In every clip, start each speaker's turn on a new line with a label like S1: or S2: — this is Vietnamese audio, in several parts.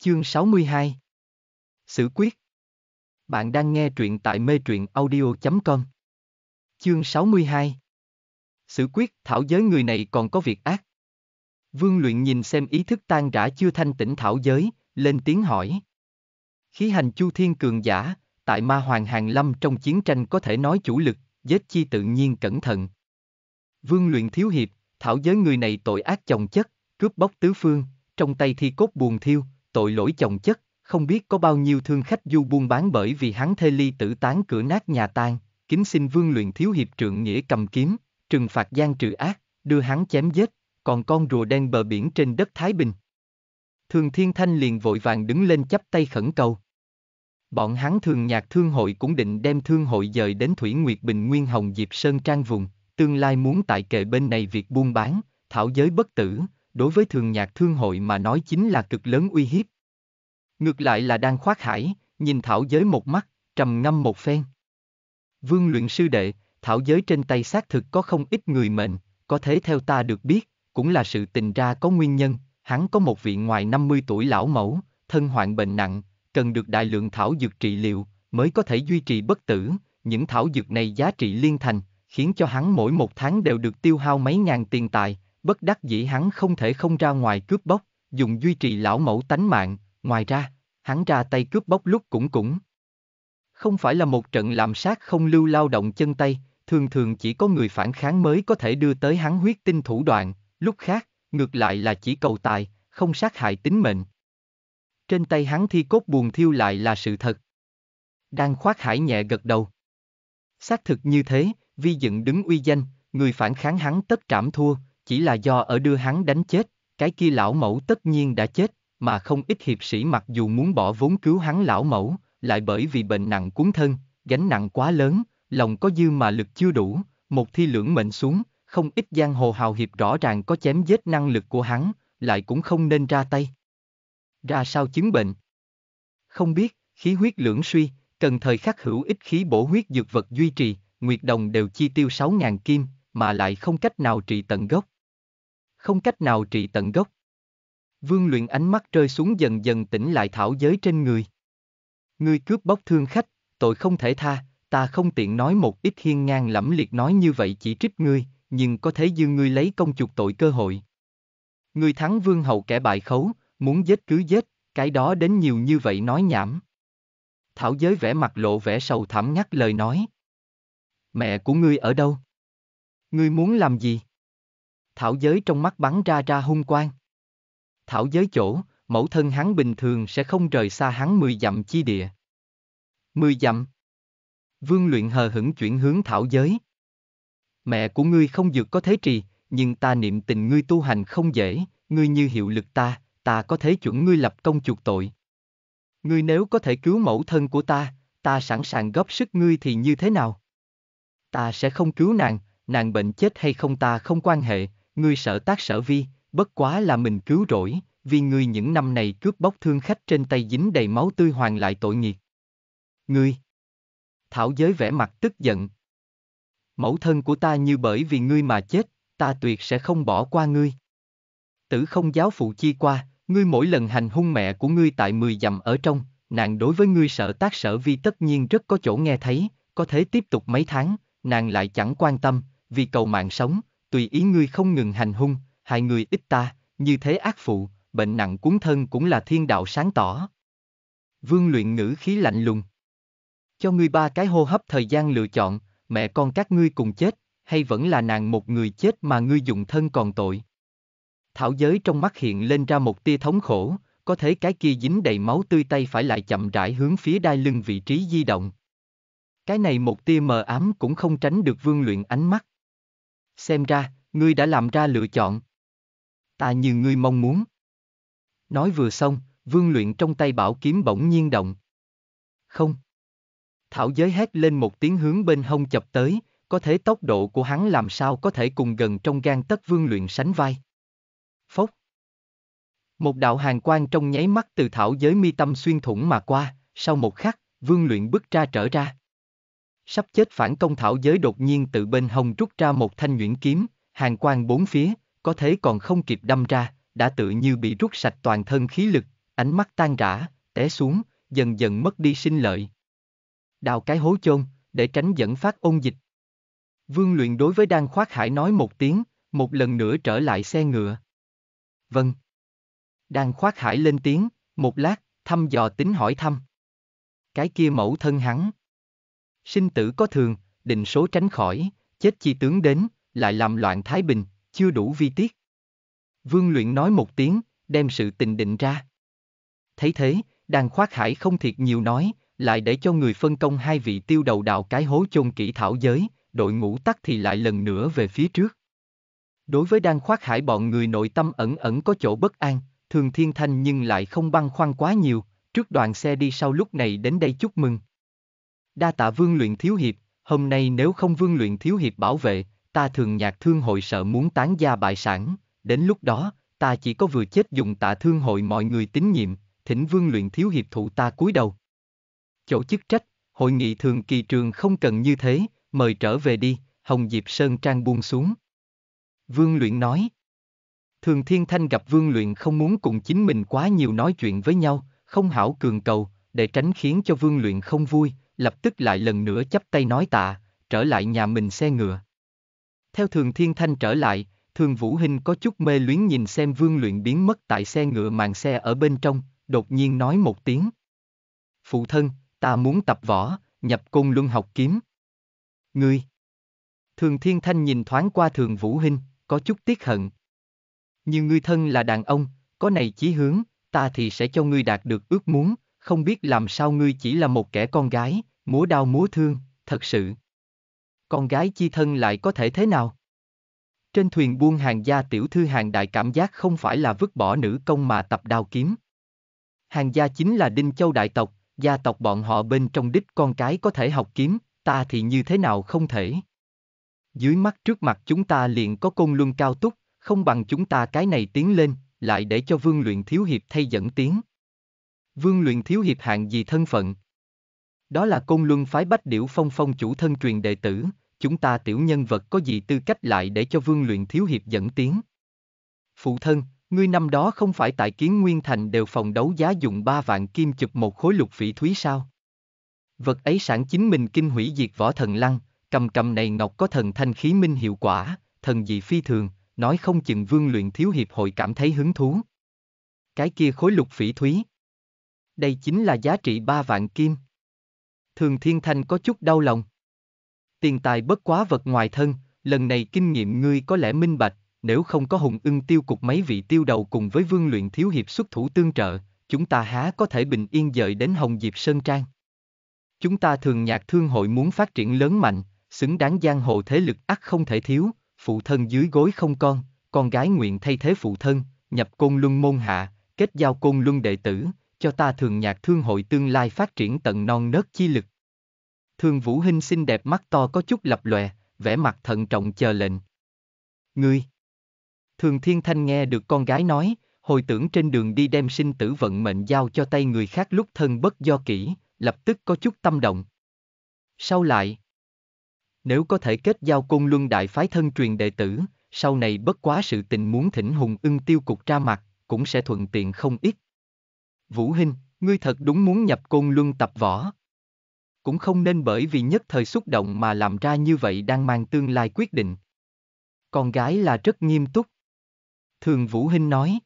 S1: Chương 62 Sử quyết Bạn đang nghe truyện tại mê truyện audio.com Chương 62 Sử quyết thảo giới người này còn có việc ác. Vương luyện nhìn xem ý thức tan rã chưa thanh tỉnh thảo giới, lên tiếng hỏi. Khí hành chu thiên cường giả, tại ma hoàng hàng lâm trong chiến tranh có thể nói chủ lực, giết chi tự nhiên cẩn thận. Vương luyện thiếu hiệp, thảo giới người này tội ác chồng chất, cướp bóc tứ phương, trong tay thi cốt buồn thiêu, tội lỗi chồng chất, không biết có bao nhiêu thương khách du buôn bán bởi vì hắn thê ly tử tán cửa nát nhà tan, kính xin vương luyện thiếu hiệp trượng nghĩa cầm kiếm, trừng phạt gian trừ ác, đưa hắn chém giết, còn con rùa đen bờ biển trên đất Thái Bình. Thường Thiên Thanh liền vội vàng đứng lên chắp tay khẩn cầu. Bọn hắn thường nhạc thương hội cũng định đem thương hội dời đến Thủy Nguyệt Bình Nguyên Hồng Diệp Sơn Trang Vùng, tương lai muốn tại kệ bên này việc buôn bán, thảo giới bất tử, đối với thường nhạc thương hội mà nói chính là cực lớn uy hiếp. Ngược lại là đang khoác hải, nhìn thảo giới một mắt, trầm ngâm một phen. Vương luyện sư đệ, thảo giới trên tay xác thực có không ít người mệnh, có thế theo ta được biết, cũng là sự tình ra có nguyên nhân, hắn có một vị ngoài 50 tuổi lão mẫu, thân hoạn bệnh nặng, cần được đại lượng thảo dược trị liệu, mới có thể duy trì bất tử, những thảo dược này giá trị liên thành, khiến cho hắn mỗi một tháng đều được tiêu hao mấy ngàn tiền tài, bất đắc dĩ hắn không thể không ra ngoài cướp bóc, dùng duy trì lão mẫu tánh mạng, ngoài ra, hắn ra tay cướp bóc lúc cũng cũng. Không phải là một trận làm sát không lưu lao động chân tay, thường thường chỉ có người phản kháng mới có thể đưa tới hắn huyết tinh thủ đoạn, lúc khác, ngược lại là chỉ cầu tài, không sát hại tính mệnh. Trên tay hắn thi cốt buồn thiêu lại là sự thật. Đang khoác hải nhẹ gật đầu. Xác thực như thế, vi dựng đứng uy danh, người phản kháng hắn tất trảm thua, chỉ là do ở đưa hắn đánh chết, cái kia lão mẫu tất nhiên đã chết, mà không ít hiệp sĩ mặc dù muốn bỏ vốn cứu hắn lão mẫu, lại bởi vì bệnh nặng cuốn thân, gánh nặng quá lớn, lòng có dư mà lực chưa đủ, một thi lưỡng mệnh xuống, không ít giang hồ hào hiệp rõ ràng có chém giết năng lực của hắn, lại cũng không nên ra tay. Ra sao chứng bệnh? Không biết, khí huyết lưỡng suy, cần thời khắc hữu ích khí bổ huyết dược vật duy trì, Nguyệt Đồng đều chi tiêu 6.000 kim, mà lại không cách nào trị tận gốc không cách nào trị tận gốc. Vương luyện ánh mắt rơi xuống dần dần tỉnh lại thảo giới trên người. Ngươi cướp bóc thương khách, tội không thể tha, ta không tiện nói một ít hiên ngang lẫm liệt nói như vậy chỉ trích ngươi, nhưng có thể dư ngươi lấy công chuộc tội cơ hội. Ngươi thắng vương hậu kẻ bại khấu, muốn giết cứ giết, cái đó đến nhiều như vậy nói nhảm. Thảo giới vẻ mặt lộ vẻ sầu thảm ngắt lời nói. Mẹ của ngươi ở đâu? Ngươi muốn làm gì? thảo giới trong mắt bắn ra ra hung quang. Thảo giới chỗ, mẫu thân hắn bình thường sẽ không rời xa hắn mười dặm chi địa. Mười dặm. Vương luyện hờ hững chuyển hướng thảo giới. Mẹ của ngươi không dược có thế trì, nhưng ta niệm tình ngươi tu hành không dễ, ngươi như hiệu lực ta, ta có thể chuẩn ngươi lập công chuộc tội. Ngươi nếu có thể cứu mẫu thân của ta, ta sẵn sàng góp sức ngươi thì như thế nào? Ta sẽ không cứu nàng, nàng bệnh chết hay không ta không quan hệ, ngươi sợ tác sở vi, bất quá là mình cứu rỗi, vì ngươi những năm này cướp bóc thương khách trên tay dính đầy máu tươi hoàng lại tội nghiệp. Ngươi! Thảo giới vẻ mặt tức giận. Mẫu thân của ta như bởi vì ngươi mà chết, ta tuyệt sẽ không bỏ qua ngươi. Tử không giáo phụ chi qua, ngươi mỗi lần hành hung mẹ của ngươi tại mười dặm ở trong, nàng đối với ngươi sợ tác sở vi tất nhiên rất có chỗ nghe thấy, có thể tiếp tục mấy tháng, nàng lại chẳng quan tâm, vì cầu mạng sống, tùy ý ngươi không ngừng hành hung, hại người ít ta, như thế ác phụ, bệnh nặng cuốn thân cũng là thiên đạo sáng tỏ. Vương luyện ngữ khí lạnh lùng. Cho ngươi ba cái hô hấp thời gian lựa chọn, mẹ con các ngươi cùng chết, hay vẫn là nàng một người chết mà ngươi dùng thân còn tội. Thảo giới trong mắt hiện lên ra một tia thống khổ, có thể cái kia dính đầy máu tươi tay phải lại chậm rãi hướng phía đai lưng vị trí di động. Cái này một tia mờ ám cũng không tránh được vương luyện ánh mắt. Xem ra, ngươi đã làm ra lựa chọn. Ta như ngươi mong muốn. Nói vừa xong, vương luyện trong tay bảo kiếm bỗng nhiên động. Không. Thảo giới hét lên một tiếng hướng bên hông chập tới, có thể tốc độ của hắn làm sao có thể cùng gần trong gan tất vương luyện sánh vai. Phốc. Một đạo hàng quang trong nháy mắt từ thảo giới mi tâm xuyên thủng mà qua, sau một khắc, vương luyện bước ra trở ra. Sắp chết phản công thảo giới đột nhiên từ bên hông rút ra một thanh nhuyễn kiếm, hàng quang bốn phía, có thế còn không kịp đâm ra, đã tự như bị rút sạch toàn thân khí lực, ánh mắt tan rã, té xuống, dần dần mất đi sinh lợi. Đào cái hố chôn, để tránh dẫn phát ôn dịch. Vương luyện đối với đan khoác hải nói một tiếng, một lần nữa trở lại xe ngựa. Vâng. đan khoác hải lên tiếng, một lát, thăm dò tính hỏi thăm. Cái kia mẫu thân hắn. Sinh tử có thường, định số tránh khỏi, chết chi tướng đến, lại làm loạn Thái Bình, chưa đủ vi tiết. Vương luyện nói một tiếng, đem sự tình định ra. Thấy thế, đàn khoác hải không thiệt nhiều nói, lại để cho người phân công hai vị tiêu đầu đạo cái hố chôn kỹ thảo giới, đội ngũ tắt thì lại lần nữa về phía trước. Đối với đan khoác hải bọn người nội tâm ẩn ẩn có chỗ bất an, thường thiên thanh nhưng lại không băn khoăn quá nhiều, trước đoàn xe đi sau lúc này đến đây chúc mừng, đa tạ vương luyện thiếu hiệp, hôm nay nếu không vương luyện thiếu hiệp bảo vệ, ta thường nhạc thương hội sợ muốn tán gia bại sản, đến lúc đó, ta chỉ có vừa chết dùng tạ thương hội mọi người tín nhiệm, thỉnh vương luyện thiếu hiệp thụ ta cúi đầu. Chỗ chức trách, hội nghị thường kỳ trường không cần như thế, mời trở về đi, Hồng Diệp Sơn Trang buông xuống. Vương luyện nói. Thường Thiên Thanh gặp Vương Luyện không muốn cùng chính mình quá nhiều nói chuyện với nhau, không hảo cường cầu, để tránh khiến cho Vương Luyện không vui, lập tức lại lần nữa chắp tay nói tạ, trở lại nhà mình xe ngựa. Theo thường thiên thanh trở lại, thường vũ hình có chút mê luyến nhìn xem vương luyện biến mất tại xe ngựa màn xe ở bên trong, đột nhiên nói một tiếng. Phụ thân, ta muốn tập võ, nhập cung luân học kiếm. Ngươi! Thường thiên thanh nhìn thoáng qua thường vũ hình, có chút tiếc hận. Như ngươi thân là đàn ông, có này chí hướng, ta thì sẽ cho ngươi đạt được ước muốn, không biết làm sao ngươi chỉ là một kẻ con gái, Múa đau múa thương, thật sự. Con gái chi thân lại có thể thế nào? Trên thuyền buôn hàng gia tiểu thư hàng đại cảm giác không phải là vứt bỏ nữ công mà tập đao kiếm. Hàng gia chính là đinh châu đại tộc, gia tộc bọn họ bên trong đích con cái có thể học kiếm, ta thì như thế nào không thể. Dưới mắt trước mặt chúng ta liền có công luân cao túc, không bằng chúng ta cái này tiến lên, lại để cho vương luyện thiếu hiệp thay dẫn tiến. Vương luyện thiếu hiệp hạng gì thân phận, đó là côn luân phái bách điểu phong phong chủ thân truyền đệ tử, chúng ta tiểu nhân vật có gì tư cách lại để cho vương luyện thiếu hiệp dẫn tiến Phụ thân, ngươi năm đó không phải tại kiến nguyên thành đều phòng đấu giá dụng ba vạn kim chụp một khối lục phỉ thúy sao? Vật ấy sản chính mình kinh hủy diệt võ thần lăng, cầm cầm này ngọc có thần thanh khí minh hiệu quả, thần dị phi thường, nói không chừng vương luyện thiếu hiệp hội cảm thấy hứng thú. Cái kia khối lục phỉ thúy. Đây chính là giá trị ba vạn kim. Thường Thiên Thanh có chút đau lòng. Tiền tài bất quá vật ngoài thân, lần này kinh nghiệm ngươi có lẽ minh bạch, nếu không có hùng ưng tiêu cục mấy vị tiêu đầu cùng với vương luyện thiếu hiệp xuất thủ tương trợ, chúng ta há có thể bình yên dời đến Hồng Diệp Sơn Trang. Chúng ta thường nhạc thương hội muốn phát triển lớn mạnh, xứng đáng giang hồ thế lực ắt không thể thiếu, phụ thân dưới gối không con, con gái nguyện thay thế phụ thân, nhập côn luân môn hạ, kết giao côn luân đệ tử, cho ta thường nhạc thương hội tương lai phát triển tận non nớt chi lực. Thường Vũ Hinh xinh đẹp mắt to có chút lập lòe, vẻ mặt thận trọng chờ lệnh. Ngươi! Thường Thiên Thanh nghe được con gái nói, hồi tưởng trên đường đi đem sinh tử vận mệnh giao cho tay người khác lúc thân bất do kỹ, lập tức có chút tâm động. Sau lại, nếu có thể kết giao cung luân đại phái thân truyền đệ tử, sau này bất quá sự tình muốn thỉnh hùng ưng tiêu cục ra mặt, cũng sẽ thuận tiện không ít. Vũ Hinh, ngươi thật đúng muốn nhập côn luân tập võ. Cũng không nên bởi vì nhất thời xúc động mà làm ra như vậy đang mang tương lai quyết định. Con gái là rất nghiêm túc. Thường Vũ Hinh nói.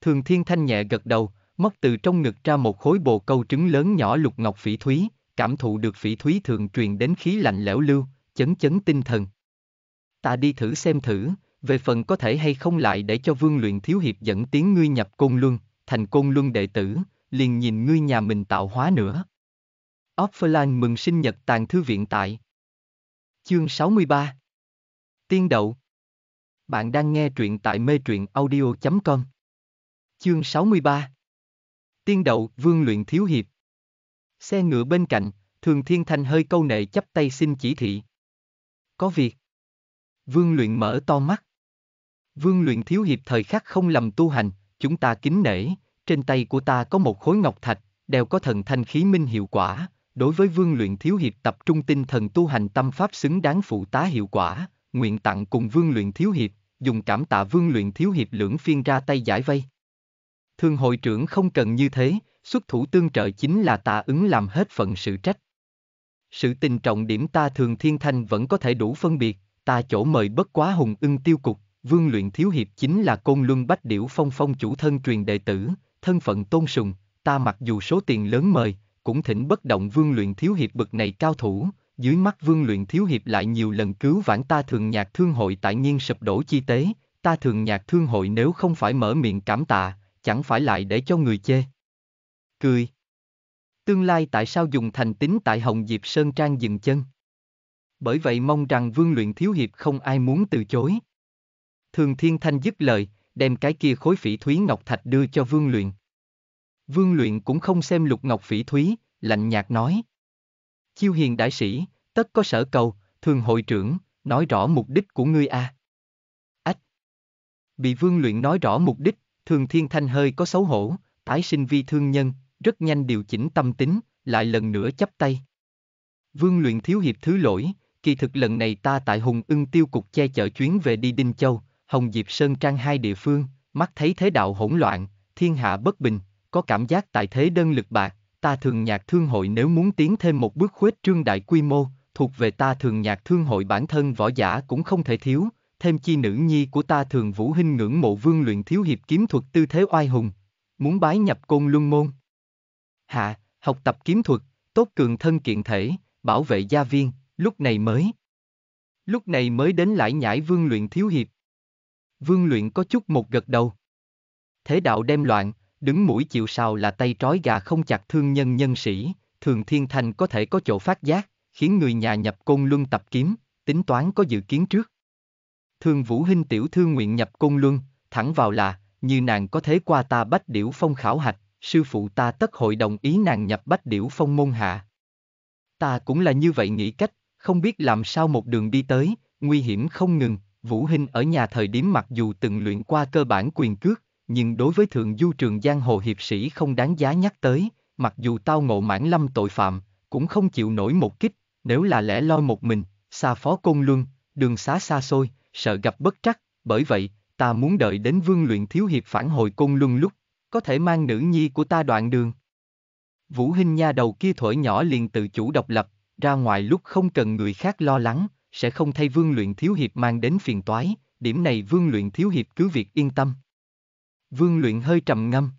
S1: Thường Thiên Thanh nhẹ gật đầu, móc từ trong ngực ra một khối bồ câu trứng lớn nhỏ lục ngọc phỉ thúy, cảm thụ được phỉ thúy thường truyền đến khí lạnh lẽo lưu, chấn chấn tinh thần. Ta đi thử xem thử, về phần có thể hay không lại để cho vương luyện thiếu hiệp dẫn tiếng ngươi nhập cung luân, thành côn luân đệ tử, liền nhìn ngươi nhà mình tạo hóa nữa. Offline mừng sinh nhật tàng thư viện tại. Chương 63 Tiên đậu Bạn đang nghe truyện tại mê truyện audio.com Chương 63 Tiên đậu vương luyện thiếu hiệp Xe ngựa bên cạnh, thường thiên thanh hơi câu nệ chấp tay xin chỉ thị. Có việc. Vương luyện mở to mắt. Vương luyện thiếu hiệp thời khắc không lầm tu hành, chúng ta kính nể, trên tay của ta có một khối ngọc thạch, đeo có thần thanh khí minh hiệu quả, đối với vương luyện thiếu hiệp tập trung tinh thần tu hành tâm pháp xứng đáng phụ tá hiệu quả, nguyện tặng cùng vương luyện thiếu hiệp, dùng cảm tạ vương luyện thiếu hiệp lưỡng phiên ra tay giải vây. thương hội trưởng không cần như thế, xuất thủ tương trợ chính là tạ ứng làm hết phận sự trách. Sự tình trọng điểm ta thường thiên thanh vẫn có thể đủ phân biệt, ta chỗ mời bất quá hùng ưng tiêu cục, Vương Luyện Thiếu Hiệp chính là Côn Luân Bách Điểu Phong Phong chủ thân truyền đệ tử, thân phận tôn sùng, ta mặc dù số tiền lớn mời, cũng thỉnh bất động Vương Luyện Thiếu Hiệp bực này cao thủ, dưới mắt Vương Luyện Thiếu Hiệp lại nhiều lần cứu vãn ta thường nhạc thương hội tại nhiên sụp đổ chi tế, ta thường nhạc thương hội nếu không phải mở miệng cảm tạ, chẳng phải lại để cho người chê. Cười. Tương lai tại sao dùng thành tính tại Hồng Diệp Sơn Trang dừng chân? Bởi vậy mong rằng Vương Luyện Thiếu Hiệp không ai muốn từ chối, Thường Thiên Thanh dứt lời, đem cái kia khối phỉ thúy ngọc thạch đưa cho Vương Luyện. Vương Luyện cũng không xem lục ngọc phỉ thúy, lạnh nhạt nói. Chiêu hiền đại sĩ, tất có sở cầu, thường hội trưởng, nói rõ mục đích của ngươi a. À. Ách! Bị Vương Luyện nói rõ mục đích, Thường Thiên Thanh hơi có xấu hổ, tái sinh vi thương nhân, rất nhanh điều chỉnh tâm tính, lại lần nữa chấp tay. Vương Luyện thiếu hiệp thứ lỗi, kỳ thực lần này ta tại Hùng ưng tiêu cục che chở chuyến về đi Đinh Châu, Hồng Diệp Sơn Trang hai địa phương, mắt thấy thế đạo hỗn loạn, thiên hạ bất bình, có cảm giác tại thế đơn lực bạc, ta thường nhạc thương hội nếu muốn tiến thêm một bước khuếch trương đại quy mô, thuộc về ta thường nhạc thương hội bản thân võ giả cũng không thể thiếu, thêm chi nữ nhi của ta thường vũ hinh ngưỡng mộ vương luyện thiếu hiệp kiếm thuật tư thế oai hùng, muốn bái nhập côn luân môn. Hạ, học tập kiếm thuật, tốt cường thân kiện thể, bảo vệ gia viên, lúc này mới. Lúc này mới đến lại nhãi vương luyện thiếu hiệp, Vương luyện có chút một gật đầu. Thế đạo đem loạn, đứng mũi chịu sào là tay trói gà không chặt thương nhân nhân sĩ, thường thiên thành có thể có chỗ phát giác, khiến người nhà nhập côn luân tập kiếm, tính toán có dự kiến trước. Thường vũ hinh tiểu thư nguyện nhập côn luân, thẳng vào là, như nàng có thế qua ta bách điểu phong khảo hạch, sư phụ ta tất hội đồng ý nàng nhập bách điểu phong môn hạ. Ta cũng là như vậy nghĩ cách, không biết làm sao một đường đi tới, nguy hiểm không ngừng, Vũ Hinh ở nhà thời điểm mặc dù từng luyện qua cơ bản quyền cước, nhưng đối với thượng du trường giang hồ hiệp sĩ không đáng giá nhắc tới, mặc dù tao ngộ mãn lâm tội phạm, cũng không chịu nổi một kích, nếu là lẽ loi một mình, xa phó công luân, đường xá xa xôi, sợ gặp bất trắc, bởi vậy, ta muốn đợi đến vương luyện thiếu hiệp phản hồi công luân lúc, có thể mang nữ nhi của ta đoạn đường. Vũ Hinh nha đầu kia thổi nhỏ liền tự chủ độc lập, ra ngoài lúc không cần người khác lo lắng, sẽ không thay vương luyện thiếu hiệp mang đến phiền toái, điểm này vương luyện thiếu hiệp cứ việc yên tâm. Vương luyện hơi trầm ngâm.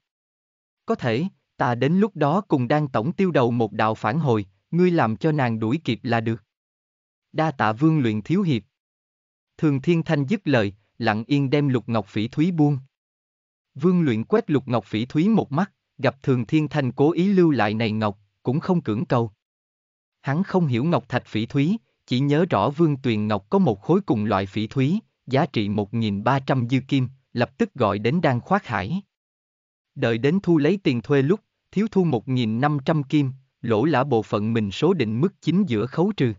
S1: Có thể, ta đến lúc đó cùng đang tổng tiêu đầu một đạo phản hồi, ngươi làm cho nàng đuổi kịp là được. Đa tạ vương luyện thiếu hiệp. Thường thiên thanh dứt lời, lặng yên đem lục ngọc phỉ thúy buông. Vương luyện quét lục ngọc phỉ thúy một mắt, gặp thường thiên thanh cố ý lưu lại này ngọc, cũng không cưỡng cầu. Hắn không hiểu ngọc thạch phỉ thúy, chỉ nhớ rõ Vương Tuyền Ngọc có một khối cùng loại phỉ thúy, giá trị 1.300 dư kim, lập tức gọi đến đan khoác hải. Đợi đến thu lấy tiền thuê lúc, thiếu thu 1.500 kim, lỗ lã bộ phận mình số định mức chính giữa khấu trừ.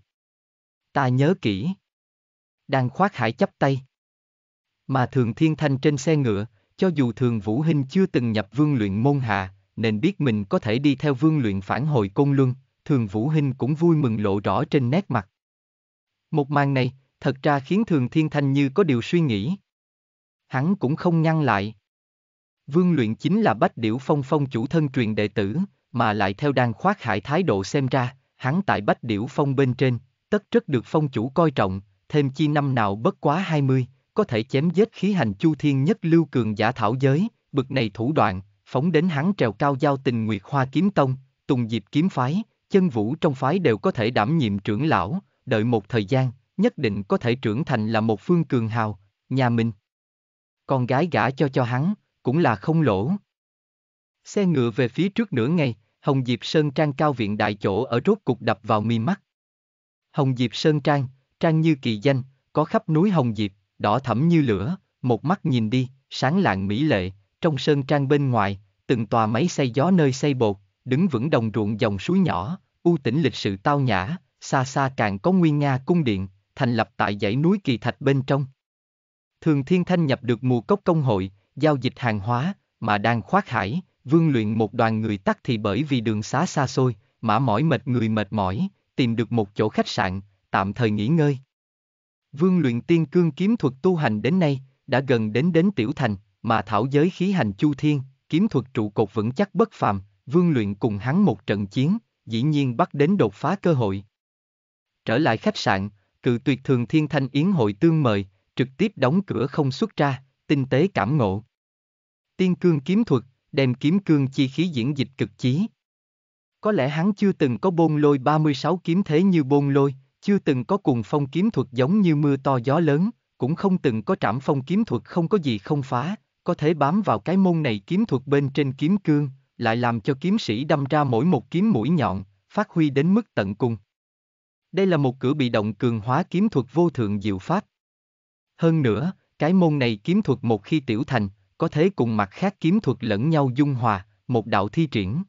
S1: Ta nhớ kỹ. đan khoác hải chấp tay. Mà thường thiên thanh trên xe ngựa, cho dù thường vũ hình chưa từng nhập vương luyện môn hạ, nên biết mình có thể đi theo vương luyện phản hồi côn luân, thường vũ hình cũng vui mừng lộ rõ trên nét mặt. Một màn này, thật ra khiến Thường Thiên Thanh như có điều suy nghĩ. Hắn cũng không ngăn lại. Vương luyện chính là bách điểu phong phong chủ thân truyền đệ tử, mà lại theo đan khoác hải thái độ xem ra, hắn tại bách điểu phong bên trên, tất rất được phong chủ coi trọng, thêm chi năm nào bất quá 20, có thể chém giết khí hành chu thiên nhất lưu cường giả thảo giới, bực này thủ đoạn, phóng đến hắn trèo cao giao tình nguyệt hoa kiếm tông, tùng diệp kiếm phái, chân vũ trong phái đều có thể đảm nhiệm trưởng lão, đợi một thời gian, nhất định có thể trưởng thành là một phương cường hào, nhà mình. Con gái gả cho cho hắn, cũng là không lỗ. Xe ngựa về phía trước nửa ngày, Hồng Diệp Sơn Trang cao viện đại chỗ ở rốt cục đập vào mi mắt. Hồng Diệp Sơn Trang, Trang như kỳ danh, có khắp núi Hồng Diệp, đỏ thẫm như lửa, một mắt nhìn đi, sáng lạng mỹ lệ, trong Sơn Trang bên ngoài, từng tòa máy xay gió nơi xây bột, đứng vững đồng ruộng dòng suối nhỏ, u tĩnh lịch sự tao nhã, xa xa càng có Nguyên Nga cung điện, thành lập tại dãy núi Kỳ Thạch bên trong. Thường Thiên Thanh nhập được mùa cốc công hội, giao dịch hàng hóa, mà đang khoác hải, vương luyện một đoàn người tắt thì bởi vì đường xá xa xôi, mã mỏi mệt người mệt mỏi, tìm được một chỗ khách sạn, tạm thời nghỉ ngơi. Vương luyện tiên cương kiếm thuật tu hành đến nay, đã gần đến đến tiểu thành, mà thảo giới khí hành chu thiên, kiếm thuật trụ cột vững chắc bất phàm, vương luyện cùng hắn một trận chiến, dĩ nhiên bắt đến đột phá cơ hội, Trở lại khách sạn, cự tuyệt thường thiên thanh yến hội tương mời, trực tiếp đóng cửa không xuất ra, tinh tế cảm ngộ. Tiên cương kiếm thuật, đem kiếm cương chi khí diễn dịch cực chí. Có lẽ hắn chưa từng có bôn lôi 36 kiếm thế như bôn lôi, chưa từng có cùng phong kiếm thuật giống như mưa to gió lớn, cũng không từng có trảm phong kiếm thuật không có gì không phá, có thể bám vào cái môn này kiếm thuật bên trên kiếm cương, lại làm cho kiếm sĩ đâm ra mỗi một kiếm mũi nhọn, phát huy đến mức tận cùng. Đây là một cửa bị động cường hóa kiếm thuật vô thượng diệu pháp. Hơn nữa, cái môn này kiếm thuật một khi tiểu thành, có thể cùng mặt khác kiếm thuật lẫn nhau dung hòa, một đạo thi triển.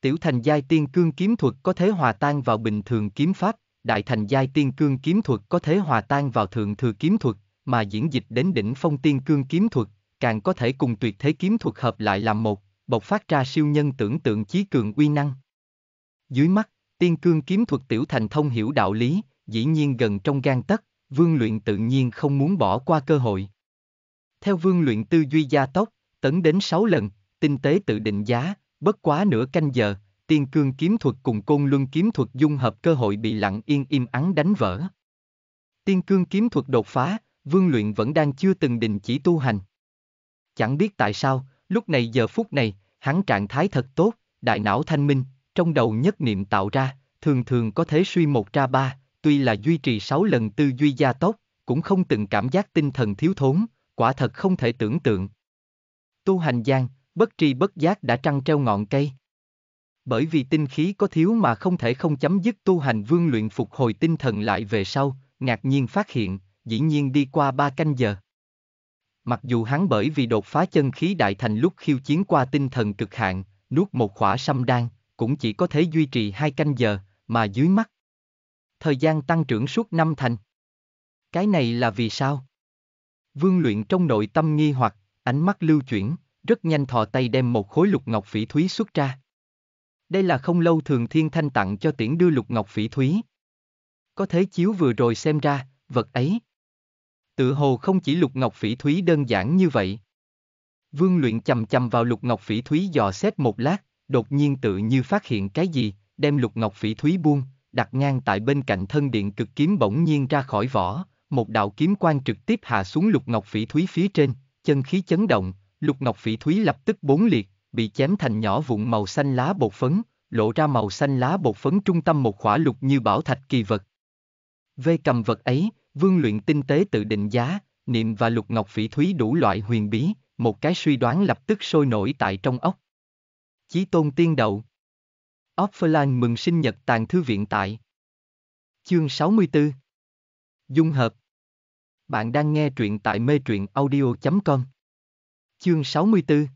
S1: Tiểu thành giai tiên cương kiếm thuật có thể hòa tan vào bình thường kiếm pháp, đại thành giai tiên cương kiếm thuật có thể hòa tan vào thượng thừa kiếm thuật, mà diễn dịch đến đỉnh phong tiên cương kiếm thuật, càng có thể cùng tuyệt thế kiếm thuật hợp lại làm một, bộc phát ra siêu nhân tưởng tượng chí cường uy năng. Dưới mắt, Tiên cương kiếm thuật tiểu thành thông hiểu đạo lý, dĩ nhiên gần trong gan tất, vương luyện tự nhiên không muốn bỏ qua cơ hội. Theo vương luyện tư duy gia tốc, tấn đến 6 lần, tinh tế tự định giá, bất quá nửa canh giờ, tiên cương kiếm thuật cùng côn luân kiếm thuật dung hợp cơ hội bị lặng yên im ắng đánh vỡ. Tiên cương kiếm thuật đột phá, vương luyện vẫn đang chưa từng đình chỉ tu hành. Chẳng biết tại sao, lúc này giờ phút này, hắn trạng thái thật tốt, đại não thanh minh, trong đầu nhất niệm tạo ra, thường thường có thể suy một ra ba, tuy là duy trì sáu lần tư duy gia tốc, cũng không từng cảm giác tinh thần thiếu thốn, quả thật không thể tưởng tượng. Tu hành gian, bất tri bất giác đã trăng treo ngọn cây. Bởi vì tinh khí có thiếu mà không thể không chấm dứt tu hành vương luyện phục hồi tinh thần lại về sau, ngạc nhiên phát hiện, dĩ nhiên đi qua ba canh giờ. Mặc dù hắn bởi vì đột phá chân khí đại thành lúc khiêu chiến qua tinh thần cực hạn, nuốt một khỏa sâm đan, cũng chỉ có thể duy trì hai canh giờ, mà dưới mắt. Thời gian tăng trưởng suốt năm thành. Cái này là vì sao? Vương luyện trong nội tâm nghi hoặc, ánh mắt lưu chuyển, rất nhanh thò tay đem một khối lục ngọc phỉ thúy xuất ra. Đây là không lâu thường thiên thanh tặng cho tiễn đưa lục ngọc phỉ thúy. Có thế chiếu vừa rồi xem ra, vật ấy. Tự hồ không chỉ lục ngọc phỉ thúy đơn giản như vậy. Vương luyện chầm chầm vào lục ngọc phỉ thúy dò xét một lát, đột nhiên tự như phát hiện cái gì, đem lục ngọc phỉ thúy buông, đặt ngang tại bên cạnh thân điện cực kiếm bỗng nhiên ra khỏi vỏ, một đạo kiếm quan trực tiếp hạ xuống lục ngọc phỉ thúy phía trên, chân khí chấn động, lục ngọc phỉ thúy lập tức bốn liệt, bị chém thành nhỏ vụn màu xanh lá bột phấn, lộ ra màu xanh lá bột phấn trung tâm một khỏa lục như bảo thạch kỳ vật. Về cầm vật ấy, vương luyện tinh tế tự định giá, niệm và lục ngọc phỉ thúy đủ loại huyền bí, một cái suy đoán lập tức sôi nổi tại trong ốc. Chí tôn tiên đậu. Offline mừng sinh nhật tàn thư viện tại. Chương 64. Dung hợp. Bạn đang nghe truyện tại mê truyện audio.com. Chương 64.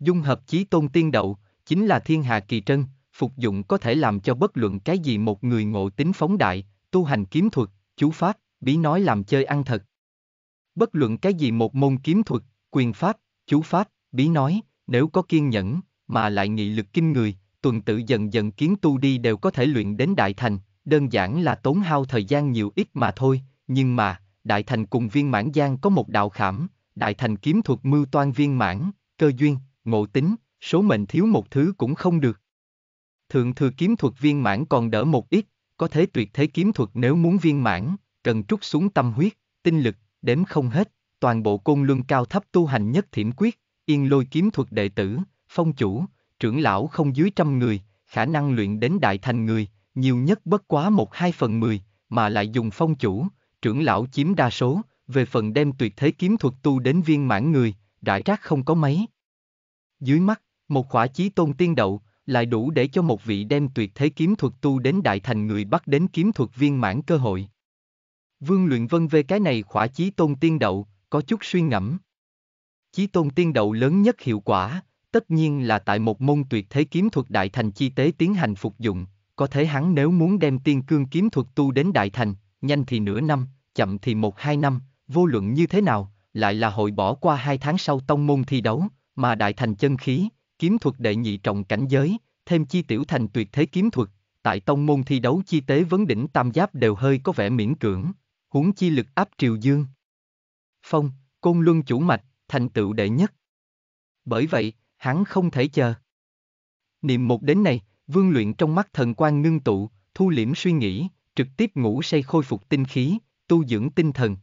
S1: Dung hợp chí tôn tiên đậu, chính là thiên hạ kỳ trân, phục dụng có thể làm cho bất luận cái gì một người ngộ tính phóng đại, tu hành kiếm thuật, chú pháp, bí nói làm chơi ăn thật. Bất luận cái gì một môn kiếm thuật, quyền pháp, chú pháp, bí nói, nếu có kiên nhẫn, mà lại nghị lực kinh người, tuần tự dần dần kiến tu đi đều có thể luyện đến đại thành, đơn giản là tốn hao thời gian nhiều ít mà thôi, nhưng mà, đại thành cùng viên mãn gian có một đạo khảm, đại thành kiếm thuật mưu toan viên mãn, cơ duyên, ngộ tính, số mệnh thiếu một thứ cũng không được. Thượng thừa kiếm thuật viên mãn còn đỡ một ít, có thế tuyệt thế kiếm thuật nếu muốn viên mãn, cần trút xuống tâm huyết, tinh lực, đếm không hết, toàn bộ côn luân cao thấp tu hành nhất thiểm quyết, yên lôi kiếm thuật đệ tử, phong chủ, trưởng lão không dưới trăm người, khả năng luyện đến đại thành người, nhiều nhất bất quá một hai phần mười, mà lại dùng phong chủ, trưởng lão chiếm đa số, về phần đem tuyệt thế kiếm thuật tu đến viên mãn người, đại rác không có mấy. Dưới mắt, một khỏa chí tôn tiên đậu, lại đủ để cho một vị đem tuyệt thế kiếm thuật tu đến đại thành người bắt đến kiếm thuật viên mãn cơ hội. Vương Luyện Vân về cái này khỏa chí tôn tiên đậu, có chút suy ngẫm. Chí tôn tiên đậu lớn nhất hiệu quả, tất nhiên là tại một môn tuyệt thế kiếm thuật đại thành chi tế tiến hành phục dụng, có thể hắn nếu muốn đem tiên cương kiếm thuật tu đến đại thành, nhanh thì nửa năm, chậm thì một hai năm, vô luận như thế nào, lại là hội bỏ qua hai tháng sau tông môn thi đấu, mà đại thành chân khí, kiếm thuật đệ nhị trọng cảnh giới, thêm chi tiểu thành tuyệt thế kiếm thuật, tại tông môn thi đấu chi tế vấn đỉnh tam giáp đều hơi có vẻ miễn cưỡng, huống chi lực áp triều dương. Phong, côn luân chủ mạch, thành tựu đệ nhất. Bởi vậy, hắn không thể chờ. Niệm một đến này, vương luyện trong mắt thần quan ngưng tụ, thu liễm suy nghĩ, trực tiếp ngủ say khôi phục tinh khí, tu dưỡng tinh thần.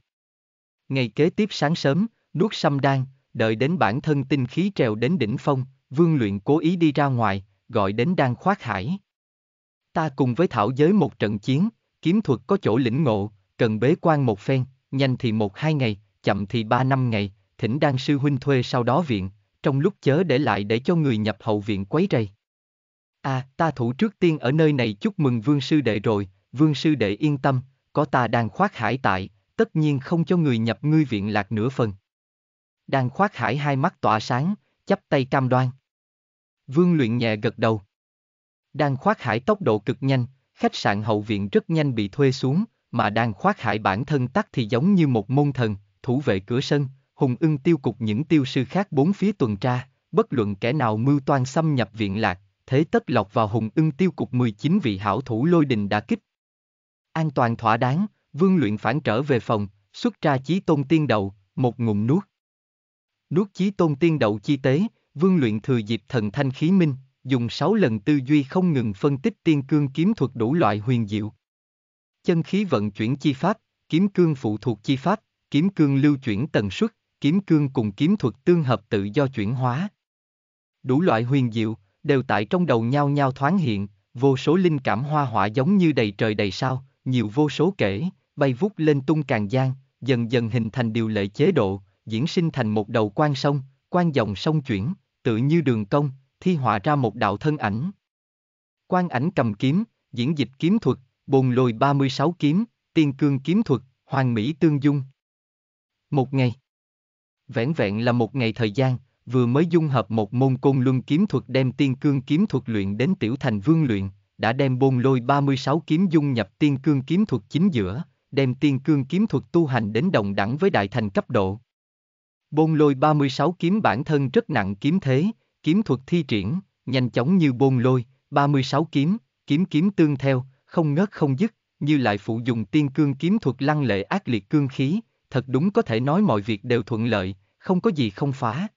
S1: Ngày kế tiếp sáng sớm, nuốt sâm đan, đợi đến bản thân tinh khí trèo đến đỉnh phong, vương luyện cố ý đi ra ngoài, gọi đến đan khoát hải. Ta cùng với thảo giới một trận chiến, kiếm thuật có chỗ lĩnh ngộ, cần bế quan một phen, nhanh thì một hai ngày, chậm thì ba năm ngày, thỉnh đan sư huynh thuê sau đó viện, trong lúc chớ để lại để cho người nhập hậu viện quấy rầy. À, ta thủ trước tiên ở nơi này chúc mừng vương sư đệ rồi, vương sư đệ yên tâm, có ta đang khoác hải tại, tất nhiên không cho người nhập ngươi viện lạc nửa phần. Đang khoác hải hai mắt tỏa sáng, chắp tay cam đoan. Vương luyện nhẹ gật đầu. Đang khoác hải tốc độ cực nhanh, khách sạn hậu viện rất nhanh bị thuê xuống, mà đang khoác hải bản thân tắc thì giống như một môn thần, thủ vệ cửa sân, Hùng ưng tiêu cục những tiêu sư khác bốn phía tuần tra, bất luận kẻ nào mưu toan xâm nhập viện lạc, thế tất lọc vào Hùng ưng tiêu cục 19 vị hảo thủ lôi đình đã kích. An toàn thỏa đáng, vương luyện phản trở về phòng, xuất ra chí tôn tiên đậu, một ngụm nuốt. Nuốt chí tôn tiên đậu chi tế, vương luyện thừa dịp thần thanh khí minh, dùng 6 lần tư duy không ngừng phân tích tiên cương kiếm thuật đủ loại huyền diệu. Chân khí vận chuyển chi pháp, kiếm cương phụ thuộc chi pháp, kiếm cương lưu chuyển tần suất, kiếm cương cùng kiếm thuật tương hợp tự do chuyển hóa. Đủ loại huyền diệu, đều tại trong đầu nhau nhau thoáng hiện, vô số linh cảm hoa hỏa giống như đầy trời đầy sao, nhiều vô số kể, bay vút lên tung càng gian, dần dần hình thành điều lệ chế độ, diễn sinh thành một đầu quan sông, quan dòng sông chuyển, tự như đường cong, thi họa ra một đạo thân ảnh. Quan ảnh cầm kiếm, diễn dịch kiếm thuật, bồn lồi 36 kiếm, tiên cương kiếm thuật, hoàng mỹ tương dung. Một ngày vẻn vẹn là một ngày thời gian, vừa mới dung hợp một môn côn luân kiếm thuật đem tiên cương kiếm thuật luyện đến tiểu thành vương luyện, đã đem bôn lôi 36 kiếm dung nhập tiên cương kiếm thuật chính giữa, đem tiên cương kiếm thuật tu hành đến đồng đẳng với đại thành cấp độ. Bôn lôi 36 kiếm bản thân rất nặng kiếm thế, kiếm thuật thi triển, nhanh chóng như bôn lôi, 36 kiếm, kiếm kiếm tương theo, không ngớt không dứt, như lại phụ dùng tiên cương kiếm thuật lăng lệ ác liệt cương khí, thật đúng có thể nói mọi việc đều thuận lợi, không có gì không phá.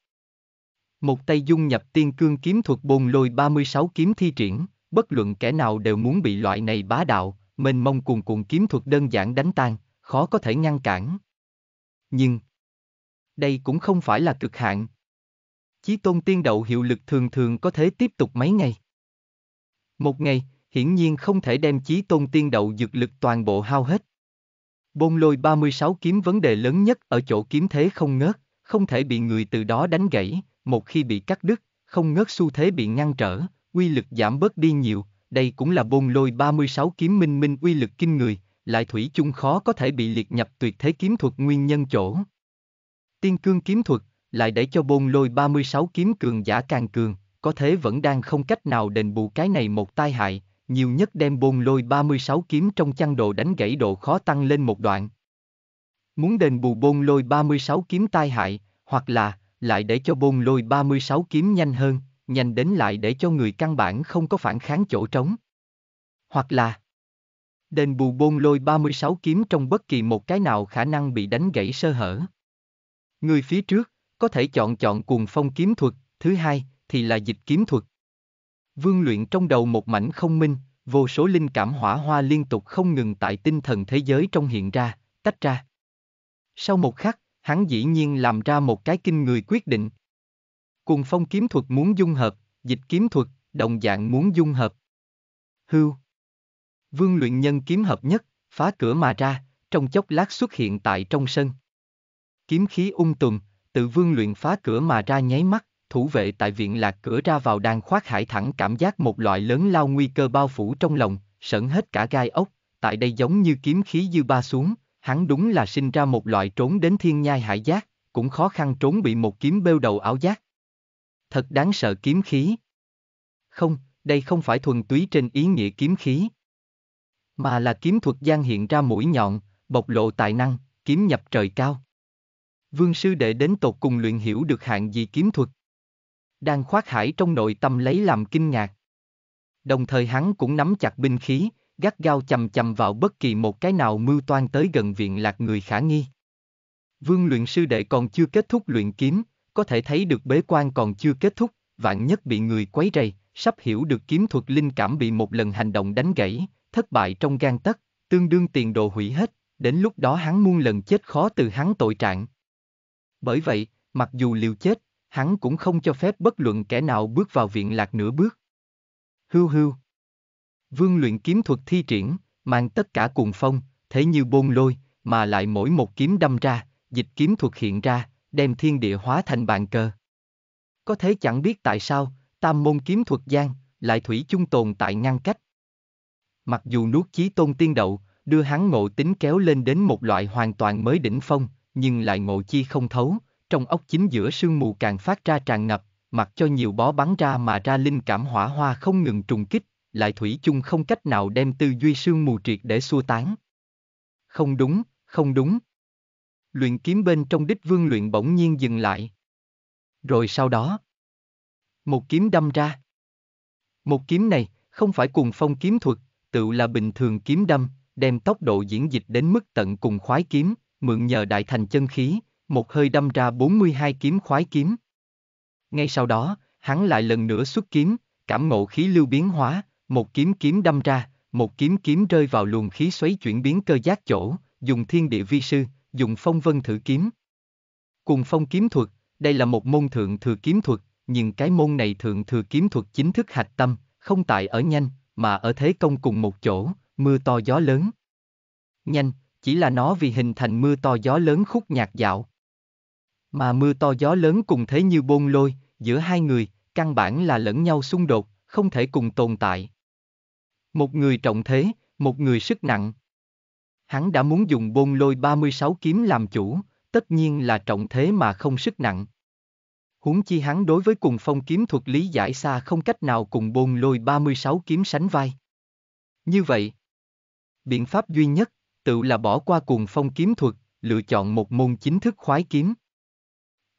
S1: Một tay dung nhập tiên cương kiếm thuật bồn lôi 36 kiếm thi triển, bất luận kẻ nào đều muốn bị loại này bá đạo, mênh mông cuồn cuộn kiếm thuật đơn giản đánh tan, khó có thể ngăn cản. Nhưng, đây cũng không phải là cực hạn. Chí tôn tiên đậu hiệu lực thường thường có thể tiếp tục mấy ngày. Một ngày, hiển nhiên không thể đem chí tôn tiên đậu dược lực toàn bộ hao hết. Bôn lôi 36 kiếm vấn đề lớn nhất ở chỗ kiếm thế không ngớt không thể bị người từ đó đánh gãy, một khi bị cắt đứt, không ngớt xu thế bị ngăn trở, uy lực giảm bớt đi nhiều, đây cũng là bồn lôi 36 kiếm minh minh uy lực kinh người, lại thủy chung khó có thể bị liệt nhập tuyệt thế kiếm thuật nguyên nhân chỗ. Tiên cương kiếm thuật, lại để cho bồn lôi 36 kiếm cường giả càng cường, có thế vẫn đang không cách nào đền bù cái này một tai hại, nhiều nhất đem bồn lôi 36 kiếm trong chăn độ đánh gãy độ khó tăng lên một đoạn. Muốn đền bù bôn lôi 36 kiếm tai hại, hoặc là, lại để cho bôn lôi 36 kiếm nhanh hơn, nhanh đến lại để cho người căn bản không có phản kháng chỗ trống. Hoặc là, đền bù bôn lôi 36 kiếm trong bất kỳ một cái nào khả năng bị đánh gãy sơ hở. Người phía trước, có thể chọn chọn cuồng phong kiếm thuật, thứ hai, thì là dịch kiếm thuật. Vương luyện trong đầu một mảnh không minh, vô số linh cảm hỏa hoa liên tục không ngừng tại tinh thần thế giới trong hiện ra, tách ra. Sau một khắc, hắn dĩ nhiên làm ra một cái kinh người quyết định. Cùng phong kiếm thuật muốn dung hợp, dịch kiếm thuật, đồng dạng muốn dung hợp. Hưu. Vương luyện nhân kiếm hợp nhất, phá cửa mà ra, trong chốc lát xuất hiện tại trong sân. Kiếm khí ung tùm, tự vương luyện phá cửa mà ra nháy mắt, thủ vệ tại viện lạc cửa ra vào đang khoác hải thẳng cảm giác một loại lớn lao nguy cơ bao phủ trong lòng, sợn hết cả gai ốc, tại đây giống như kiếm khí dư ba xuống, Hắn đúng là sinh ra một loại trốn đến thiên nhai hải giác, cũng khó khăn trốn bị một kiếm bêu đầu áo giác. Thật đáng sợ kiếm khí. Không, đây không phải thuần túy trên ý nghĩa kiếm khí. Mà là kiếm thuật gian hiện ra mũi nhọn, bộc lộ tài năng, kiếm nhập trời cao. Vương sư đệ đến tột cùng luyện hiểu được hạng gì kiếm thuật. Đang khoác hải trong nội tâm lấy làm kinh ngạc. Đồng thời hắn cũng nắm chặt binh khí, gắt gao chầm chầm vào bất kỳ một cái nào mưu toan tới gần viện lạc người khả nghi. Vương luyện sư đệ còn chưa kết thúc luyện kiếm, có thể thấy được bế quan còn chưa kết thúc, vạn nhất bị người quấy rầy, sắp hiểu được kiếm thuật linh cảm bị một lần hành động đánh gãy, thất bại trong gan tất tương đương tiền đồ hủy hết, đến lúc đó hắn muôn lần chết khó từ hắn tội trạng. Bởi vậy, mặc dù liều chết, hắn cũng không cho phép bất luận kẻ nào bước vào viện lạc nửa bước. Hưu hưu, Vương luyện kiếm thuật thi triển, mang tất cả cuồng phong, thế như bôn lôi, mà lại mỗi một kiếm đâm ra, dịch kiếm thuật hiện ra, đem thiên địa hóa thành bàn cờ. Có thế chẳng biết tại sao, tam môn kiếm thuật gian, lại thủy chung tồn tại ngăn cách. Mặc dù nuốt chí tôn tiên đậu, đưa hắn ngộ tính kéo lên đến một loại hoàn toàn mới đỉnh phong, nhưng lại ngộ chi không thấu, trong ốc chính giữa sương mù càng phát ra tràn ngập, mặc cho nhiều bó bắn ra mà ra linh cảm hỏa hoa không ngừng trùng kích, lại thủy chung không cách nào đem tư duy sương mù triệt để xua tán. Không đúng, không đúng. Luyện kiếm bên trong đích vương luyện bỗng nhiên dừng lại. Rồi sau đó, một kiếm đâm ra. Một kiếm này, không phải cùng phong kiếm thuật, tự là bình thường kiếm đâm, đem tốc độ diễn dịch đến mức tận cùng khoái kiếm, mượn nhờ đại thành chân khí, một hơi đâm ra 42 kiếm khoái kiếm. Ngay sau đó, hắn lại lần nữa xuất kiếm, cảm ngộ khí lưu biến hóa, một kiếm kiếm đâm ra, một kiếm kiếm rơi vào luồng khí xoáy chuyển biến cơ giác chỗ, dùng thiên địa vi sư, dùng phong vân thử kiếm. Cùng phong kiếm thuật, đây là một môn thượng thừa kiếm thuật, nhưng cái môn này thượng thừa kiếm thuật chính thức hạch tâm, không tại ở nhanh, mà ở thế công cùng một chỗ, mưa to gió lớn. Nhanh, chỉ là nó vì hình thành mưa to gió lớn khúc nhạc dạo. Mà mưa to gió lớn cùng thế như bôn lôi, giữa hai người, căn bản là lẫn nhau xung đột, không thể cùng tồn tại, một người trọng thế, một người sức nặng. Hắn đã muốn dùng bôn lôi 36 kiếm làm chủ, tất nhiên là trọng thế mà không sức nặng. Huống chi hắn đối với cùng phong kiếm thuật lý giải xa không cách nào cùng bôn lôi 36 kiếm sánh vai. Như vậy, biện pháp duy nhất, tự là bỏ qua cùng phong kiếm thuật, lựa chọn một môn chính thức khoái kiếm.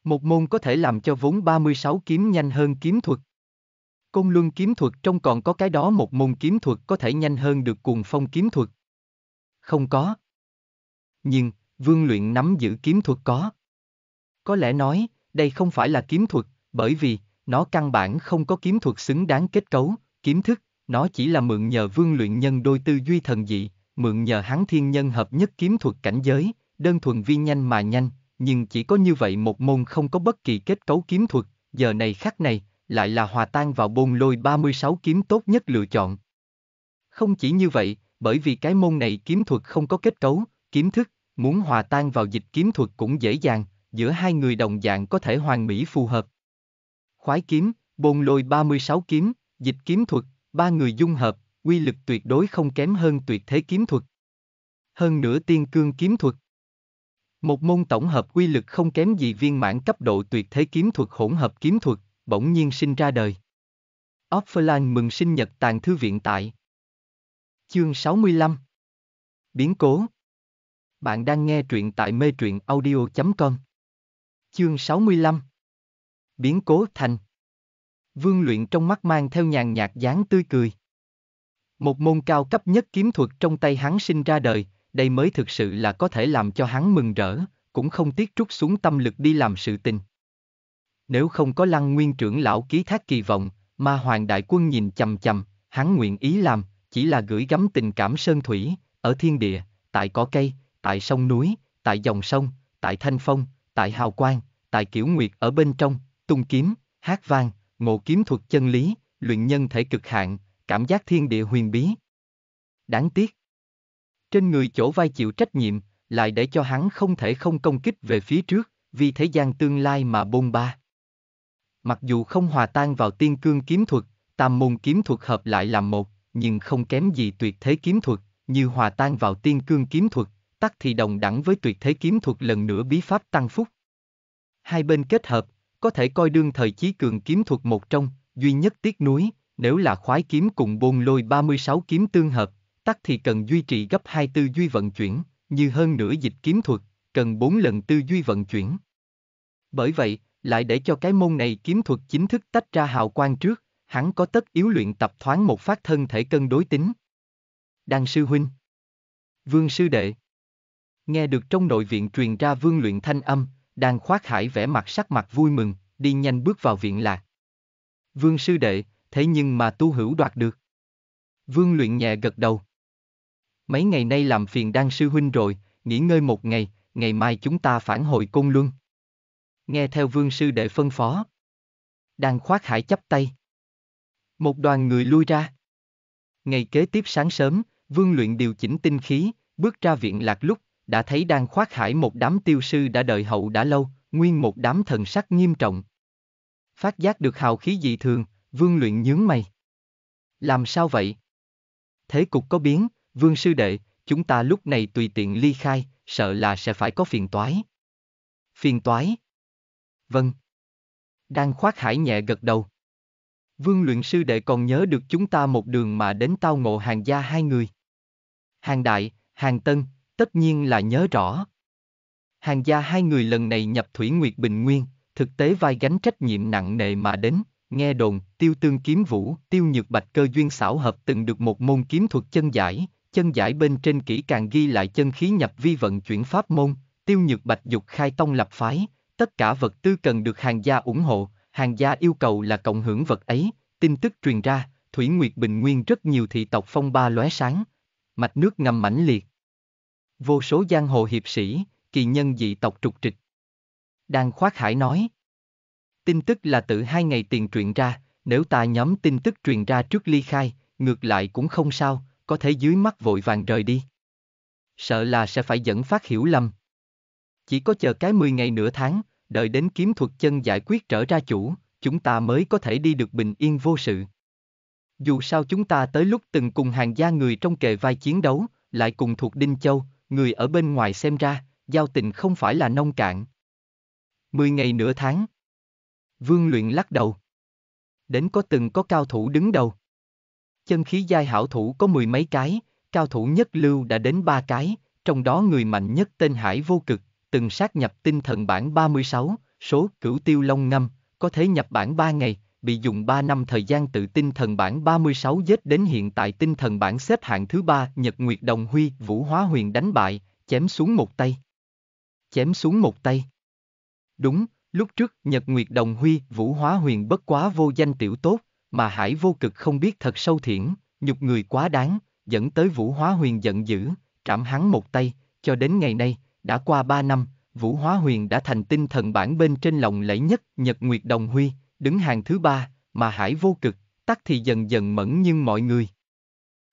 S1: Một môn có thể làm cho vốn 36 kiếm nhanh hơn kiếm thuật. Côn luân kiếm thuật trong còn có cái đó một môn kiếm thuật có thể nhanh hơn được cuồng phong kiếm thuật. Không có. Nhưng, vương luyện nắm giữ kiếm thuật có. Có lẽ nói, đây không phải là kiếm thuật, bởi vì, nó căn bản không có kiếm thuật xứng đáng kết cấu, kiếm thức, nó chỉ là mượn nhờ vương luyện nhân đôi tư duy thần dị, mượn nhờ hán thiên nhân hợp nhất kiếm thuật cảnh giới, đơn thuần vi nhanh mà nhanh, nhưng chỉ có như vậy một môn không có bất kỳ kết cấu kiếm thuật, giờ này khắc này, lại là hòa tan vào bồn lôi 36 kiếm tốt nhất lựa chọn. Không chỉ như vậy, bởi vì cái môn này kiếm thuật không có kết cấu, kiếm thức, muốn hòa tan vào dịch kiếm thuật cũng dễ dàng, giữa hai người đồng dạng có thể hoàn mỹ phù hợp. Khoái kiếm, bồn lôi 36 kiếm, dịch kiếm thuật, ba người dung hợp, quy lực tuyệt đối không kém hơn tuyệt thế kiếm thuật. Hơn nữa tiên cương kiếm thuật. Một môn tổng hợp quy lực không kém gì viên mãn cấp độ tuyệt thế kiếm thuật hỗn hợp kiếm thuật, bỗng nhiên sinh ra đời. Offerland mừng sinh nhật tàn thư viện tại. Chương 65 Biến cố Bạn đang nghe truyện tại mê truyện audio.com Chương 65 Biến cố thành Vương luyện trong mắt mang theo nhàn nhạt dáng tươi cười. Một môn cao cấp nhất kiếm thuật trong tay hắn sinh ra đời, đây mới thực sự là có thể làm cho hắn mừng rỡ, cũng không tiếc trút xuống tâm lực đi làm sự tình nếu không có lăng nguyên trưởng lão ký thác kỳ vọng, mà hoàng đại quân nhìn chầm chầm, hắn nguyện ý làm, chỉ là gửi gắm tình cảm sơn thủy, ở thiên địa, tại có cây, tại sông núi, tại dòng sông, tại thanh phong, tại hào quang, tại kiểu nguyệt ở bên trong, tung kiếm, hát vang, ngộ kiếm thuật chân lý, luyện nhân thể cực hạn, cảm giác thiên địa huyền bí. Đáng tiếc. Trên người chỗ vai chịu trách nhiệm, lại để cho hắn không thể không công kích về phía trước, vì thế gian tương lai mà bôn ba. Mặc dù không hòa tan vào tiên cương kiếm thuật, tam môn kiếm thuật hợp lại làm một, nhưng không kém gì tuyệt thế kiếm thuật, như hòa tan vào tiên cương kiếm thuật, tắc thì đồng đẳng với tuyệt thế kiếm thuật lần nữa bí pháp tăng phúc. Hai bên kết hợp, có thể coi đương thời chí cường kiếm thuật một trong, duy nhất tiếc núi, nếu là khoái kiếm cùng bôn lôi 36 kiếm tương hợp, tắc thì cần duy trì gấp 2 tư duy vận chuyển, như hơn nửa dịch kiếm thuật, cần 4 lần tư duy vận chuyển. Bởi vậy, lại để cho cái môn này kiếm thuật chính thức tách ra hào quang trước, hắn có tất yếu luyện tập thoáng một phát thân thể cân đối tính. Đan sư huynh. Vương sư đệ. Nghe được trong nội viện truyền ra vương luyện thanh âm, đang khoác hải vẻ mặt sắc mặt vui mừng, đi nhanh bước vào viện lạc. Vương sư đệ, thế nhưng mà tu hữu đoạt được. Vương luyện nhẹ gật đầu. Mấy ngày nay làm phiền Đan sư huynh rồi, nghỉ ngơi một ngày, ngày mai chúng ta phản hồi công luân nghe theo vương sư đệ phân phó. Đang khoác hải chắp tay. Một đoàn người lui ra. Ngày kế tiếp sáng sớm, vương luyện điều chỉnh tinh khí, bước ra viện lạc lúc, đã thấy đang khoác hải một đám tiêu sư đã đợi hậu đã lâu, nguyên một đám thần sắc nghiêm trọng. Phát giác được hào khí dị thường, vương luyện nhướng mày. Làm sao vậy? Thế cục có biến, vương sư đệ, chúng ta lúc này tùy tiện ly khai, sợ là sẽ phải có phiền toái. Phiền toái? Vâng. Đang khoác hải nhẹ gật đầu. Vương luyện sư đệ còn nhớ được chúng ta một đường mà đến tao ngộ hàng gia hai người. Hàng đại, hàng tân, tất nhiên là nhớ rõ. Hàng gia hai người lần này nhập Thủy Nguyệt Bình Nguyên, thực tế vai gánh trách nhiệm nặng nề mà đến, nghe đồn, tiêu tương kiếm vũ, tiêu nhược bạch cơ duyên xảo hợp từng được một môn kiếm thuật chân giải, chân giải bên trên kỹ càng ghi lại chân khí nhập vi vận chuyển pháp môn, tiêu nhược bạch dục khai tông lập phái, Tất cả vật tư cần được hàng gia ủng hộ, hàng gia yêu cầu là cộng hưởng vật ấy, tin tức truyền ra, Thủy Nguyệt Bình Nguyên rất nhiều thị tộc phong ba lóe sáng, mạch nước ngầm mãnh liệt. Vô số giang hồ hiệp sĩ, kỳ nhân dị tộc trục trịch. Đang khoác hải nói. Tin tức là tự hai ngày tiền truyền ra, nếu ta nhóm tin tức truyền ra trước ly khai, ngược lại cũng không sao, có thể dưới mắt vội vàng rời đi. Sợ là sẽ phải dẫn phát hiểu lầm. Chỉ có chờ cái 10 ngày nửa tháng, đợi đến kiếm thuật chân giải quyết trở ra chủ, chúng ta mới có thể đi được bình yên vô sự. Dù sao chúng ta tới lúc từng cùng hàng gia người trong kề vai chiến đấu, lại cùng thuộc Đinh Châu, người ở bên ngoài xem ra, giao tình không phải là nông cạn. Mười ngày nửa tháng. Vương luyện lắc đầu. Đến có từng có cao thủ đứng đầu. Chân khí giai hảo thủ có mười mấy cái, cao thủ nhất lưu đã đến ba cái, trong đó người mạnh nhất tên Hải vô cực, từng sát nhập tinh thần bản 36, số cửu tiêu long ngâm, có thể nhập bản 3 ngày, bị dùng 3 năm thời gian tự tinh thần bản 36 dết đến hiện tại tinh thần bản xếp hạng thứ ba Nhật Nguyệt Đồng Huy Vũ Hóa Huyền đánh bại, chém xuống một tay. Chém xuống một tay. Đúng, lúc trước Nhật Nguyệt Đồng Huy Vũ Hóa Huyền bất quá vô danh tiểu tốt, mà hải vô cực không biết thật sâu thiển, nhục người quá đáng, dẫn tới Vũ Hóa Huyền giận dữ, trảm hắn một tay, cho đến ngày nay, đã qua ba năm, Vũ Hóa Huyền đã thành tinh thần bản bên trên lòng lẫy nhất Nhật Nguyệt Đồng Huy, đứng hàng thứ ba, mà hải vô cực, tắc thì dần dần mẫn nhưng mọi người.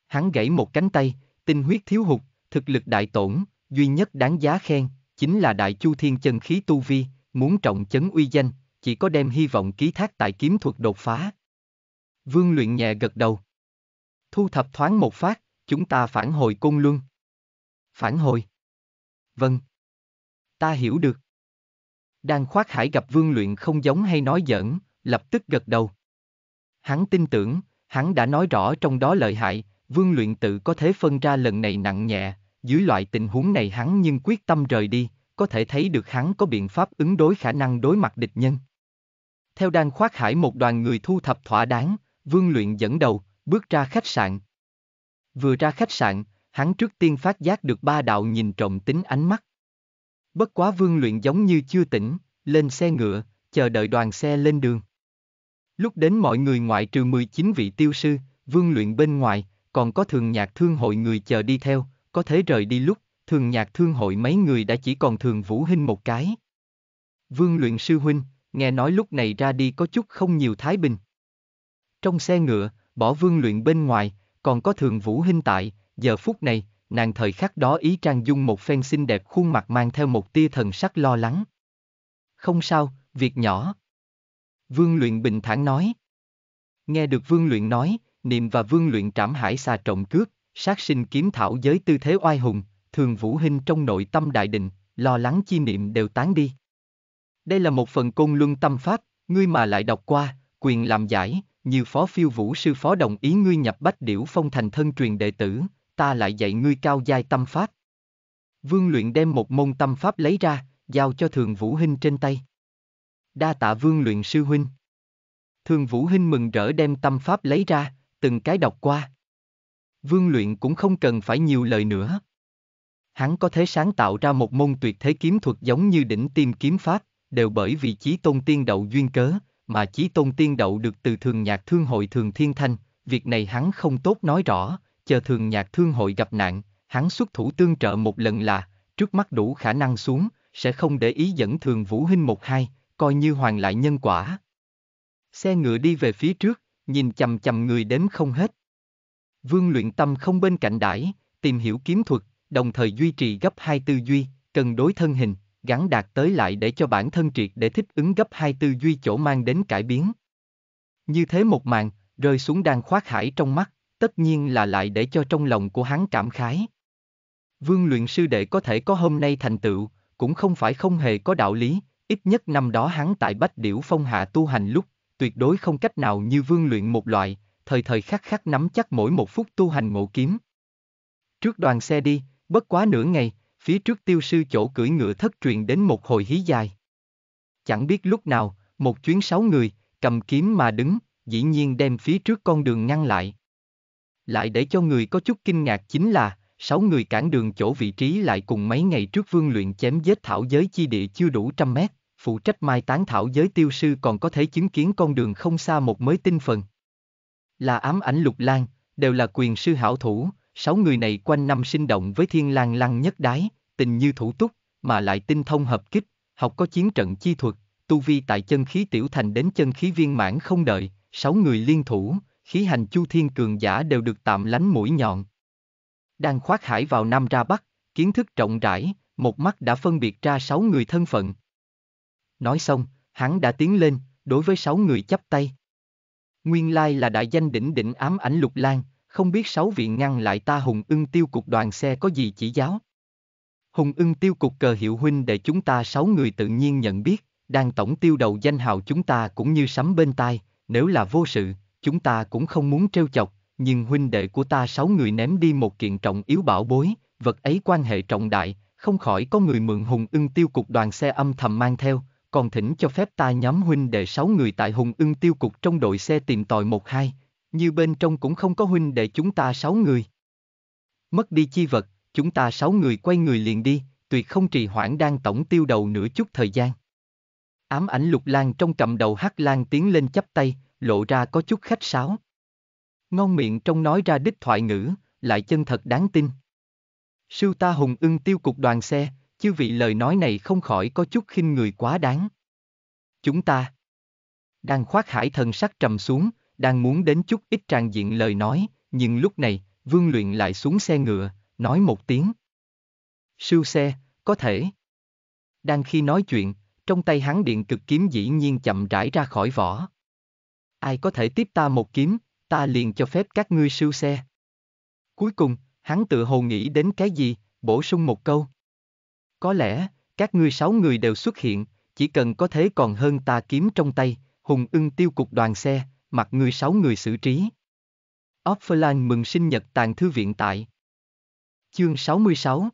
S1: Hắn gãy một cánh tay, tinh huyết thiếu hụt, thực lực đại tổn, duy nhất đáng giá khen, chính là đại chu thiên chân khí tu vi, muốn trọng chấn uy danh, chỉ có đem hy vọng ký thác tại kiếm thuật đột phá. Vương luyện nhẹ gật đầu. Thu thập thoáng một phát, chúng ta phản hồi cung luân. Phản hồi. Vâng. Ta hiểu được. Đang khoác hải gặp vương luyện không giống hay nói giỡn, lập tức gật đầu. Hắn tin tưởng, hắn đã nói rõ trong đó lợi hại, vương luyện tự có thể phân ra lần này nặng nhẹ, dưới loại tình huống này hắn nhưng quyết tâm rời đi, có thể thấy được hắn có biện pháp ứng đối khả năng đối mặt địch nhân. Theo đang khoác hải một đoàn người thu thập thỏa đáng, vương luyện dẫn đầu, bước ra khách sạn. Vừa ra khách sạn, hắn trước tiên phát giác được ba đạo nhìn trộm tính ánh mắt. Bất quá vương luyện giống như chưa tỉnh, lên xe ngựa, chờ đợi đoàn xe lên đường. Lúc đến mọi người ngoại trừ 19 vị tiêu sư, vương luyện bên ngoài, còn có thường nhạc thương hội người chờ đi theo, có thể rời đi lúc, thường nhạc thương hội mấy người đã chỉ còn thường vũ hình một cái. Vương luyện sư huynh, nghe nói lúc này ra đi có chút không nhiều thái bình. Trong xe ngựa, bỏ vương luyện bên ngoài, còn có thường vũ hình tại, giờ phút này, nàng thời khắc đó ý trang dung một phen xinh đẹp khuôn mặt mang theo một tia thần sắc lo lắng. Không sao, việc nhỏ. Vương Luyện bình thản nói. Nghe được Vương Luyện nói, Niệm và Vương Luyện trảm hải xà trộm cướp, sát sinh kiếm thảo giới tư thế oai hùng, thường vũ hình trong nội tâm đại định, lo lắng chi niệm đều tán đi. Đây là một phần côn luân tâm pháp, ngươi mà lại đọc qua, quyền làm giải, như phó phiêu vũ sư phó đồng ý ngươi nhập bách điểu phong thành thân truyền đệ tử, ta lại dạy ngươi cao giai tâm pháp. Vương luyện đem một môn tâm pháp lấy ra, giao cho thường vũ Hinh trên tay. Đa tạ vương luyện sư huynh. Thường vũ Hinh mừng rỡ đem tâm pháp lấy ra, từng cái đọc qua. Vương luyện cũng không cần phải nhiều lời nữa. Hắn có thể sáng tạo ra một môn tuyệt thế kiếm thuật giống như đỉnh tim kiếm pháp, đều bởi vì chí tôn tiên đậu duyên cớ, mà chí tôn tiên đậu được từ thường nhạc thương hội thường thiên thanh, việc này hắn không tốt nói rõ, chờ thường nhạc thương hội gặp nạn, hắn xuất thủ tương trợ một lần là, trước mắt đủ khả năng xuống, sẽ không để ý dẫn thường vũ hinh một hai, coi như hoàn lại nhân quả. Xe ngựa đi về phía trước, nhìn chầm chầm người đếm không hết. Vương luyện tâm không bên cạnh đãi, tìm hiểu kiếm thuật, đồng thời duy trì gấp hai tư duy, cân đối thân hình, gắn đạt tới lại để cho bản thân triệt để thích ứng gấp hai tư duy chỗ mang đến cải biến. Như thế một màn, rơi xuống đang khoác hải trong mắt, tất nhiên là lại để cho trong lòng của hắn cảm khái. Vương luyện sư đệ có thể có hôm nay thành tựu, cũng không phải không hề có đạo lý, ít nhất năm đó hắn tại Bách Điểu Phong Hạ tu hành lúc, tuyệt đối không cách nào như vương luyện một loại, thời thời khắc khắc nắm chắc mỗi một phút tu hành ngộ kiếm. Trước đoàn xe đi, bất quá nửa ngày, phía trước tiêu sư chỗ cưỡi ngựa thất truyền đến một hồi hí dài. Chẳng biết lúc nào, một chuyến sáu người, cầm kiếm mà đứng, dĩ nhiên đem phía trước con đường ngăn lại. Lại để cho người có chút kinh ngạc chính là, sáu người cản đường chỗ vị trí lại cùng mấy ngày trước vương luyện chém giết thảo giới chi địa chưa đủ trăm mét, phụ trách mai tán thảo giới tiêu sư còn có thể chứng kiến con đường không xa một mới tinh phần. Là ám ảnh lục lan, đều là quyền sư hảo thủ, sáu người này quanh năm sinh động với thiên lang lăng nhất đái, tình như thủ túc, mà lại tinh thông hợp kích, học có chiến trận chi thuật, tu vi tại chân khí tiểu thành đến chân khí viên mãn không đợi, sáu người liên thủ, khí hành chu thiên cường giả đều được tạm lánh mũi nhọn. Đang khoác hải vào Nam ra Bắc, kiến thức rộng rãi, một mắt đã phân biệt ra sáu người thân phận. Nói xong, hắn đã tiến lên, đối với sáu người chắp tay. Nguyên lai là đại danh đỉnh đỉnh ám ảnh lục lan, không biết sáu vị ngăn lại ta hùng ưng tiêu cục đoàn xe có gì chỉ giáo. Hùng ưng tiêu cục cờ hiệu huynh để chúng ta sáu người tự nhiên nhận biết, đang tổng tiêu đầu danh hào chúng ta cũng như sắm bên tai, nếu là vô sự, chúng ta cũng không muốn trêu chọc, nhưng huynh đệ của ta sáu người ném đi một kiện trọng yếu bảo bối, vật ấy quan hệ trọng đại, không khỏi có người mượn hùng ưng tiêu cục đoàn xe âm thầm mang theo, còn thỉnh cho phép ta nhóm huynh đệ sáu người tại hùng ưng tiêu cục trong đội xe tìm tòi một hai, như bên trong cũng không có huynh đệ chúng ta sáu người. Mất đi chi vật, chúng ta sáu người quay người liền đi, tuyệt không trì hoãn đang tổng tiêu đầu nửa chút thời gian. Ám ảnh lục lan trong cầm đầu hắc lan tiến lên chắp tay, lộ ra có chút khách sáo. Ngon miệng trong nói ra đích thoại ngữ, lại chân thật đáng tin. Sư ta hùng ưng tiêu cục đoàn xe, chư vị lời nói này không khỏi có chút khinh người quá đáng. Chúng ta đang khoác hải thần sắc trầm xuống, đang muốn đến chút ít tràn diện lời nói, nhưng lúc này, Vương Luyện lại xuống xe ngựa, nói một tiếng. sư xe, có thể. Đang khi nói chuyện, trong tay hắn điện cực kiếm dĩ nhiên chậm rãi ra khỏi vỏ ai có thể tiếp ta một kiếm, ta liền cho phép các ngươi siêu xe. Cuối cùng, hắn tự hồ nghĩ đến cái gì, bổ sung một câu. Có lẽ, các ngươi sáu người đều xuất hiện, chỉ cần có thế còn hơn ta kiếm trong tay, hùng ưng tiêu cục đoàn xe, mặc ngươi sáu người xử trí. Offline mừng sinh nhật tàn thư viện tại. Chương 66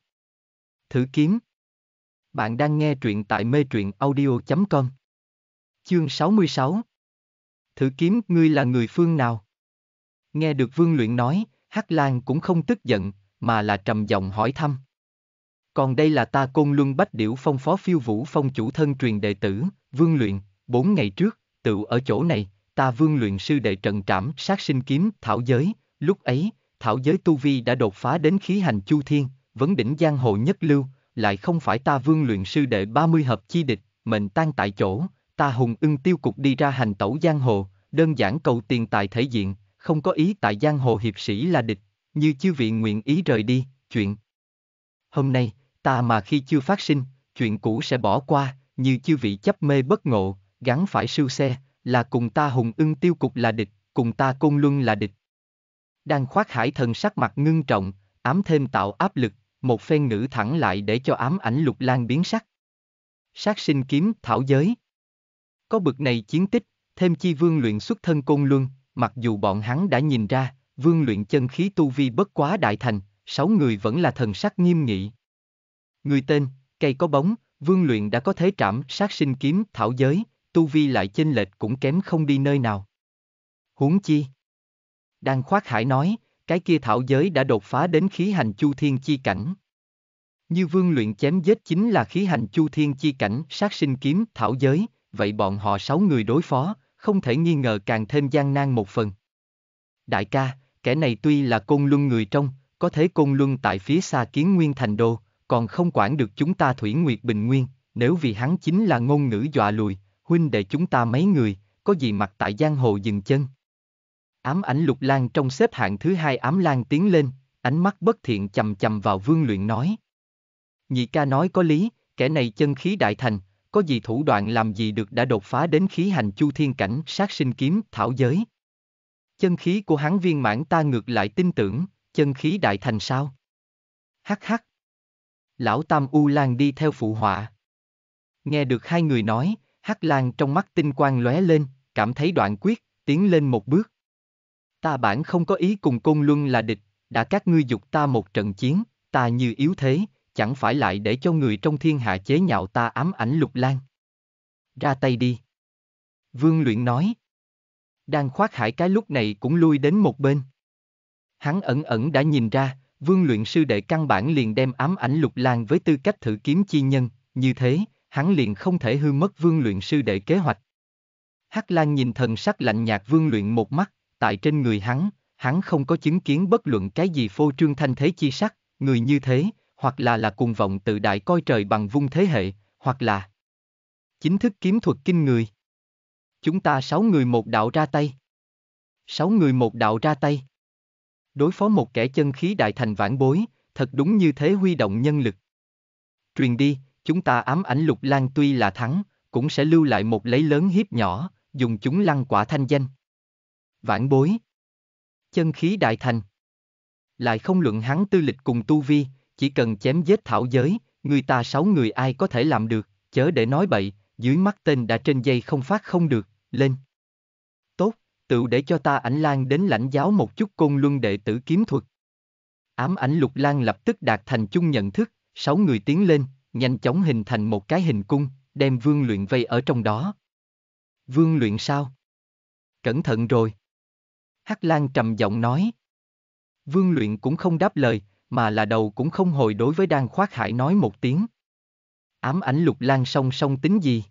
S1: Thử kiếm Bạn đang nghe truyện tại mê truyện audio.com Chương 66 thử kiếm ngươi là người phương nào? Nghe được vương luyện nói, Hắc Lan cũng không tức giận, mà là trầm giọng hỏi thăm. Còn đây là ta côn luân bách điểu phong phó phiêu vũ phong chủ thân truyền đệ tử, vương luyện, bốn ngày trước, tự ở chỗ này, ta vương luyện sư đệ trận trảm sát sinh kiếm thảo giới, lúc ấy, thảo giới tu vi đã đột phá đến khí hành chu thiên, vấn đỉnh giang hồ nhất lưu, lại không phải ta vương luyện sư đệ 30 hợp chi địch, mình tan tại chỗ, Ta hùng ưng tiêu cục đi ra hành tẩu giang hồ, đơn giản cầu tiền tài thể diện, không có ý tại giang hồ hiệp sĩ là địch, như chư vị nguyện ý rời đi, chuyện. Hôm nay, ta mà khi chưa phát sinh, chuyện cũ sẽ bỏ qua, như chư vị chấp mê bất ngộ, gắn phải siêu xe, là cùng ta hùng ưng tiêu cục là địch, cùng ta côn luân là địch. Đang khoác hải thần sắc mặt ngưng trọng, ám thêm tạo áp lực, một phen ngữ thẳng lại để cho ám ảnh lục lan biến sắc. Sát sinh kiếm thảo giới có bực này chiến tích, thêm chi vương luyện xuất thân côn luân, mặc dù bọn hắn đã nhìn ra, vương luyện chân khí tu vi bất quá đại thành, sáu người vẫn là thần sắc nghiêm nghị. Người tên, cây có bóng, vương luyện đã có thế trảm sát sinh kiếm thảo giới, tu vi lại chênh lệch cũng kém không đi nơi nào. Huống chi? Đang khoác hải nói, cái kia thảo giới đã đột phá đến khí hành chu thiên chi cảnh. Như vương luyện chém giết chính là khí hành chu thiên chi cảnh sát sinh kiếm thảo giới, vậy bọn họ sáu người đối phó, không thể nghi ngờ càng thêm gian nan một phần. Đại ca, kẻ này tuy là côn luân người trong, có thế côn luân tại phía xa kiến nguyên thành đô, còn không quản được chúng ta thủy nguyệt bình nguyên, nếu vì hắn chính là ngôn ngữ dọa lùi, huynh đệ chúng ta mấy người, có gì mặt tại giang hồ dừng chân. Ám ảnh lục lan trong xếp hạng thứ hai ám lan tiến lên, ánh mắt bất thiện chầm chầm vào vương luyện nói. Nhị ca nói có lý, kẻ này chân khí đại thành, có gì thủ đoạn làm gì được đã đột phá đến khí hành chu thiên cảnh sát sinh kiếm thảo giới. Chân khí của hắn viên mãn ta ngược lại tin tưởng, chân khí đại thành sao? Hắc hắc. Lão Tam U Lan đi theo phụ họa. Nghe được hai người nói, Hắc Lan trong mắt tinh quang lóe lên, cảm thấy đoạn quyết, tiến lên một bước. Ta bản không có ý cùng Côn Luân là địch, đã các ngươi dục ta một trận chiến, ta như yếu thế, chẳng phải lại để cho người trong thiên hạ chế nhạo ta ám ảnh lục lan. Ra tay đi. Vương luyện nói. Đang khoác hải cái lúc này cũng lui đến một bên. Hắn ẩn ẩn đã nhìn ra, vương luyện sư đệ căn bản liền đem ám ảnh lục lan với tư cách thử kiếm chi nhân, như thế, hắn liền không thể hư mất vương luyện sư đệ kế hoạch. Hắc Lan nhìn thần sắc lạnh nhạt vương luyện một mắt, tại trên người hắn, hắn không có chứng kiến bất luận cái gì phô trương thanh thế chi sắc, người như thế, hoặc là là cuồng vọng tự đại coi trời bằng vung thế hệ, hoặc là chính thức kiếm thuật kinh người. Chúng ta sáu người một đạo ra tay. Sáu người một đạo ra tay. Đối phó một kẻ chân khí đại thành vãn bối, thật đúng như thế huy động nhân lực. Truyền đi, chúng ta ám ảnh lục lan tuy là thắng, cũng sẽ lưu lại một lấy lớn hiếp nhỏ, dùng chúng lăng quả thanh danh. Vãn bối. Chân khí đại thành. Lại không luận hắn tư lịch cùng tu vi, chỉ cần chém giết thảo giới, người ta sáu người ai có thể làm được, chớ để nói bậy, dưới mắt tên đã trên dây không phát không được, lên. Tốt, tự để cho ta ảnh lan đến lãnh giáo một chút côn luân đệ tử kiếm thuật. Ám ảnh lục lan lập tức đạt thành chung nhận thức, sáu người tiến lên, nhanh chóng hình thành một cái hình cung, đem vương luyện vây ở trong đó. Vương luyện sao? Cẩn thận rồi. Hắc Lan trầm giọng nói. Vương luyện cũng không đáp lời, mà là đầu cũng không hồi đối với Đan Khoác Hải nói một tiếng. Ám ảnh lục lan song song tính gì?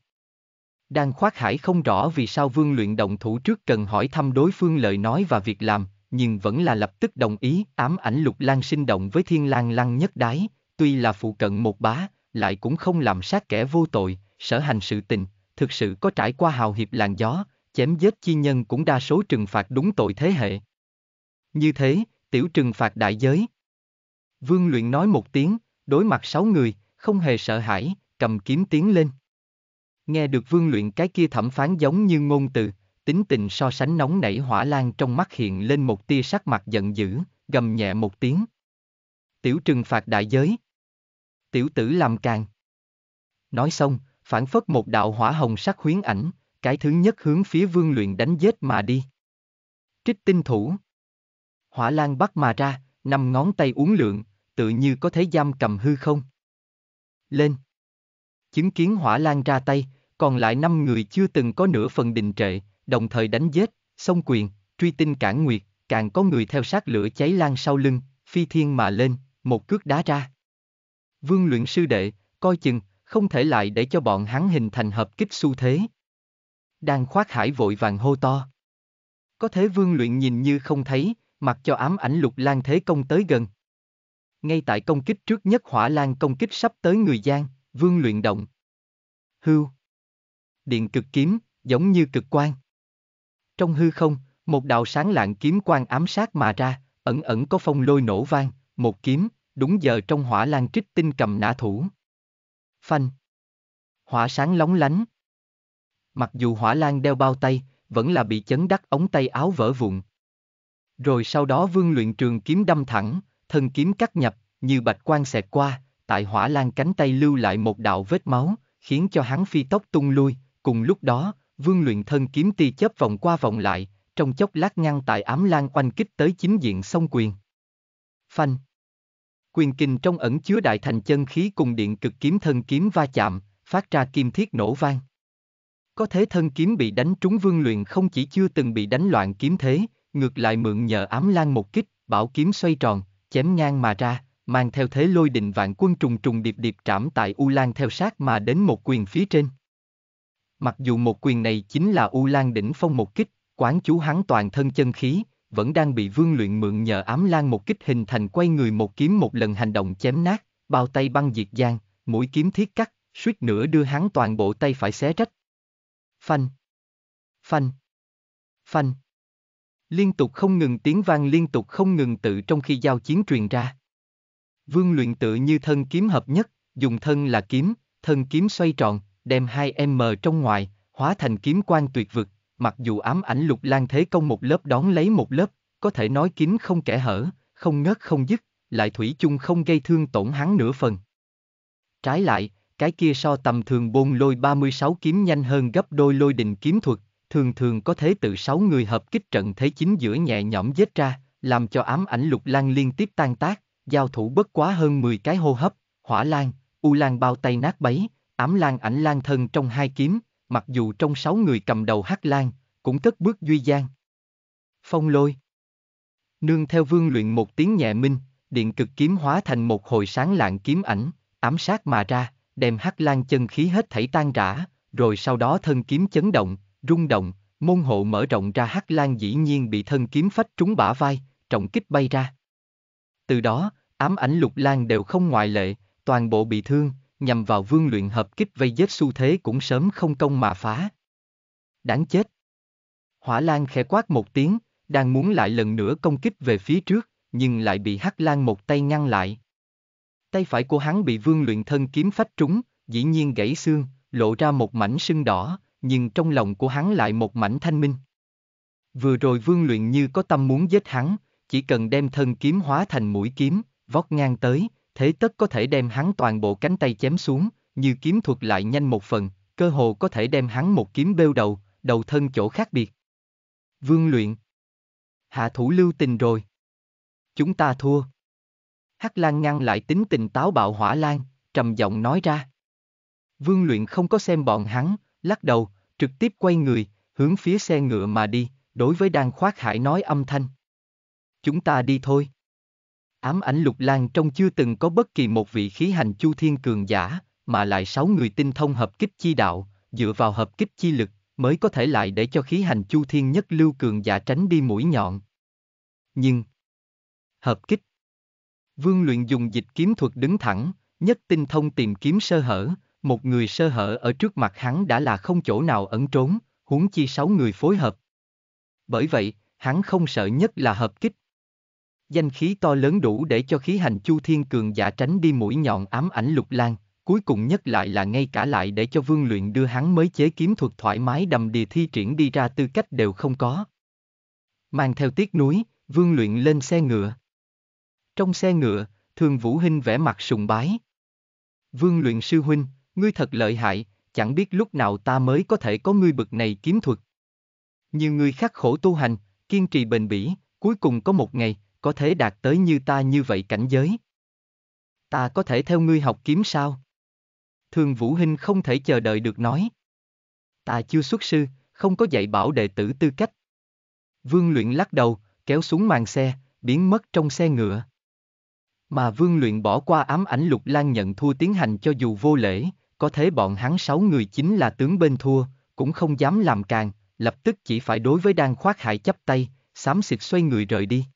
S1: Đan Khoác Hải không rõ vì sao vương luyện động thủ trước cần hỏi thăm đối phương lời nói và việc làm, nhưng vẫn là lập tức đồng ý ám ảnh lục lan sinh động với thiên lang lăng nhất đái, tuy là phụ cận một bá, lại cũng không làm sát kẻ vô tội, sở hành sự tình, thực sự có trải qua hào hiệp làn gió, chém giết chi nhân cũng đa số trừng phạt đúng tội thế hệ. Như thế, tiểu trừng phạt đại giới. Vương Luyện nói một tiếng, đối mặt sáu người, không hề sợ hãi, cầm kiếm tiến lên. Nghe được Vương Luyện cái kia thẩm phán giống như ngôn từ, tính tình so sánh nóng nảy hỏa lan trong mắt hiện lên một tia sắc mặt giận dữ, gầm nhẹ một tiếng. Tiểu trừng phạt đại giới. Tiểu tử làm càng. Nói xong, phản phất một đạo hỏa hồng sắc huyến ảnh, cái thứ nhất hướng phía vương luyện đánh giết mà đi. Trích tinh thủ. Hỏa lan bắt mà ra, năm ngón tay uốn lượn, tự như có thể giam cầm hư không. Lên! Chứng kiến hỏa lan ra tay, còn lại năm người chưa từng có nửa phần đình trệ, đồng thời đánh giết, xông quyền, truy tinh cản nguyệt, càng có người theo sát lửa cháy lan sau lưng, phi thiên mà lên, một cước đá ra. Vương luyện sư đệ, coi chừng, không thể lại để cho bọn hắn hình thành hợp kích xu thế. Đang khoác hải vội vàng hô to. Có thế vương luyện nhìn như không thấy, mặc cho ám ảnh lục lan thế công tới gần. Ngay tại công kích trước nhất hỏa lan công kích sắp tới người giang vương luyện động. Hưu. Điện cực kiếm, giống như cực quan. Trong hư không, một đạo sáng lạng kiếm quan ám sát mà ra, ẩn ẩn có phong lôi nổ vang, một kiếm, đúng giờ trong hỏa lan trích tinh cầm nã thủ. Phanh. Hỏa sáng lóng lánh. Mặc dù hỏa lan đeo bao tay, vẫn là bị chấn đắc ống tay áo vỡ vụn, rồi sau đó vương luyện trường kiếm đâm thẳng, thân kiếm cắt nhập, như bạch quan xẹt qua, tại hỏa lan cánh tay lưu lại một đạo vết máu, khiến cho hắn phi tốc tung lui, cùng lúc đó, vương luyện thân kiếm ti chớp vòng qua vòng lại, trong chốc lát ngăn tại ám lan oanh kích tới chính diện song quyền. Phanh. Quyền kinh trong ẩn chứa đại thành chân khí cùng điện cực kiếm thân kiếm va chạm, phát ra kim thiết nổ vang. Có thế thân kiếm bị đánh trúng vương luyện không chỉ chưa từng bị đánh loạn kiếm thế, ngược lại mượn nhờ ám lan một kích, bảo kiếm xoay tròn, chém ngang mà ra, mang theo thế lôi đình vạn quân trùng trùng điệp điệp trảm tại U Lan theo sát mà đến một quyền phía trên. Mặc dù một quyền này chính là U Lan đỉnh phong một kích, quán chú hắn toàn thân chân khí, vẫn đang bị vương luyện mượn nhờ ám lan một kích hình thành quay người một kiếm một lần hành động chém nát, bao tay băng diệt giang, mũi kiếm thiết cắt, suýt nữa đưa hắn toàn bộ tay phải xé rách. Phanh! Phanh! Phanh! Liên tục không ngừng tiếng vang liên tục không ngừng tự trong khi giao chiến truyền ra. Vương luyện tự như thân kiếm hợp nhất, dùng thân là kiếm, thân kiếm xoay tròn, đem hai m trong ngoài, hóa thành kiếm quan tuyệt vực, mặc dù ám ảnh lục lan thế công một lớp đón lấy một lớp, có thể nói kín không kẻ hở, không ngớt không dứt, lại thủy chung không gây thương tổn hắn nửa phần. Trái lại, cái kia so tầm thường bôn lôi 36 kiếm nhanh hơn gấp đôi lôi đình kiếm thuật, thường thường có thế từ sáu người hợp kích trận thế chính giữa nhẹ nhõm giết ra, làm cho ám ảnh lục lan liên tiếp tan tác, giao thủ bất quá hơn 10 cái hô hấp, hỏa lan, u lan bao tay nát bấy, ám lan ảnh lan thân trong hai kiếm, mặc dù trong sáu người cầm đầu hắc lan, cũng cất bước duy gian. Phong lôi Nương theo vương luyện một tiếng nhẹ minh, điện cực kiếm hóa thành một hồi sáng lạng kiếm ảnh, ám sát mà ra, đem hắc lan chân khí hết thảy tan rã, rồi sau đó thân kiếm chấn động, rung động, môn hộ mở rộng ra Hắc Lan dĩ nhiên bị thân kiếm phách trúng bả vai, trọng kích bay ra. Từ đó, ám ảnh lục lan đều không ngoại lệ, toàn bộ bị thương, nhằm vào vương luyện hợp kích vây giết xu thế cũng sớm không công mà phá. Đáng chết. Hỏa lan khẽ quát một tiếng, đang muốn lại lần nữa công kích về phía trước, nhưng lại bị Hắc Lan một tay ngăn lại. Tay phải của hắn bị vương luyện thân kiếm phách trúng, dĩ nhiên gãy xương, lộ ra một mảnh sưng đỏ, nhưng trong lòng của hắn lại một mảnh thanh minh. Vừa rồi vương luyện như có tâm muốn giết hắn, chỉ cần đem thân kiếm hóa thành mũi kiếm, vót ngang tới, thế tất có thể đem hắn toàn bộ cánh tay chém xuống, như kiếm thuật lại nhanh một phần, cơ hồ có thể đem hắn một kiếm bêu đầu, đầu thân chỗ khác biệt. Vương luyện Hạ thủ lưu tình rồi. Chúng ta thua. Hắc Lan ngăn lại tính tình táo bạo hỏa lan, trầm giọng nói ra. Vương luyện không có xem bọn hắn, lắc đầu, trực tiếp quay người, hướng phía xe ngựa mà đi, đối với đang khoác hải nói âm thanh. Chúng ta đi thôi. Ám ảnh lục lan trong chưa từng có bất kỳ một vị khí hành chu thiên cường giả, mà lại sáu người tinh thông hợp kích chi đạo, dựa vào hợp kích chi lực, mới có thể lại để cho khí hành chu thiên nhất lưu cường giả tránh đi mũi nhọn. Nhưng, hợp kích, vương luyện dùng dịch kiếm thuật đứng thẳng, nhất tinh thông tìm kiếm sơ hở, một người sơ hở ở trước mặt hắn đã là không chỗ nào ẩn trốn, huống chi sáu người phối hợp. Bởi vậy, hắn không sợ nhất là hợp kích. Danh khí to lớn đủ để cho khí hành chu thiên cường giả tránh đi mũi nhọn ám ảnh lục lan, cuối cùng nhất lại là ngay cả lại để cho vương luyện đưa hắn mới chế kiếm thuật thoải mái đầm đìa thi triển đi ra tư cách đều không có. Mang theo tiết núi, vương luyện lên xe ngựa. Trong xe ngựa, thường vũ huynh vẽ mặt sùng bái. Vương luyện sư huynh, ngươi thật lợi hại, chẳng biết lúc nào ta mới có thể có ngươi bực này kiếm thuật. Như ngươi khắc khổ tu hành, kiên trì bền bỉ, cuối cùng có một ngày, có thể đạt tới như ta như vậy cảnh giới. Ta có thể theo ngươi học kiếm sao? Thường Vũ Hinh không thể chờ đợi được nói. Ta chưa xuất sư, không có dạy bảo đệ tử tư cách. Vương Luyện lắc đầu, kéo xuống màn xe, biến mất trong xe ngựa. Mà Vương Luyện bỏ qua ám ảnh lục lan nhận thua tiến hành cho dù vô lễ, có thế bọn hắn sáu người chính là tướng bên thua, cũng không dám làm càng, lập tức chỉ phải đối với đan khoác hải chắp tay, xám xịt xoay người rời đi.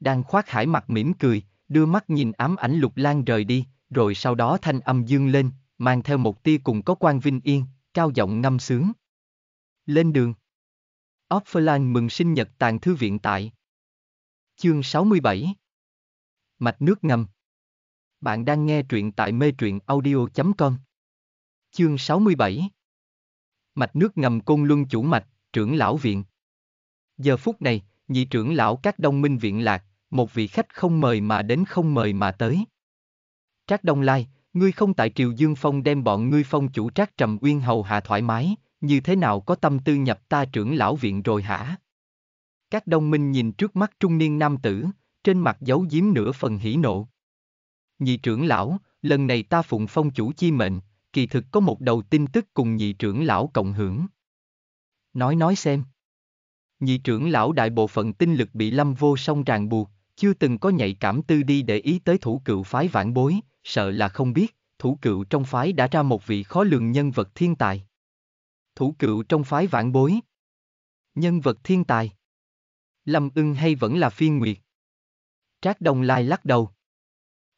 S1: Đan khoác hải mặt mỉm cười, đưa mắt nhìn ám ảnh lục lan rời đi, rồi sau đó thanh âm dương lên, mang theo một tia cùng có quan vinh yên, cao giọng ngâm sướng. Lên đường. Offerland mừng sinh nhật tàn thư viện tại. Chương 67 Mạch nước ngầm Bạn đang nghe truyện tại mê truyện audio.com Chương 67 Mạch nước ngầm Côn Luân Chủ Mạch, trưởng lão viện Giờ phút này, nhị trưởng lão các đông minh viện lạc, một vị khách không mời mà đến không mời mà tới. Trác Đông Lai, ngươi không tại Triều Dương Phong đem bọn ngươi phong chủ Trác Trầm Uyên hầu hạ thoải mái, như thế nào có tâm tư nhập ta trưởng lão viện rồi hả? Các đông minh nhìn trước mắt trung niên nam tử, trên mặt giấu giếm nửa phần hỉ nộ. Nhị trưởng lão, lần này ta phụng phong chủ chi mệnh, kỳ thực có một đầu tin tức cùng nhị trưởng lão cộng hưởng. Nói nói xem. Nhị trưởng lão đại bộ phận tinh lực bị lâm vô song ràng buộc, chưa từng có nhạy cảm tư đi để ý tới thủ cựu phái vãn bối, sợ là không biết, thủ cựu trong phái đã ra một vị khó lường nhân vật thiên tài. Thủ cựu trong phái vãn bối. Nhân vật thiên tài. Lâm ưng hay vẫn là phiên nguyệt? Trác Đông Lai lắc đầu.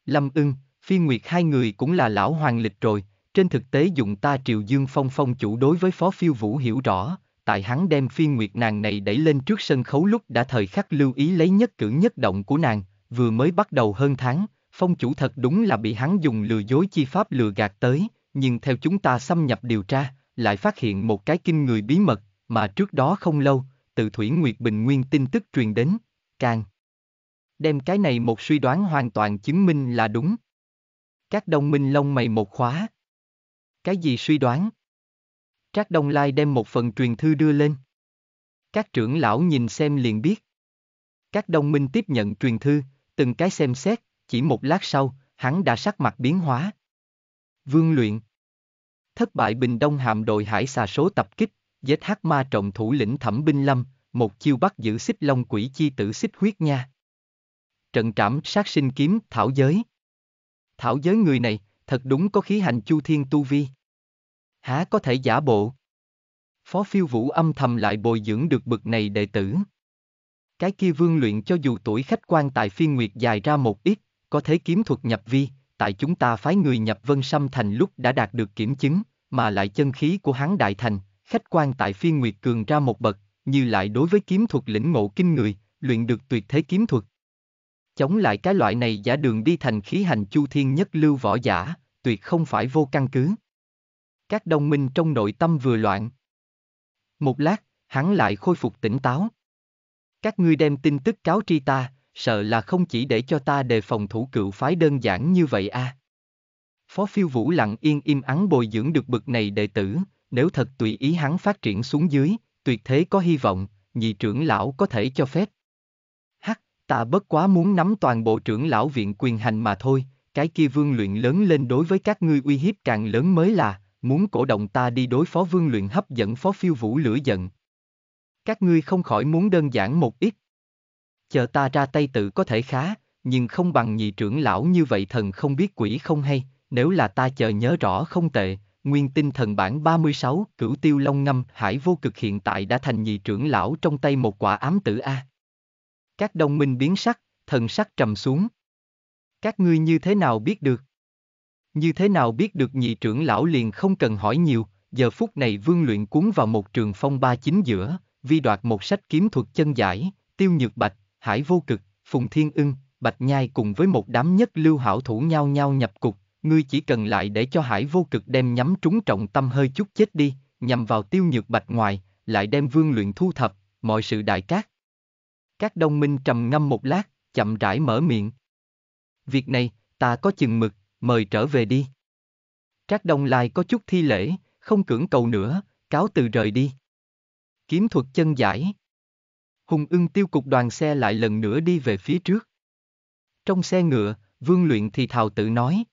S1: Lâm ưng, phi nguyệt hai người cũng là lão hoàng lịch rồi, trên thực tế dùng ta triệu Dương Phong Phong chủ đối với Phó Phiêu Vũ hiểu rõ, tại hắn đem phiên nguyệt nàng này đẩy lên trước sân khấu lúc đã thời khắc lưu ý lấy nhất cử nhất động của nàng, vừa mới bắt đầu hơn tháng, Phong chủ thật đúng là bị hắn dùng lừa dối chi pháp lừa gạt tới, nhưng theo chúng ta xâm nhập điều tra, lại phát hiện một cái kinh người bí mật, mà trước đó không lâu, từ Thủy Nguyệt Bình Nguyên tin tức truyền đến, càng đem cái này một suy đoán hoàn toàn chứng minh là đúng. Các đồng minh lông mày một khóa, cái gì suy đoán? Trác Đông Lai đem một phần truyền thư đưa lên. Các trưởng lão nhìn xem liền biết. Các Đông minh tiếp nhận truyền thư, từng cái xem xét, chỉ một lát sau, hắn đã sắc mặt biến hóa. Vương luyện Thất bại Bình Đông hạm đội hải xà số tập kích, giết hắc ma trọng thủ lĩnh Thẩm Binh Lâm, một chiêu bắt giữ xích long quỷ chi tử xích huyết nha. Trận trảm sát sinh kiếm Thảo Giới Thảo Giới người này, thật đúng có khí hành chu thiên tu vi. Há có thể giả bộ. Phó phiêu vũ âm thầm lại bồi dưỡng được bực này đệ tử. Cái kia vương luyện cho dù tuổi khách quan tại phiên nguyệt dài ra một ít, có thể kiếm thuật nhập vi, tại chúng ta phái người nhập vân xâm thành lúc đã đạt được kiểm chứng, mà lại chân khí của hắn đại thành, khách quan tại phiên nguyệt cường ra một bậc, như lại đối với kiếm thuật lĩnh ngộ kinh người, luyện được tuyệt thế kiếm thuật, chống lại cái loại này giả đường đi thành khí hành chu thiên nhất lưu võ giả, tuyệt không phải vô căn cứ. Các đồng minh trong nội tâm vừa loạn. Một lát, hắn lại khôi phục tỉnh táo. Các ngươi đem tin tức cáo tri ta, sợ là không chỉ để cho ta đề phòng thủ cựu phái đơn giản như vậy a. À. Phó phiêu vũ lặng yên im ắng bồi dưỡng được bực này đệ tử, nếu thật tùy ý hắn phát triển xuống dưới, tuyệt thế có hy vọng, nhị trưởng lão có thể cho phép. Ta bất quá muốn nắm toàn bộ trưởng lão viện quyền hành mà thôi, cái kia vương luyện lớn lên đối với các ngươi uy hiếp càng lớn mới là, muốn cổ động ta đi đối phó vương luyện hấp dẫn phó phiêu vũ lửa giận. Các ngươi không khỏi muốn đơn giản một ít. Chờ ta ra tay tự có thể khá, nhưng không bằng nhị trưởng lão như vậy thần không biết quỷ không hay, nếu là ta chờ nhớ rõ không tệ, nguyên tinh thần bản 36, cửu tiêu long ngâm, hải vô cực hiện tại đã thành nhị trưởng lão trong tay một quả ám tử A. Các đồng minh biến sắc, thần sắc trầm xuống. Các ngươi như thế nào biết được? Như thế nào biết được nhị trưởng lão liền không cần hỏi nhiều, giờ phút này vương luyện cuốn vào một trường phong ba chính giữa, vi đoạt một sách kiếm thuật chân giải, tiêu nhược bạch, hải vô cực, phùng thiên ưng, bạch nhai cùng với một đám nhất lưu hảo thủ nhau nhau nhập cục, ngươi chỉ cần lại để cho hải vô cực đem nhắm trúng trọng tâm hơi chút chết đi, nhằm vào tiêu nhược bạch ngoài, lại đem vương luyện thu thập, mọi sự đại cát, các đồng minh trầm ngâm một lát, chậm rãi mở miệng. Việc này, ta có chừng mực, mời trở về đi. Trác Đông Lai có chút thi lễ, không cưỡng cầu nữa, cáo từ rời đi. Kiếm thuật chân giải. Hùng ưng tiêu cục đoàn xe lại lần nữa đi về phía trước. Trong xe ngựa, vương luyện thì thào tự nói.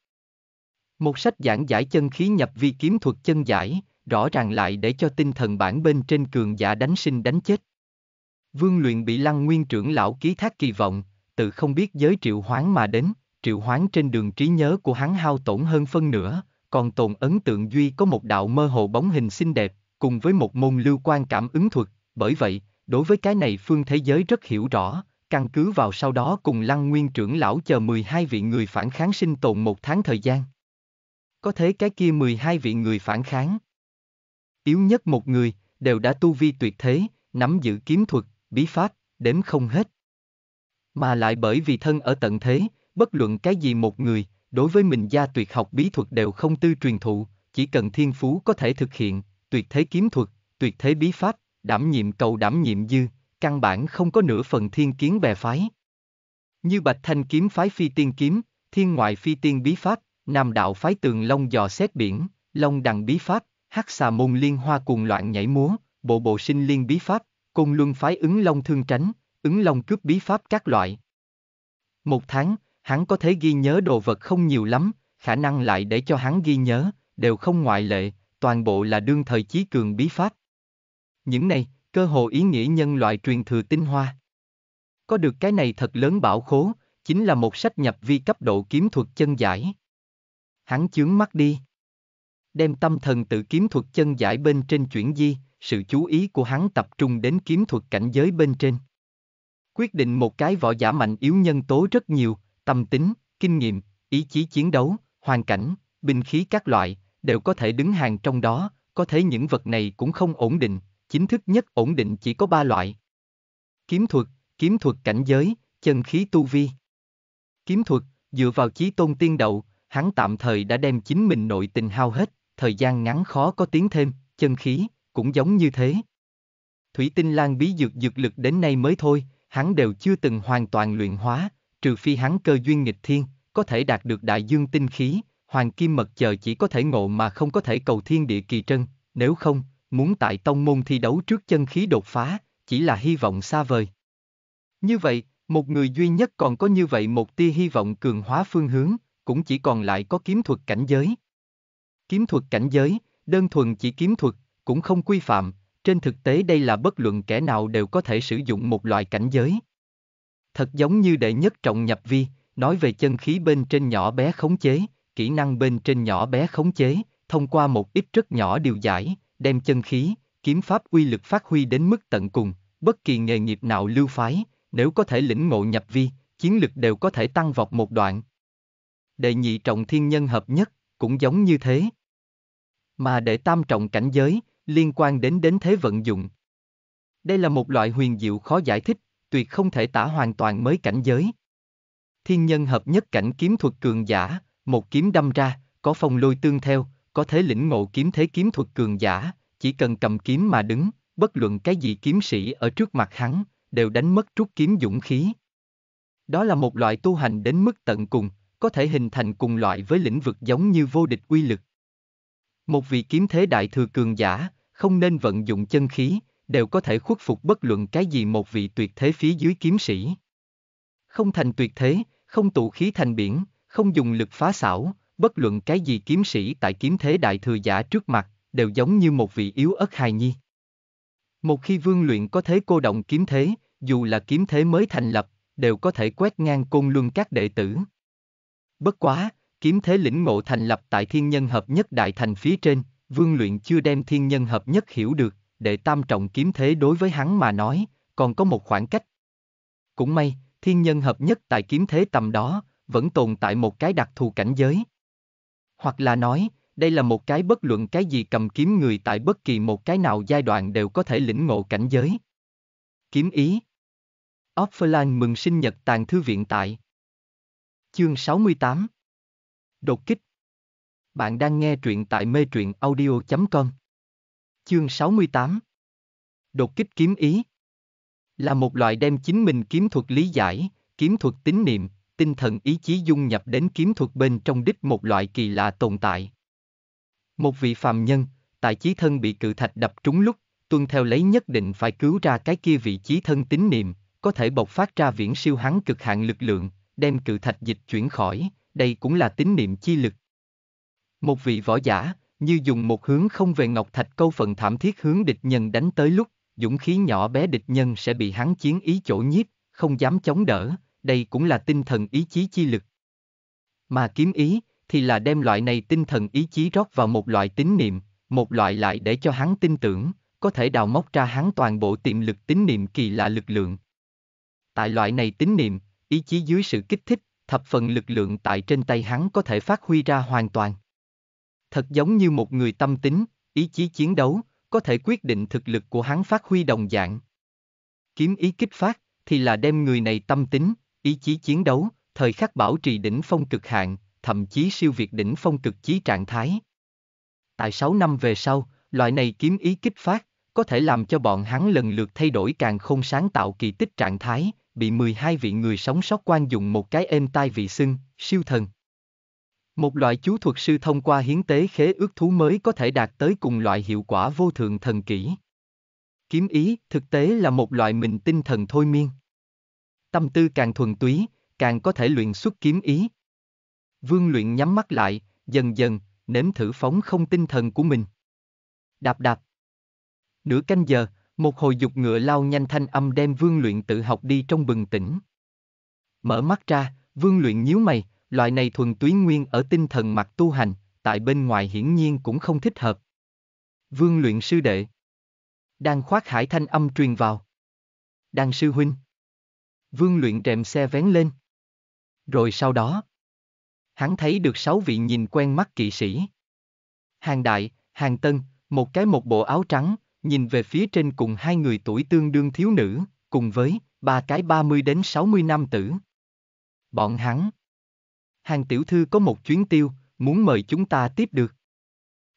S1: Một sách giảng giải chân khí nhập vi kiếm thuật chân giải, rõ ràng lại để cho tinh thần bản bên trên cường giả đánh sinh đánh chết. Vương luyện bị lăng nguyên trưởng lão ký thác kỳ vọng, tự không biết giới triệu hoán mà đến, triệu hoán trên đường trí nhớ của hắn hao tổn hơn phân nửa, còn tồn ấn tượng duy có một đạo mơ hồ bóng hình xinh đẹp, cùng với một môn lưu quan cảm ứng thuật, bởi vậy, đối với cái này phương thế giới rất hiểu rõ, căn cứ vào sau đó cùng lăng nguyên trưởng lão chờ 12 vị người phản kháng sinh tồn một tháng thời gian. Có thế cái kia 12 vị người phản kháng. Yếu nhất một người, đều đã tu vi tuyệt thế, nắm giữ kiếm thuật, bí pháp, đếm không hết. Mà lại bởi vì thân ở tận thế, bất luận cái gì một người, đối với mình gia tuyệt học bí thuật đều không tư truyền thụ, chỉ cần thiên phú có thể thực hiện, tuyệt thế kiếm thuật, tuyệt thế bí pháp, đảm nhiệm cầu đảm nhiệm dư, căn bản không có nửa phần thiên kiến bè phái. Như Bạch Thanh kiếm phái phi tiên kiếm, thiên ngoại phi tiên bí pháp, nam đạo phái tường long dò xét biển, long đằng bí pháp, hắc xà môn liên hoa cuồng loạn nhảy múa, bộ bộ sinh liên bí pháp, Côn Luân phái ứng long thương tránh, ứng long cướp bí pháp các loại. Một tháng, hắn có thể ghi nhớ đồ vật không nhiều lắm, khả năng lại để cho hắn ghi nhớ, đều không ngoại lệ, toàn bộ là đương thời chí cường bí pháp. Những này, cơ hồ ý nghĩa nhân loại truyền thừa tinh hoa. Có được cái này thật lớn bảo khố, chính là một sách nhập vi cấp độ kiếm thuật chân giải. Hắn chướng mắt đi. Đem tâm thần tự kiếm thuật chân giải bên trên chuyển di, sự chú ý của hắn tập trung đến kiếm thuật cảnh giới bên trên. Quyết định một cái võ giả mạnh yếu nhân tố rất nhiều, tâm tính, kinh nghiệm, ý chí chiến đấu, hoàn cảnh, binh khí các loại, đều có thể đứng hàng trong đó, có thể những vật này cũng không ổn định, chính thức nhất ổn định chỉ có ba loại. Kiếm thuật, kiếm thuật cảnh giới, chân khí tu vi. Kiếm thuật, dựa vào chí tôn tiên đậu, hắn tạm thời đã đem chính mình nội tình hao hết, thời gian ngắn khó có tiến thêm, chân khí, cũng giống như thế. Thủy tinh lan bí dược dược lực đến nay mới thôi, hắn đều chưa từng hoàn toàn luyện hóa, trừ phi hắn cơ duyên nghịch thiên, có thể đạt được đại dương tinh khí, hoàng kim mật chờ chỉ có thể ngộ mà không có thể cầu thiên địa kỳ trân, nếu không, muốn tại tông môn thi đấu trước chân khí đột phá, chỉ là hy vọng xa vời. Như vậy, một người duy nhất còn có như vậy một tia hy vọng cường hóa phương hướng, cũng chỉ còn lại có kiếm thuật cảnh giới. Kiếm thuật cảnh giới, đơn thuần chỉ kiếm thuật, cũng không quy phạm, trên thực tế đây là bất luận kẻ nào đều có thể sử dụng một loại cảnh giới. Thật giống như đệ nhất trọng nhập vi, nói về chân khí bên trên nhỏ bé khống chế, kỹ năng bên trên nhỏ bé khống chế, thông qua một ít rất nhỏ điều giải, đem chân khí, kiếm pháp uy lực phát huy đến mức tận cùng, bất kỳ nghề nghiệp nào lưu phái, nếu có thể lĩnh ngộ nhập vi, chiến lực đều có thể tăng vọt một đoạn. Đệ nhị trọng thiên nhân hợp nhất, cũng giống như thế. Mà đệ tam trọng cảnh giới, liên quan đến đến thế vận dụng. Đây là một loại huyền diệu khó giải thích, tuyệt không thể tả hoàn toàn mới cảnh giới. Thiên nhân hợp nhất cảnh kiếm thuật cường giả, một kiếm đâm ra, có phong lôi tương theo, có thể lĩnh ngộ kiếm thế kiếm thuật cường giả, chỉ cần cầm kiếm mà đứng, bất luận cái gì kiếm sĩ ở trước mặt hắn, đều đánh mất trút kiếm dũng khí. Đó là một loại tu hành đến mức tận cùng, có thể hình thành cùng loại với lĩnh vực giống như vô địch uy lực. Một vị kiếm thế đại thừa cường giả, không nên vận dụng chân khí, đều có thể khuất phục bất luận cái gì một vị tuyệt thế phía dưới kiếm sĩ. Không thành tuyệt thế, không tụ khí thành biển, không dùng lực phá xảo, bất luận cái gì kiếm sĩ tại kiếm thế đại thừa giả trước mặt, đều giống như một vị yếu ớt hài nhi. Một khi vương luyện có thế cô động kiếm thế, dù là kiếm thế mới thành lập, đều có thể quét ngang côn luân các đệ tử. Bất quá, kiếm thế lĩnh ngộ thành lập tại thiên nhân hợp nhất đại thành phía trên, Vương luyện chưa đem thiên nhân hợp nhất hiểu được, đệ tam trọng kiếm thế đối với hắn mà nói, còn có một khoảng cách. Cũng may, thiên nhân hợp nhất tại kiếm thế tầm đó, vẫn tồn tại một cái đặc thù cảnh giới. Hoặc là nói, đây là một cái bất luận cái gì cầm kiếm người tại bất kỳ một cái nào giai đoạn đều có thể lĩnh ngộ cảnh giới. Kiếm ý Offline mừng sinh nhật tàn thư viện tại Chương 68 Đột kích bạn đang nghe truyện tại mê truyện audio.com. Chương 68 Đột kích kiếm ý Là một loại đem chính mình kiếm thuật lý giải, kiếm thuật tín niệm, tinh thần ý chí dung nhập đến kiếm thuật bên trong đích một loại kỳ lạ tồn tại. Một vị phàm nhân, tại chí thân bị cự thạch đập trúng lúc, tuân theo lấy nhất định phải cứu ra cái kia vị chí thân tín niệm, có thể bộc phát ra viễn siêu hắn cực hạn lực lượng, đem cự thạch dịch chuyển khỏi, đây cũng là tín niệm chi lực, một vị võ giả, như dùng một hướng không về ngọc thạch câu phần thảm thiết hướng địch nhân đánh tới lúc, dũng khí nhỏ bé địch nhân sẽ bị hắn chiến ý chỗ nhiếp, không dám chống đỡ, đây cũng là tinh thần ý chí chi lực. Mà kiếm ý, thì là đem loại này tinh thần ý chí rót vào một loại tín niệm, một loại lại để cho hắn tin tưởng, có thể đào móc ra hắn toàn bộ tiềm lực tín niệm kỳ lạ lực lượng. Tại loại này tín niệm, ý chí dưới sự kích thích, thập phần lực lượng tại trên tay hắn có thể phát huy ra hoàn toàn thật giống như một người tâm tính, ý chí chiến đấu, có thể quyết định thực lực của hắn phát huy đồng dạng. Kiếm ý kích phát, thì là đem người này tâm tính, ý chí chiến đấu, thời khắc bảo trì đỉnh phong cực hạn, thậm chí siêu việt đỉnh phong cực chí trạng thái. Tại 6 năm về sau, loại này kiếm ý kích phát, có thể làm cho bọn hắn lần lượt thay đổi càng không sáng tạo kỳ tích trạng thái, bị 12 vị người sống sót quan dùng một cái êm tai vị xưng, siêu thần. Một loại chú thuật sư thông qua hiến tế khế ước thú mới có thể đạt tới cùng loại hiệu quả vô thượng thần kỹ. Kiếm ý thực tế là một loại mình tinh thần thôi miên. Tâm tư càng thuần túy, càng có thể luyện xuất kiếm ý. Vương luyện nhắm mắt lại, dần dần, nếm thử phóng không tinh thần của mình. Đạp đạp. Nửa canh giờ, một hồi dục ngựa lao nhanh thanh âm đem vương luyện tự học đi trong bừng tỉnh. Mở mắt ra, vương luyện nhíu mày, loại này thuần túy nguyên ở tinh thần mặt tu hành, tại bên ngoài hiển nhiên cũng không thích hợp. Vương luyện sư đệ. Đang khoác hải thanh âm truyền vào. Đang sư huynh. Vương luyện rèm xe vén lên. Rồi sau đó, hắn thấy được sáu vị nhìn quen mắt kỵ sĩ. Hàng đại, hàng tân, một cái một bộ áo trắng, nhìn về phía trên cùng hai người tuổi tương đương thiếu nữ, cùng với ba cái 30 đến 60 nam tử. Bọn hắn hàng tiểu thư có một chuyến tiêu, muốn mời chúng ta tiếp được.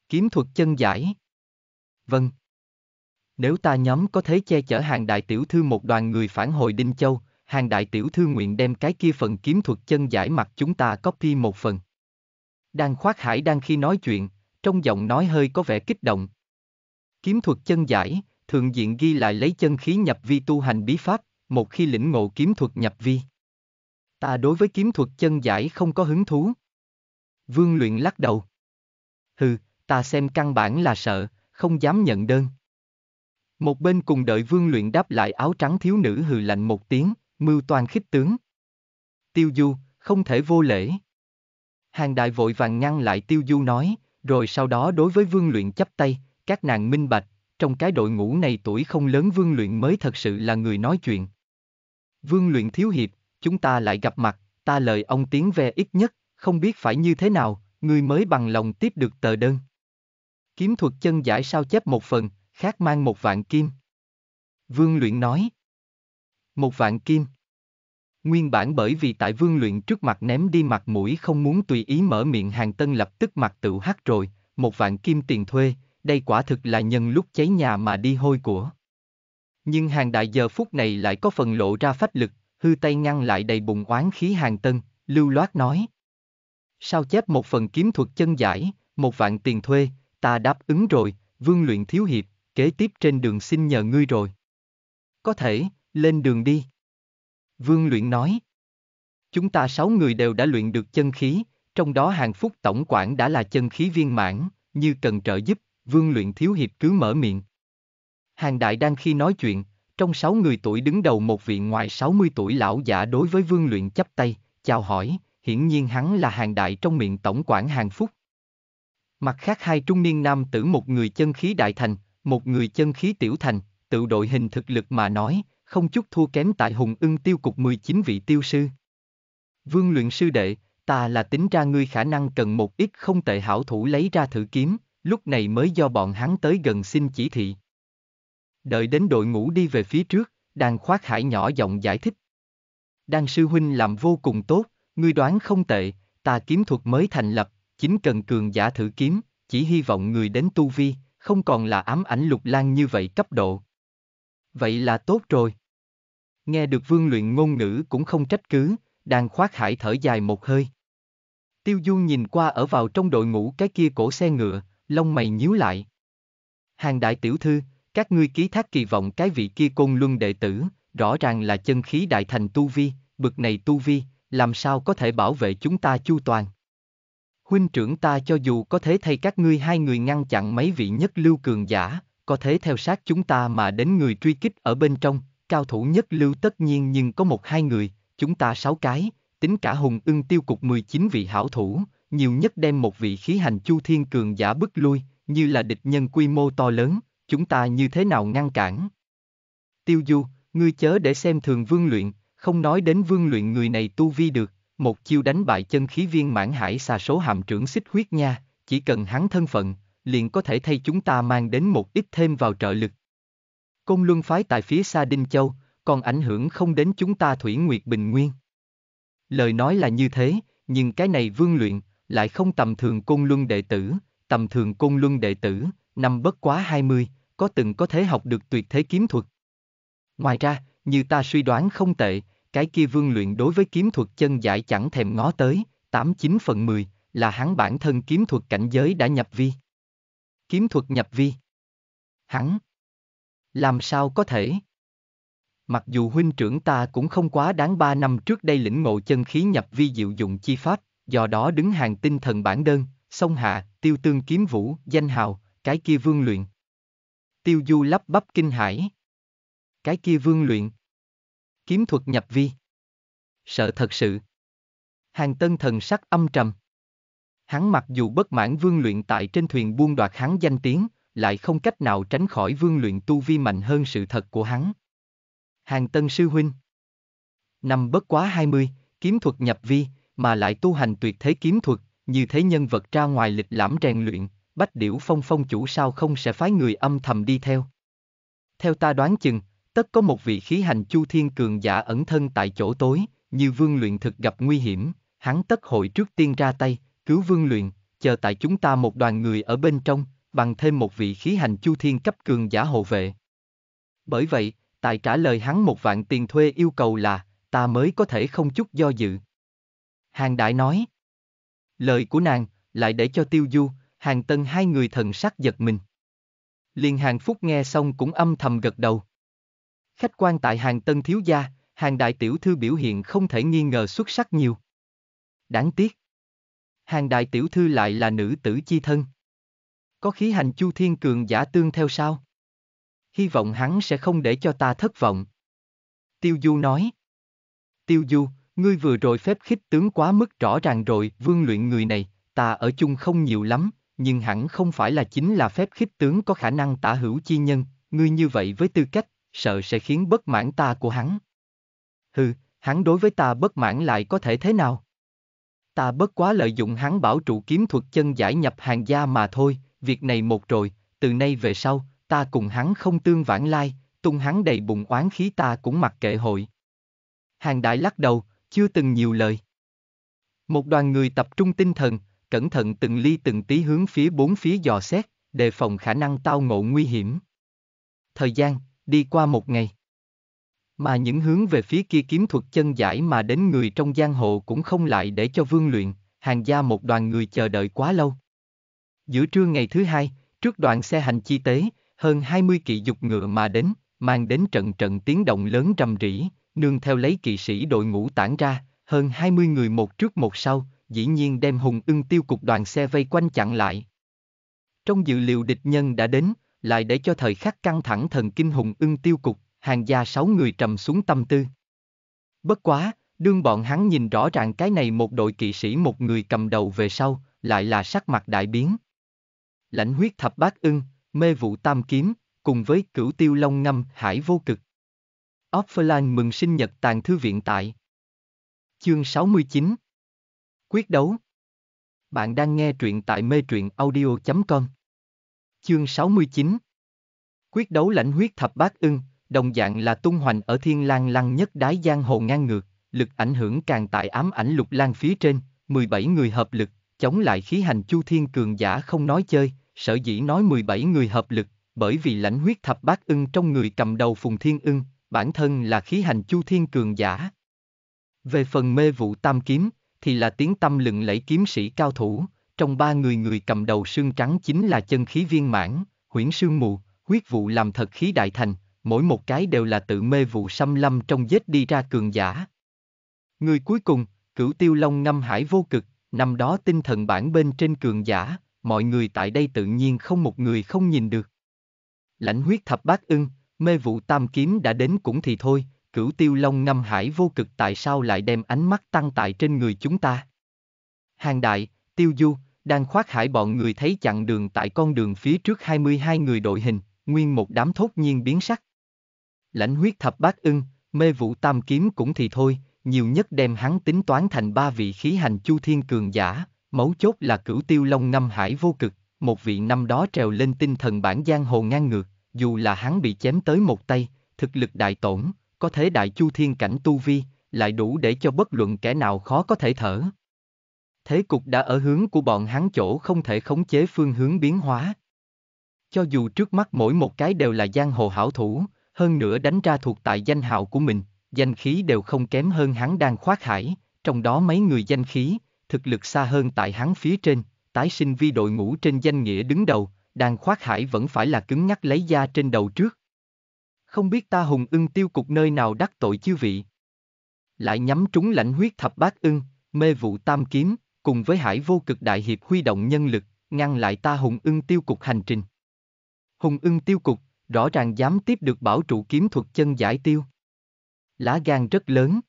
S1: Kiếm thuật chân giải. Vâng. Nếu ta nhóm có thể che chở hàng đại tiểu thư một đoàn người phản hồi Đinh Châu, hàng đại tiểu thư nguyện đem cái kia phần kiếm thuật chân giải mặt chúng ta copy một phần. Đang khoác hải đang khi nói chuyện, trong giọng nói hơi có vẻ kích động. Kiếm thuật chân giải, thường diện ghi lại lấy chân khí nhập vi tu hành bí pháp, một khi lĩnh ngộ kiếm thuật nhập vi. Ta đối với kiếm thuật chân giải không có hứng thú. Vương luyện lắc đầu. Hừ, ta xem căn bản là sợ, không dám nhận đơn. Một bên cùng đợi vương luyện đáp lại áo trắng thiếu nữ hừ lạnh một tiếng, mưu toàn khích tướng. Tiêu du, không thể vô lễ. Hàng đại vội vàng ngăn lại tiêu du nói, rồi sau đó đối với vương luyện chấp tay, các nàng minh bạch, trong cái đội ngũ này tuổi không lớn vương luyện mới thật sự là người nói chuyện. Vương luyện thiếu hiệp, chúng ta lại gặp mặt, ta lời ông tiến về ít nhất, không biết phải như thế nào, ngươi mới bằng lòng tiếp được tờ đơn. Kiếm thuật chân giải sao chép một phần, khác mang một vạn kim. Vương luyện nói. Một vạn kim. Nguyên bản bởi vì tại vương luyện trước mặt ném đi mặt mũi không muốn tùy ý mở miệng hàng tân lập tức mặt tự hắt rồi, một vạn kim tiền thuê, đây quả thực là nhân lúc cháy nhà mà đi hôi của. Nhưng hàng đại giờ phút này lại có phần lộ ra phách lực, hư tay ngăn lại đầy bùng oán khí hàng tân, lưu loát nói. Sao chép một phần kiếm thuật chân giải, một vạn tiền thuê, ta đáp ứng rồi, vương luyện thiếu hiệp, kế tiếp trên đường xin nhờ ngươi rồi. Có thể, lên đường đi. Vương luyện nói. Chúng ta sáu người đều đã luyện được chân khí, trong đó hàng phúc tổng quản đã là chân khí viên mãn, như cần trợ giúp, vương luyện thiếu hiệp cứ mở miệng. Hàng đại đang khi nói chuyện, trong sáu người tuổi đứng đầu một vị ngoài 60 tuổi lão giả đối với Vương Luyện chấp tay, chào hỏi, hiển nhiên hắn là hàng đại trong miệng tổng quản hàng phúc. Mặt khác hai trung niên nam tử một người chân khí đại thành, một người chân khí tiểu thành, tự đội hình thực lực mà nói, không chút thua kém tại hùng ưng tiêu cục 19 vị tiêu sư. Vương luyện sư đệ, ta là tính ra ngươi khả năng cần một ít không tệ hảo thủ lấy ra thử kiếm, lúc này mới do bọn hắn tới gần xin chỉ thị, Đợi đến đội ngũ đi về phía trước, đàn khoác hải nhỏ giọng giải thích. Đan sư huynh làm vô cùng tốt, ngươi đoán không tệ, ta kiếm thuật mới thành lập, chính cần cường giả thử kiếm, chỉ hy vọng người đến tu vi, không còn là ám ảnh lục lan như vậy cấp độ. Vậy là tốt rồi. Nghe được vương luyện ngôn ngữ cũng không trách cứ, đàn khoác hải thở dài một hơi. Tiêu Du nhìn qua ở vào trong đội ngũ cái kia cổ xe ngựa, lông mày nhíu lại. Hàng đại tiểu thư, các ngươi ký thác kỳ vọng cái vị kia côn luân đệ tử, rõ ràng là chân khí đại thành tu vi, bực này tu vi, làm sao có thể bảo vệ chúng ta chu toàn. Huynh trưởng ta cho dù có thể thay các ngươi hai người ngăn chặn mấy vị nhất lưu cường giả, có thể theo sát chúng ta mà đến người truy kích ở bên trong, cao thủ nhất lưu tất nhiên nhưng có một hai người, chúng ta sáu cái, tính cả hùng ưng tiêu cục 19 vị hảo thủ, nhiều nhất đem một vị khí hành chu thiên cường giả bức lui, như là địch nhân quy mô to lớn, chúng ta như thế nào ngăn cản. Tiêu Du, ngươi chớ để xem thường vương luyện, không nói đến vương luyện người này tu vi được, một chiêu đánh bại chân khí viên mãn hải xa số hàm trưởng xích huyết nha, chỉ cần hắn thân phận, liền có thể thay chúng ta mang đến một ít thêm vào trợ lực. Công luân phái tại phía xa Đinh Châu, còn ảnh hưởng không đến chúng ta Thủy Nguyệt Bình Nguyên. Lời nói là như thế, nhưng cái này vương luyện, lại không tầm thường côn luân đệ tử, tầm thường côn luân đệ tử, năm bất quá 20, có từng có thể học được tuyệt thế kiếm thuật. Ngoài ra, như ta suy đoán không tệ, cái kia vương luyện đối với kiếm thuật chân giải chẳng thèm ngó tới, 89 phần 10, là hắn bản thân kiếm thuật cảnh giới đã nhập vi. Kiếm thuật nhập vi. Hắn. Làm sao có thể? Mặc dù huynh trưởng ta cũng không quá đáng ba năm trước đây lĩnh ngộ chân khí nhập vi diệu dụng chi pháp, do đó đứng hàng tinh thần bản đơn, sông hạ, tiêu tương kiếm vũ, danh hào, cái kia vương luyện, Tiêu Du lắp bắp kinh hãi. Cái kia vương luyện. Kiếm thuật nhập vi. Sợ thật sự. Hàng tân thần sắc âm trầm. Hắn mặc dù bất mãn vương luyện tại trên thuyền buông đoạt hắn danh tiếng, lại không cách nào tránh khỏi vương luyện tu vi mạnh hơn sự thật của hắn. Hàng tân sư huynh. Năm bất quá 20, kiếm thuật nhập vi, mà lại tu hành tuyệt thế kiếm thuật, như thế nhân vật ra ngoài lịch lãm rèn luyện, Bách Điểu Phong Phong chủ sao không sẽ phái người âm thầm đi theo. Theo ta đoán chừng, tất có một vị khí hành chu thiên cường giả ẩn thân tại chỗ tối, như vương luyện thực gặp nguy hiểm, hắn tất hội trước tiên ra tay, cứu vương luyện, chờ tại chúng ta một đoàn người ở bên trong, bằng thêm một vị khí hành chu thiên cấp cường giả hộ vệ. Bởi vậy, tại trả lời hắn một vạn tiền thuê yêu cầu là, ta mới có thể không chút do dự. Hàng Đại nói. Lời của nàng, lại để cho Tiêu Du, hàng tân hai người thần sắc giật mình. Liên hàng phúc nghe xong cũng âm thầm gật đầu. Khách quan tại hàng tân thiếu gia, hàng đại tiểu thư biểu hiện không thể nghi ngờ xuất sắc nhiều. Đáng tiếc. Hàng đại tiểu thư lại là nữ tử chi thân. Có khí hành chu thiên cường giả tương theo sao? Hy vọng hắn sẽ không để cho ta thất vọng. Tiêu Du nói. Tiêu Du, ngươi vừa rồi phép khích tướng quá mức rõ ràng rồi, vương luyện người này, ta ở chung không nhiều lắm, nhưng hẳn không phải là chính là phép khích tướng có khả năng tả hữu chi nhân, ngươi như vậy với tư cách, sợ sẽ khiến bất mãn ta của hắn. Hừ, hắn đối với ta bất mãn lại có thể thế nào? Ta bất quá lợi dụng hắn bảo trụ kiếm thuật chân giải nhập hàng gia mà thôi, việc này một rồi, từ nay về sau, ta cùng hắn không tương vãng lai, tung hắn đầy bụng oán khí ta cũng mặc kệ hội. Hàng đại lắc đầu, chưa từng nhiều lời. Một đoàn người tập trung tinh thần, cẩn thận từng ly từng tí hướng phía bốn phía dò xét, đề phòng khả năng tao ngộ nguy hiểm. Thời gian, đi qua một ngày. Mà những hướng về phía kia kiếm thuật chân giải mà đến người trong giang hồ cũng không lại để cho vương luyện, hàng gia một đoàn người chờ đợi quá lâu. Giữa trưa ngày thứ hai, trước đoàn xe hành chi tế, hơn 20 kỵ dục ngựa mà đến, mang đến trận trận tiếng động lớn rầm rỉ, nương theo lấy kỵ sĩ đội ngũ tản ra, hơn 20 người một trước một sau, dĩ nhiên đem hùng ưng tiêu cục đoàn xe vây quanh chặn lại. Trong dự liệu địch nhân đã đến, lại để cho thời khắc căng thẳng thần kinh hùng ưng tiêu cục, hàng gia sáu người trầm xuống tâm tư. Bất quá, đương bọn hắn nhìn rõ ràng cái này một đội kỵ sĩ một người cầm đầu về sau, lại là sắc mặt đại biến. Lãnh huyết thập bát ưng, mê vụ tam kiếm, cùng với cửu tiêu long ngâm hải vô cực. Offline mừng sinh nhật tàn thư viện tại. Chương 69 Quyết đấu. Bạn đang nghe truyện tại mê truyện audio.com. Chương 69. Quyết đấu lãnh huyết thập bát ưng, đồng dạng là tung hoành ở thiên lang lăng nhất đái giang hồ ngang ngược, lực ảnh hưởng càng tại ám ảnh lục lang phía trên, 17 người hợp lực, chống lại khí hành chu thiên cường giả không nói chơi, sở dĩ nói 17 người hợp lực, bởi vì lãnh huyết thập bát ưng trong người cầm đầu phùng thiên ưng, bản thân là khí hành chu thiên cường giả. Về phần mê vụ tam kiếm, thì là tiếng tâm lừng lẫy kiếm sĩ cao thủ, trong ba người người cầm đầu xương trắng chính là chân khí viên mãn, huyễn sương mù, huyết vụ làm thật khí đại thành, mỗi một cái đều là tự mê vụ xâm lâm trong giết đi ra cường giả. Người cuối cùng, cửu tiêu long ngâm hải vô cực, năm đó tinh thần bản bên trên cường giả, mọi người tại đây tự nhiên không một người không nhìn được. Lãnh huyết thập bát ưng, mê vụ tam kiếm đã đến cũng thì thôi, cửu tiêu long ngâm hải vô cực tại sao lại đem ánh mắt tăng tại trên người chúng ta? Hàng đại, tiêu du, đang khoác hải bọn người thấy chặn đường tại con đường phía trước 22 người đội hình, nguyên một đám thốt nhiên biến sắc. Lãnh huyết thập bát ưng, mê vụ tam kiếm cũng thì thôi, nhiều nhất đem hắn tính toán thành ba vị khí hành chu thiên cường giả, mấu chốt là cửu tiêu long ngâm hải vô cực, một vị năm đó trèo lên tinh thần bản giang hồ ngang ngược, dù là hắn bị chém tới một tay, thực lực đại tổn, có thế đại chu thiên cảnh tu vi, lại đủ để cho bất luận kẻ nào khó có thể thở. Thế cục đã ở hướng của bọn hắn chỗ không thể khống chế phương hướng biến hóa. Cho dù trước mắt mỗi một cái đều là giang hồ hảo thủ, hơn nữa đánh ra thuộc tại danh hào của mình, danh khí đều không kém hơn hắn đang khoác hải, trong đó mấy người danh khí, thực lực xa hơn tại hắn phía trên, tái sinh vi đội ngũ trên danh nghĩa đứng đầu, đang khoác hải vẫn phải là cứng nhắc lấy da trên đầu trước không biết ta hùng ưng tiêu cục nơi nào đắc tội chư vị. Lại nhắm trúng lãnh huyết thập bát ưng, mê vụ tam kiếm, cùng với hải vô cực đại hiệp huy động nhân lực, ngăn lại ta hùng ưng tiêu cục hành trình. Hùng ưng tiêu cục, rõ ràng dám tiếp được bảo trụ kiếm thuật chân giải tiêu. Lá gan rất lớn.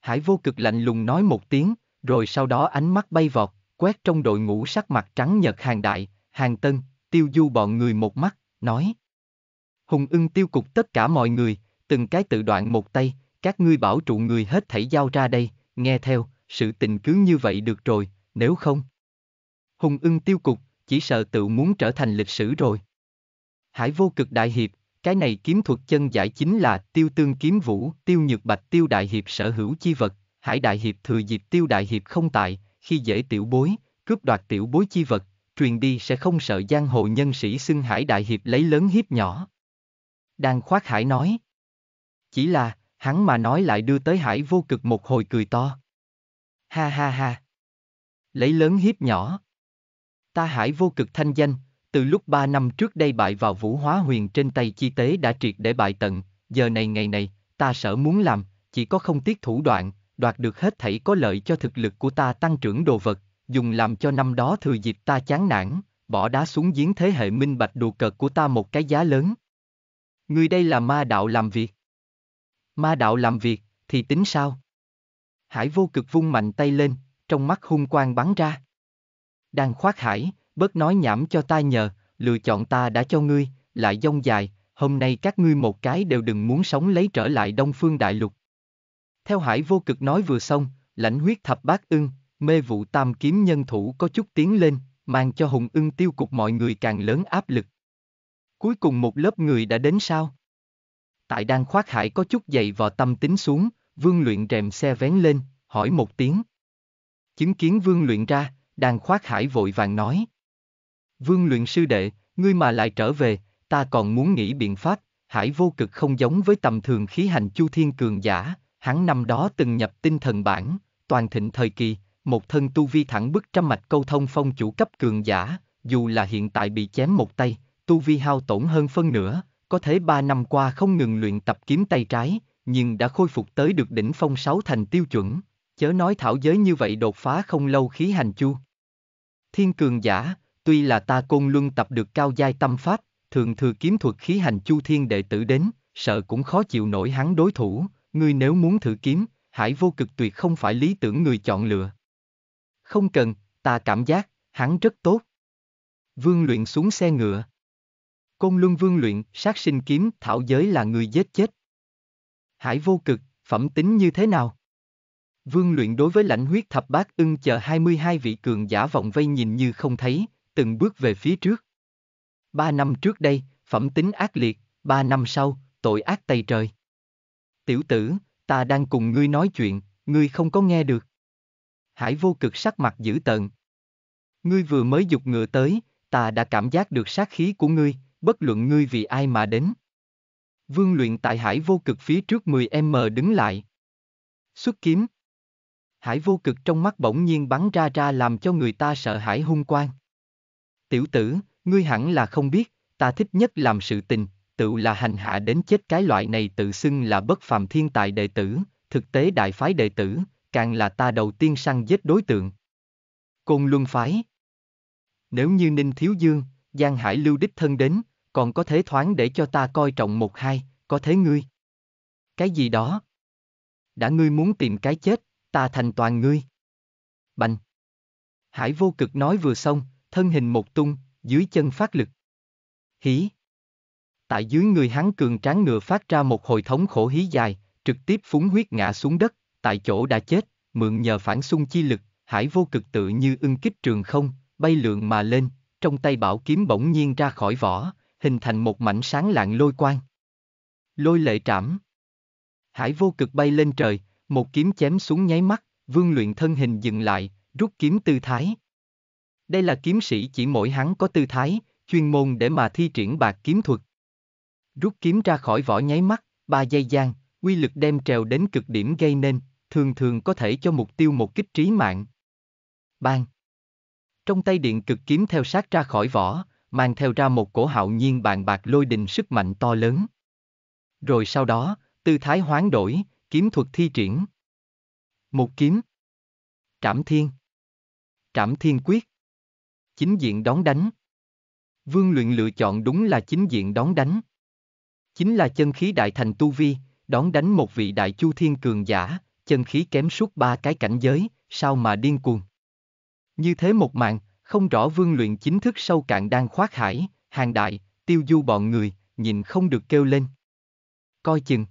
S1: Hải vô cực lạnh lùng nói một tiếng, rồi sau đó ánh mắt bay vọt, quét trong đội ngũ sắc mặt trắng nhật hàng đại, hàng tân, tiêu du bọn người một mắt, nói. Hùng ưng tiêu cục tất cả mọi người, từng cái tự đoạn một tay, các ngươi bảo trụ người hết thảy giao ra đây, nghe theo, sự tình cứ như vậy được rồi, nếu không. Hùng ưng tiêu cục, chỉ sợ tự muốn trở thành lịch sử rồi. Hải vô cực đại hiệp, cái này kiếm thuật chân giải chính là tiêu tương kiếm vũ, tiêu nhược bạch tiêu đại hiệp sở hữu chi vật, hải đại hiệp thừa dịp tiêu đại hiệp không tại, khi dễ tiểu bối, cướp đoạt tiểu bối chi vật, truyền đi sẽ không sợ giang hồ nhân sĩ xưng hải đại hiệp lấy lớn hiếp nhỏ đang khoác hải nói. Chỉ là, hắn mà nói lại đưa tới hải vô cực một hồi cười to. Ha ha ha. Lấy lớn hiếp nhỏ. Ta hải vô cực thanh danh, từ lúc ba năm trước đây bại vào vũ hóa huyền trên tay chi tế đã triệt để bại tận, giờ này ngày này, ta sợ muốn làm, chỉ có không tiếc thủ đoạn, đoạt được hết thảy có lợi cho thực lực của ta tăng trưởng đồ vật, dùng làm cho năm đó thừa dịp ta chán nản, bỏ đá xuống giếng thế hệ minh bạch đùa cợt của ta một cái giá lớn. Người đây là ma đạo làm việc. Ma đạo làm việc, thì tính sao? Hải vô cực vung mạnh tay lên, trong mắt hung quang bắn ra. Đang khoác hải, bớt nói nhảm cho ta nhờ, lựa chọn ta đã cho ngươi, lại dông dài, hôm nay các ngươi một cái đều đừng muốn sống lấy trở lại đông phương đại lục. Theo hải vô cực nói vừa xong, lãnh huyết thập bát ưng, mê vụ tam kiếm nhân thủ có chút tiến lên, mang cho hùng ưng tiêu cục mọi người càng lớn áp lực. Cuối cùng một lớp người đã đến sao? Tại đang khoác hải có chút dậy vò tâm tính xuống, vương luyện rèm xe vén lên, hỏi một tiếng. Chứng kiến vương luyện ra, đang khoác hải vội vàng nói. Vương luyện sư đệ, ngươi mà lại trở về, ta còn muốn nghĩ biện pháp, hải vô cực không giống với tầm thường khí hành chu thiên cường giả, hắn năm đó từng nhập tinh thần bản, toàn thịnh thời kỳ, một thân tu vi thẳng bức trăm mạch câu thông phong chủ cấp cường giả, dù là hiện tại bị chém một tay, tu vi hao tổn hơn phân nửa, có thể 3 năm qua không ngừng luyện tập kiếm tay trái, nhưng đã khôi phục tới được đỉnh phong sáu thành tiêu chuẩn, chớ nói thảo giới như vậy đột phá không lâu khí hành chu. Thiên cường giả, tuy là ta côn luân tập được cao giai tâm pháp, thường thừa kiếm thuật khí hành chu thiên đệ tử đến, sợ cũng khó chịu nổi hắn đối thủ, ngươi nếu muốn thử kiếm, hải vô cực tuyệt không phải lý tưởng người chọn lựa. Không cần, ta cảm giác, hắn rất tốt. Vương luyện xuống xe ngựa, Côn Luân Vương luyện, sát sinh kiếm, thảo giới là người giết chết. Hải vô cực, phẩm tính như thế nào? Vương luyện đối với lãnh huyết thập bát ưng chờ 22 vị cường giả vọng vây nhìn như không thấy, từng bước về phía trước. Ba năm trước đây, phẩm tính ác liệt, ba năm sau, tội ác tày trời. Tiểu tử, ta đang cùng ngươi nói chuyện, ngươi không có nghe được. Hải vô cực sắc mặt dữ tợn. Ngươi vừa mới dục ngựa tới, ta đã cảm giác được sát khí của ngươi, bất luận ngươi vì ai mà đến. Vương luyện tại hải vô cực phía trước 10M đứng lại. Xuất kiếm. Hải vô cực trong mắt bỗng nhiên bắn ra ra làm cho người ta sợ hãi hung quang. Tiểu tử, ngươi hẳn là không biết, ta thích nhất làm sự tình, tự là hành hạ đến chết cái loại này tự xưng là bất phàm thiên tài đệ tử, thực tế đại phái đệ tử, càng là ta đầu tiên săn giết đối tượng. Côn Luân Phái Nếu như Ninh Thiếu Dương, Giang Hải Lưu đích thân đến, còn có thế thoáng để cho ta coi trọng một hai, có thế ngươi. Cái gì đó? Đã ngươi muốn tìm cái chết, ta thành toàn ngươi. Bành. Hải vô cực nói vừa xong, thân hình một tung, dưới chân phát lực. Hí. Tại dưới người hắn cường tráng ngựa phát ra một hồi thống khổ hí dài, trực tiếp phúng huyết ngã xuống đất, tại chỗ đã chết, mượn nhờ phản xung chi lực, hải vô cực tự như ưng kích trường không, bay lượn mà lên, trong tay bảo kiếm bỗng nhiên ra khỏi vỏ, hình thành một mảnh sáng lạng lôi quang. Lôi lệ trảm. Hải vô cực bay lên trời, một kiếm chém xuống nháy mắt, vương luyện thân hình dừng lại, rút kiếm tư thái. Đây là kiếm sĩ chỉ mỗi hắn có tư thái, chuyên môn để mà thi triển bạc kiếm thuật. Rút kiếm ra khỏi vỏ nháy mắt, ba giây gian, quy lực đem trèo đến cực điểm gây nên, thường thường có thể cho mục tiêu một kích trí mạng. Bang! Trong tay điện cực kiếm theo sát ra khỏi vỏ, mang theo ra một cổ hạo nhiên bàn bạc lôi đình sức mạnh to lớn. Rồi sau đó, tư thái hoán đổi, kiếm thuật thi triển. Một kiếm. Trảm thiên. Trảm thiên quyết. Chính diện đón đánh. Vương luyện lựa chọn đúng là chính diện đón đánh. Chính là chân khí đại thành tu vi, đón đánh một vị đại chu thiên cường giả, chân khí kém suốt ba cái cảnh giới, sao mà điên cuồng. Như thế một mạng, không rõ vương luyện chính thức sâu cạn đang khoác hải, hàng đại, tiêu du bọn người, nhìn không được kêu lên. Coi chừng.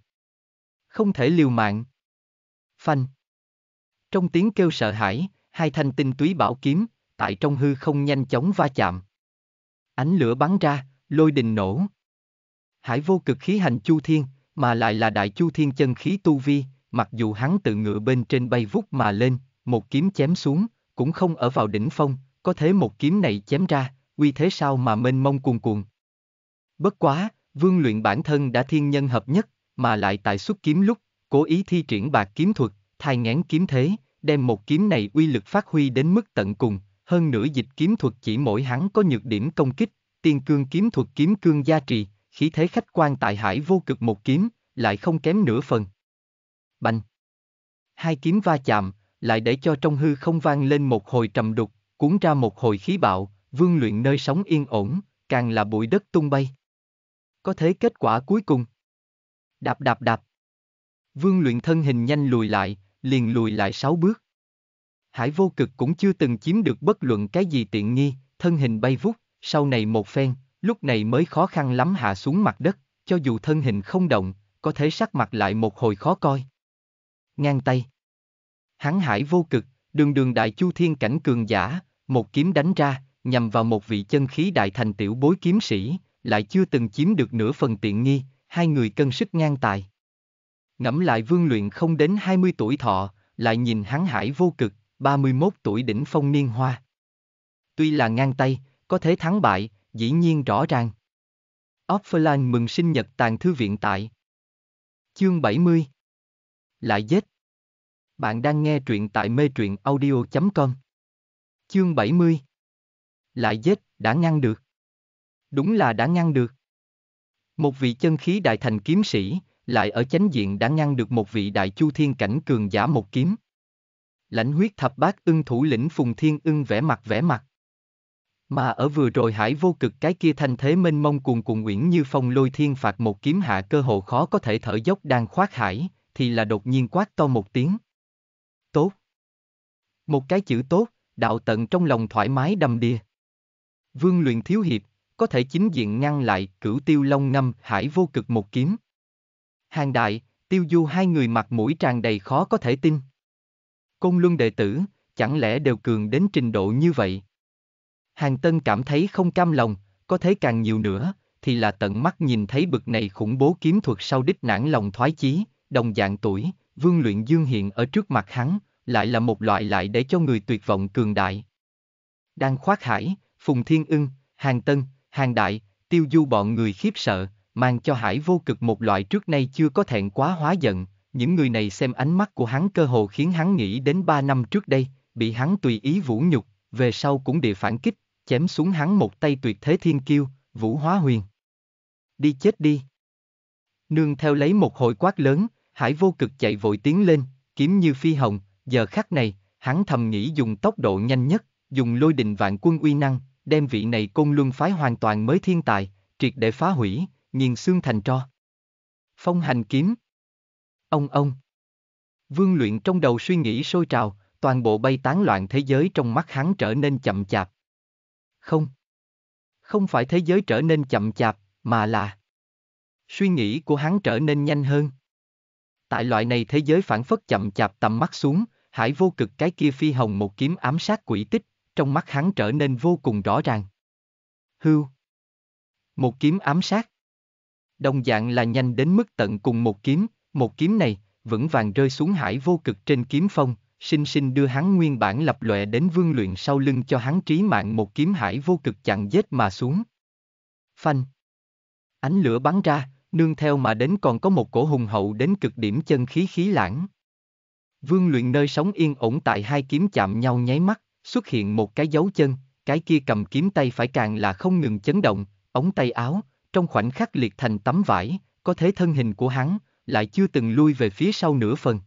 S1: Không thể liều mạng. Phanh. Trong tiếng kêu sợ hãi, hai thanh tinh túy bảo kiếm, tại trong hư không nhanh chóng va chạm. Ánh lửa bắn ra, lôi đình nổ. Hải vô cực khí hành chu thiên, mà lại là đại chu thiên chân khí tu vi, mặc dù hắn tự ngựa bên trên bay vút mà lên, một kiếm chém xuống, cũng không ở vào đỉnh phong, có thế một kiếm này chém ra, uy thế sao mà mênh mông cuồn cuộn. Bất quá, vương luyện bản thân đã thiên nhân hợp nhất, mà lại tại xuất kiếm lúc, cố ý thi triển bạc kiếm thuật, thai ngán kiếm thế, đem một kiếm này uy lực phát huy đến mức tận cùng, hơn nữa dịch kiếm thuật chỉ mỗi hắn có nhược điểm công kích, tiên cương kiếm thuật kiếm cương gia trì, khí thế khách quan tại hải vô cực một kiếm, lại không kém nửa phần. Bành! Hai kiếm va chạm, lại để cho trong hư không vang lên một hồi trầm đục, cuốn ra một hồi khí bạo, vương luyện nơi sống yên ổn, càng là bụi đất tung bay. Có thế kết quả cuối cùng. Đạp đạp đạp. Vương luyện thân hình nhanh lùi lại, liền lùi lại sáu bước. Hải vô cực cũng chưa từng chiếm được bất luận cái gì tiện nghi, thân hình bay vút, sau này một phen, lúc này mới khó khăn lắm hạ xuống mặt đất, cho dù thân hình không động, có thể sắc mặt lại một hồi khó coi. Ngang tay hắn hải vô cực, đường đường đại chu thiên cảnh cường giả, một kiếm đánh ra, nhằm vào một vị chân khí đại thành tiểu bối kiếm sĩ, lại chưa từng chiếm được nửa phần tiện nghi, hai người cân sức ngang tài. Ngẫm lại vương luyện không đến 20 tuổi thọ, lại nhìn hắn hải vô cực, 31 tuổi đỉnh phong niên hoa. Tuy là ngang tay, có thể thắng bại, dĩ nhiên rõ ràng. Offline mừng sinh nhật tàn thư viện tại. Chương 70 Lại giết bạn đang nghe truyện tại mê truyện audio.com. Chương 70 Lại giết, đã ngăn được. Đúng là đã ngăn được. Một vị chân khí đại thành kiếm sĩ, lại ở chánh diện đã ngăn được một vị đại chu thiên cảnh cường giả một kiếm. Lãnh huyết thập bát ưng thủ lĩnh Phùng Thiên ưng vẽ mặt vẽ mặt. Mà ở vừa rồi hải vô cực cái kia thanh thế mênh mông cuồn cuộn Nguyễn Như Phong lôi thiên phạt một kiếm hạ cơ hồ khó có thể thở dốc đang khoát hải, thì là đột nhiên quát to một tiếng tốt. Một cái chữ tốt, đạo tận trong lòng thoải mái đầm đìa. Vương luyện thiếu hiệp, có thể chính diện ngăn lại cửu tiêu long ngâm hải vô cực một kiếm. Hàng đại, tiêu du hai người mặt mũi tràn đầy khó có thể tin. Công luân đệ tử, chẳng lẽ đều cường đến trình độ như vậy? Hàng Tân cảm thấy không cam lòng, có thế càng nhiều nữa, thì là tận mắt nhìn thấy bực này khủng bố kiếm thuật sau đích nản lòng thoái chí, đồng dạng tuổi, vương luyện dương hiện ở trước mặt hắn, lại là một loại lại để cho người tuyệt vọng cường đại. Đang khoác hải, Phùng Thiên Ưng, Hàng Tân, Hàng Đại, Tiêu Du bọn người khiếp sợ, mang cho hải vô cực một loại trước nay chưa có thẹn quá hóa giận, những người này xem ánh mắt của hắn cơ hồ khiến hắn nghĩ đến ba năm trước đây, bị hắn tùy ý vũ nhục, về sau cũng địa phản kích, chém xuống hắn một tay tuyệt thế thiên kiêu, vũ hóa huyền. Đi chết đi. Nương theo lấy một hồi quát lớn, hải vô cực chạy vội tiến lên, kiếm như phi hồng, Giờ khắc này, hắn thầm nghĩ dùng tốc độ nhanh nhất, dùng lôi đình vạn quân uy năng, đem vị này côn luân phái hoàn toàn mới thiên tài, triệt để phá hủy, nghiền xương thành tro. Phong hành kiếm. Ông ông. Vương luyện trong đầu suy nghĩ sôi trào, toàn bộ bay tán loạn thế giới trong mắt hắn trở nên chậm chạp. Không. Không phải thế giới trở nên chậm chạp, mà là suy nghĩ của hắn trở nên nhanh hơn. Tại loại này thế giới phản phất chậm chạp tầm mắt xuống, hải vô cực cái kia phi hồng một kiếm ám sát quỷ tích, trong mắt hắn trở nên vô cùng rõ ràng. Hưu. Một kiếm ám sát. Đồng dạng là nhanh đến mức tận cùng một kiếm, một kiếm này, vững vàng rơi xuống hải vô cực trên kiếm phong, sinh sinh đưa hắn nguyên bản lập lòe đến vương luyện sau lưng cho hắn trí mạng một kiếm hải vô cực chặn giết mà xuống. Phanh. Ánh lửa bắn ra, nương theo mà đến còn có một cổ hùng hậu đến cực điểm chân khí khí lãng. Vương luyện nơi sống yên ổn tại hai kiếm chạm nhau nháy mắt, xuất hiện một cái dấu chân, cái kia cầm kiếm tay phải càng là không ngừng chấn động, ống tay áo, trong khoảnh khắc liệt thành tấm vải, có thế thân hình của hắn, lại chưa từng lui về phía sau nửa phần.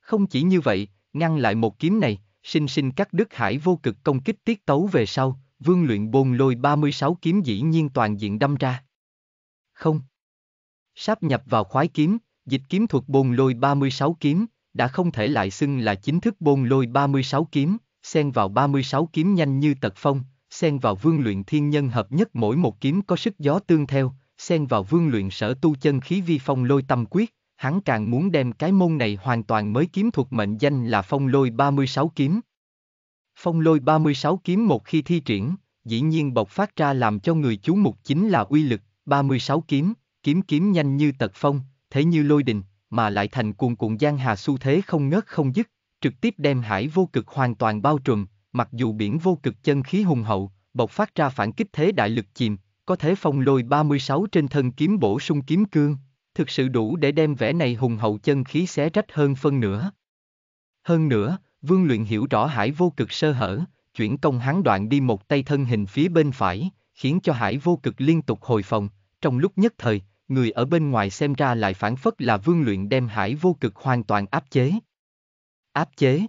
S1: Không chỉ như vậy, ngăn lại một kiếm này, sinh sinh cắt đứt hải vô cực công kích tiết tấu về sau, vương luyện bồn lôi 36 kiếm dĩ nhiên toàn diện đâm ra. Không. Sáp nhập vào khoái kiếm, dịch kiếm thuật bồn lôi 36 kiếm, đã không thể lại xưng là chính thức bôn lôi 36 kiếm, xen vào 36 kiếm nhanh như tật phong, xen vào vương luyện thiên nhân hợp nhất mỗi một kiếm có sức gió tương theo, xen vào vương luyện sở tu chân khí vi phong lôi tâm quyết, hắn càng muốn đem cái môn này hoàn toàn mới kiếm thuộc mệnh danh là phong lôi 36 kiếm. Phong lôi 36 kiếm một khi thi triển, dĩ nhiên bộc phát ra làm cho người chú mục chính là uy lực, 36 kiếm, kiếm kiếm nhanh như tật phong, thế như lôi đình, mà lại thành cuồn cuộn giang hà xu thế không ngớt không dứt, trực tiếp đem hải vô cực hoàn toàn bao trùm, mặc dù biển vô cực chân khí hùng hậu, bộc phát ra phản kích thế đại lực chìm, có thể phong lôi 36 trên thân kiếm bổ sung kiếm cương, thực sự đủ để đem vẻ này hùng hậu chân khí xé rách hơn phân nữa. Hơn nữa, Vương Luyện hiểu rõ hải vô cực sơ hở, chuyển công hắn đoạn đi một tay thân hình phía bên phải, khiến cho hải vô cực liên tục hồi phòng, trong lúc nhất thời, người ở bên ngoài xem ra lại phản phất là vương luyện đem hải vô cực hoàn toàn áp chế. Áp chế?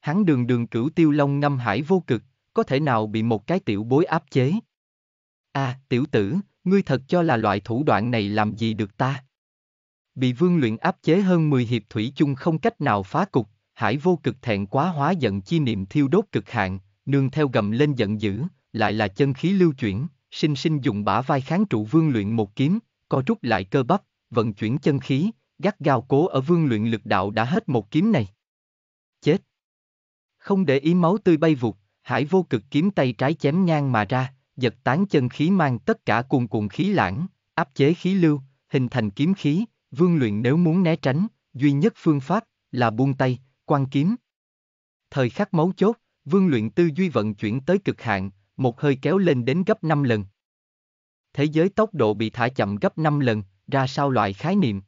S1: Hắn đường đường cửu tiêu long ngâm hải vô cực, có thể nào bị một cái tiểu bối áp chế? À, tiểu tử, ngươi thật cho là loại thủ đoạn này làm gì được ta? Bị vương luyện áp chế hơn 10 hiệp thủy chung không cách nào phá cục, hải vô cực thẹn quá hóa giận chi niệm thiêu đốt cực hạn, nương theo gầm lên giận dữ, lại là chân khí lưu chuyển, sinh sinh dùng bả vai kháng trụ vương luyện một kiếm, co rút lại cơ bắp, vận chuyển chân khí, gắt gao cố ở vương luyện lực đạo đã hết một kiếm này. Chết! Không để ý máu tươi bay vụt, hải vô cực kiếm tay trái chém ngang mà ra, giật tán chân khí mang tất cả cuồn cuộn khí lãng, áp chế khí lưu, hình thành kiếm khí, vương luyện nếu muốn né tránh, duy nhất phương pháp là buông tay, quan kiếm. Thời khắc máu chốt, vương luyện tư duy vận chuyển tới cực hạn, một hơi kéo lên đến gấp 5 lần, thế giới tốc độ bị thả chậm gấp 5 lần, ra sao loại khái niệm?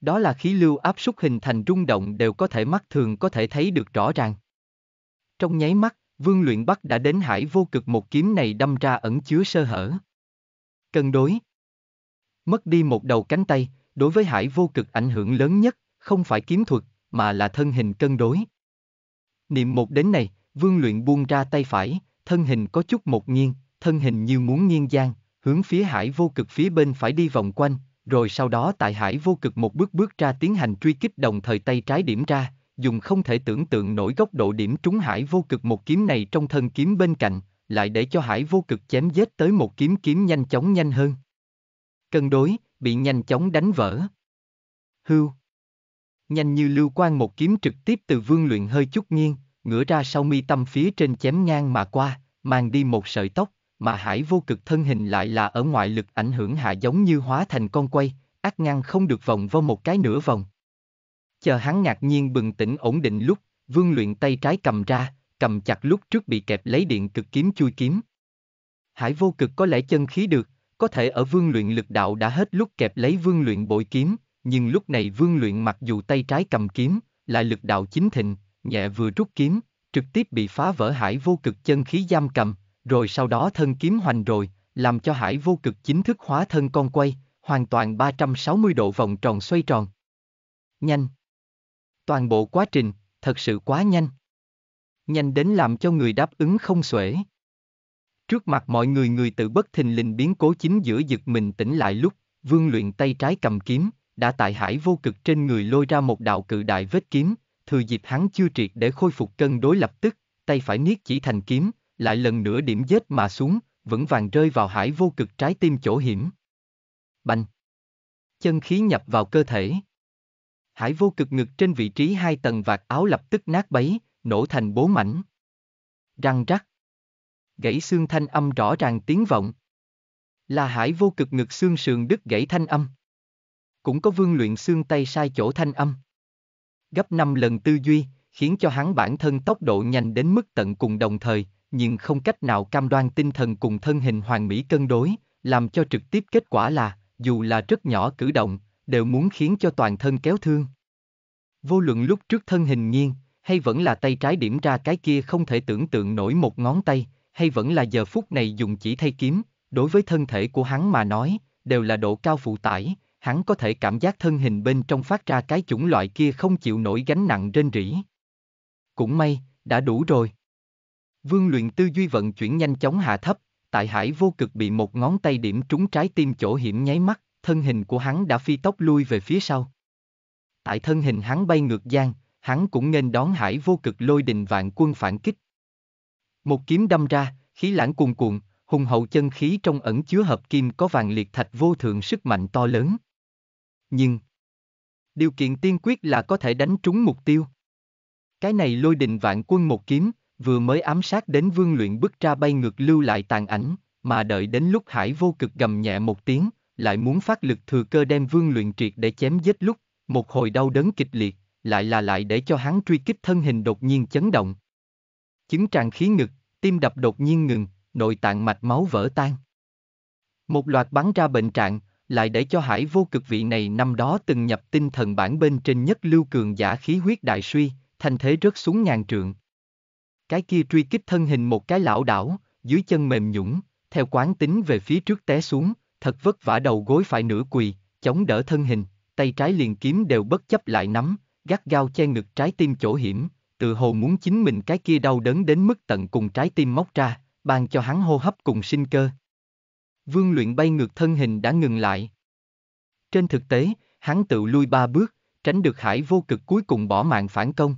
S1: Đó là khí lưu áp suất hình thành rung động đều có thể mắt thường có thể thấy được rõ ràng. Trong nháy mắt, Vương Luyện Bắc đã đến hải vô cực một kiếm này đâm ra ẩn chứa sơ hở. Cân đối Mất đi một đầu cánh tay, đối với hải vô cực ảnh hưởng lớn nhất, không phải kiếm thuật, mà là thân hình cân đối. Niệm một đến này, Vương Luyện buông ra tay phải, thân hình có chút một nghiêng, thân hình như muốn nghiêng giang, hướng phía hải vô cực phía bên phải đi vòng quanh, rồi sau đó tại hải vô cực một bước bước ra tiến hành truy kích đồng thời tay trái điểm ra, dùng không thể tưởng tượng nổi góc độ điểm trúng hải vô cực một kiếm này trong thân kiếm bên cạnh, lại để cho hải vô cực chém giết tới một kiếm kiếm nhanh chóng nhanh hơn. Cân đối, bị nhanh chóng đánh vỡ. Hưu. Nhanh như lưu quan một kiếm trực tiếp từ vương luyện hơi chút nghiêng, ngửa ra sau mi tâm phía trên chém ngang mà qua, mang đi một sợi tóc mà hải vô cực thân hình lại là ở ngoại lực ảnh hưởng hạ giống như hóa thành con quay, ác ngăn không được vòng vo một cái nửa vòng. Chờ hắn ngạc nhiên bừng tỉnh ổn định lúc, vương luyện tay trái cầm ra, cầm chặt lúc trước bị kẹp lấy điện cực kiếm chui kiếm. Hải vô cực có lẽ chân khí được, có thể ở vương luyện lực đạo đã hết lúc kẹp lấy vương luyện bội kiếm, nhưng lúc này vương luyện mặc dù tay trái cầm kiếm, lại lực đạo chính thịnh, nhẹ vừa rút kiếm, trực tiếp bị phá vỡ hải vô cực chân khí giam cầm, rồi sau đó thân kiếm hoành rồi, làm cho hải vô cực chính thức hóa thân con quay, hoàn toàn 360 độ vòng tròn xoay tròn. Nhanh. Toàn bộ quá trình, thật sự quá nhanh. Nhanh đến làm cho người đáp ứng không xuể. Trước mặt mọi người người tự bất thình lình biến cố chính giữa giật mình tỉnh lại lúc, vương luyện tay trái cầm kiếm, đã tại hải vô cực trên người lôi ra một đạo cự đại vết kiếm, thừa dịp hắn chưa triệt để khôi phục cân đối lập tức, tay phải niết chỉ thành kiếm, lại lần nữa điểm dết mà xuống, vững vàng rơi vào hải vô cực trái tim chỗ hiểm. Bành! Chân khí nhập vào cơ thể. Hải vô cực ngực trên vị trí hai tầng vạt áo lập tức nát bấy, nổ thành bố mảnh. Răng rắc. Gãy xương thanh âm rõ ràng tiếng vọng. Là hải vô cực ngực xương sườn đứt gãy thanh âm. Cũng có vương luyện xương tay sai chỗ thanh âm. Gấp năm lần tư duy, khiến cho hắn bản thân tốc độ nhanh đến mức tận cùng đồng thời, nhưng không cách nào cam đoan tinh thần cùng thân hình hoàn mỹ cân đối, làm cho trực tiếp kết quả là, dù là rất nhỏ cử động, đều muốn khiến cho toàn thân kéo thương. Vô luận lúc trước thân hình nghiêng, hay vẫn là tay trái điểm ra cái kia không thể tưởng tượng nổi một ngón tay, hay vẫn là giờ phút này dùng chỉ thay kiếm, đối với thân thể của hắn mà nói, đều là độ cao phụ tải, hắn có thể cảm giác thân hình bên trong phát ra cái chủng loại kia không chịu nổi gánh nặng trên rỉ. Cũng may, đã đủ rồi. Vương luyện tư duy vận chuyển nhanh chóng hạ thấp, tại hải vô cực bị một ngón tay điểm trúng trái tim chỗ hiểm nháy mắt, thân hình của hắn đã phi tốc lui về phía sau. Tại thân hình hắn bay ngược gian, hắn cũng nên đón hải vô cực lôi đình vạn quân phản kích. Một kiếm đâm ra, khí lãng cuồn cuộn, hùng hậu chân khí trong ẩn chứa hợp kim có vàng liệt thạch vô thượng sức mạnh to lớn. Nhưng, điều kiện tiên quyết là có thể đánh trúng mục tiêu. Cái này lôi đình vạn quân một kiếm, vừa mới ám sát đến vương luyện bức ra bay ngược lưu lại tàn ảnh, mà đợi đến lúc hải vô cực gầm nhẹ một tiếng, lại muốn phát lực thừa cơ đem vương luyện triệt để chém giết lúc, một hồi đau đớn kịch liệt, lại là lại để cho hắn truy kích thân hình đột nhiên chấn động. Chứng tràn khí ngực, tim đập đột nhiên ngừng, nội tạng mạch máu vỡ tan. Một loạt bắn ra bệnh trạng, lại để cho hải vô cực vị này năm đó từng nhập tinh thần bản bên trên nhất lưu cường giả khí huyết đại suy, thành thế rớt xuống ngàn trượng. Cái kia truy kích thân hình một cái lão đảo, dưới chân mềm nhũng, theo quán tính về phía trước té xuống, thật vất vả đầu gối phải nửa quỳ, chống đỡ thân hình, tay trái liền kiếm đều bất chấp lại nắm, gắt gao che ngực trái tim chỗ hiểm, tự hồ muốn chính mình cái kia đau đớn đến mức tận cùng trái tim móc ra, ban cho hắn hô hấp cùng sinh cơ. Vương luyện bay ngược thân hình đã ngừng lại. Trên thực tế, hắn tự lui ba bước, tránh được hải vô cực cuối cùng bỏ mạng phản công.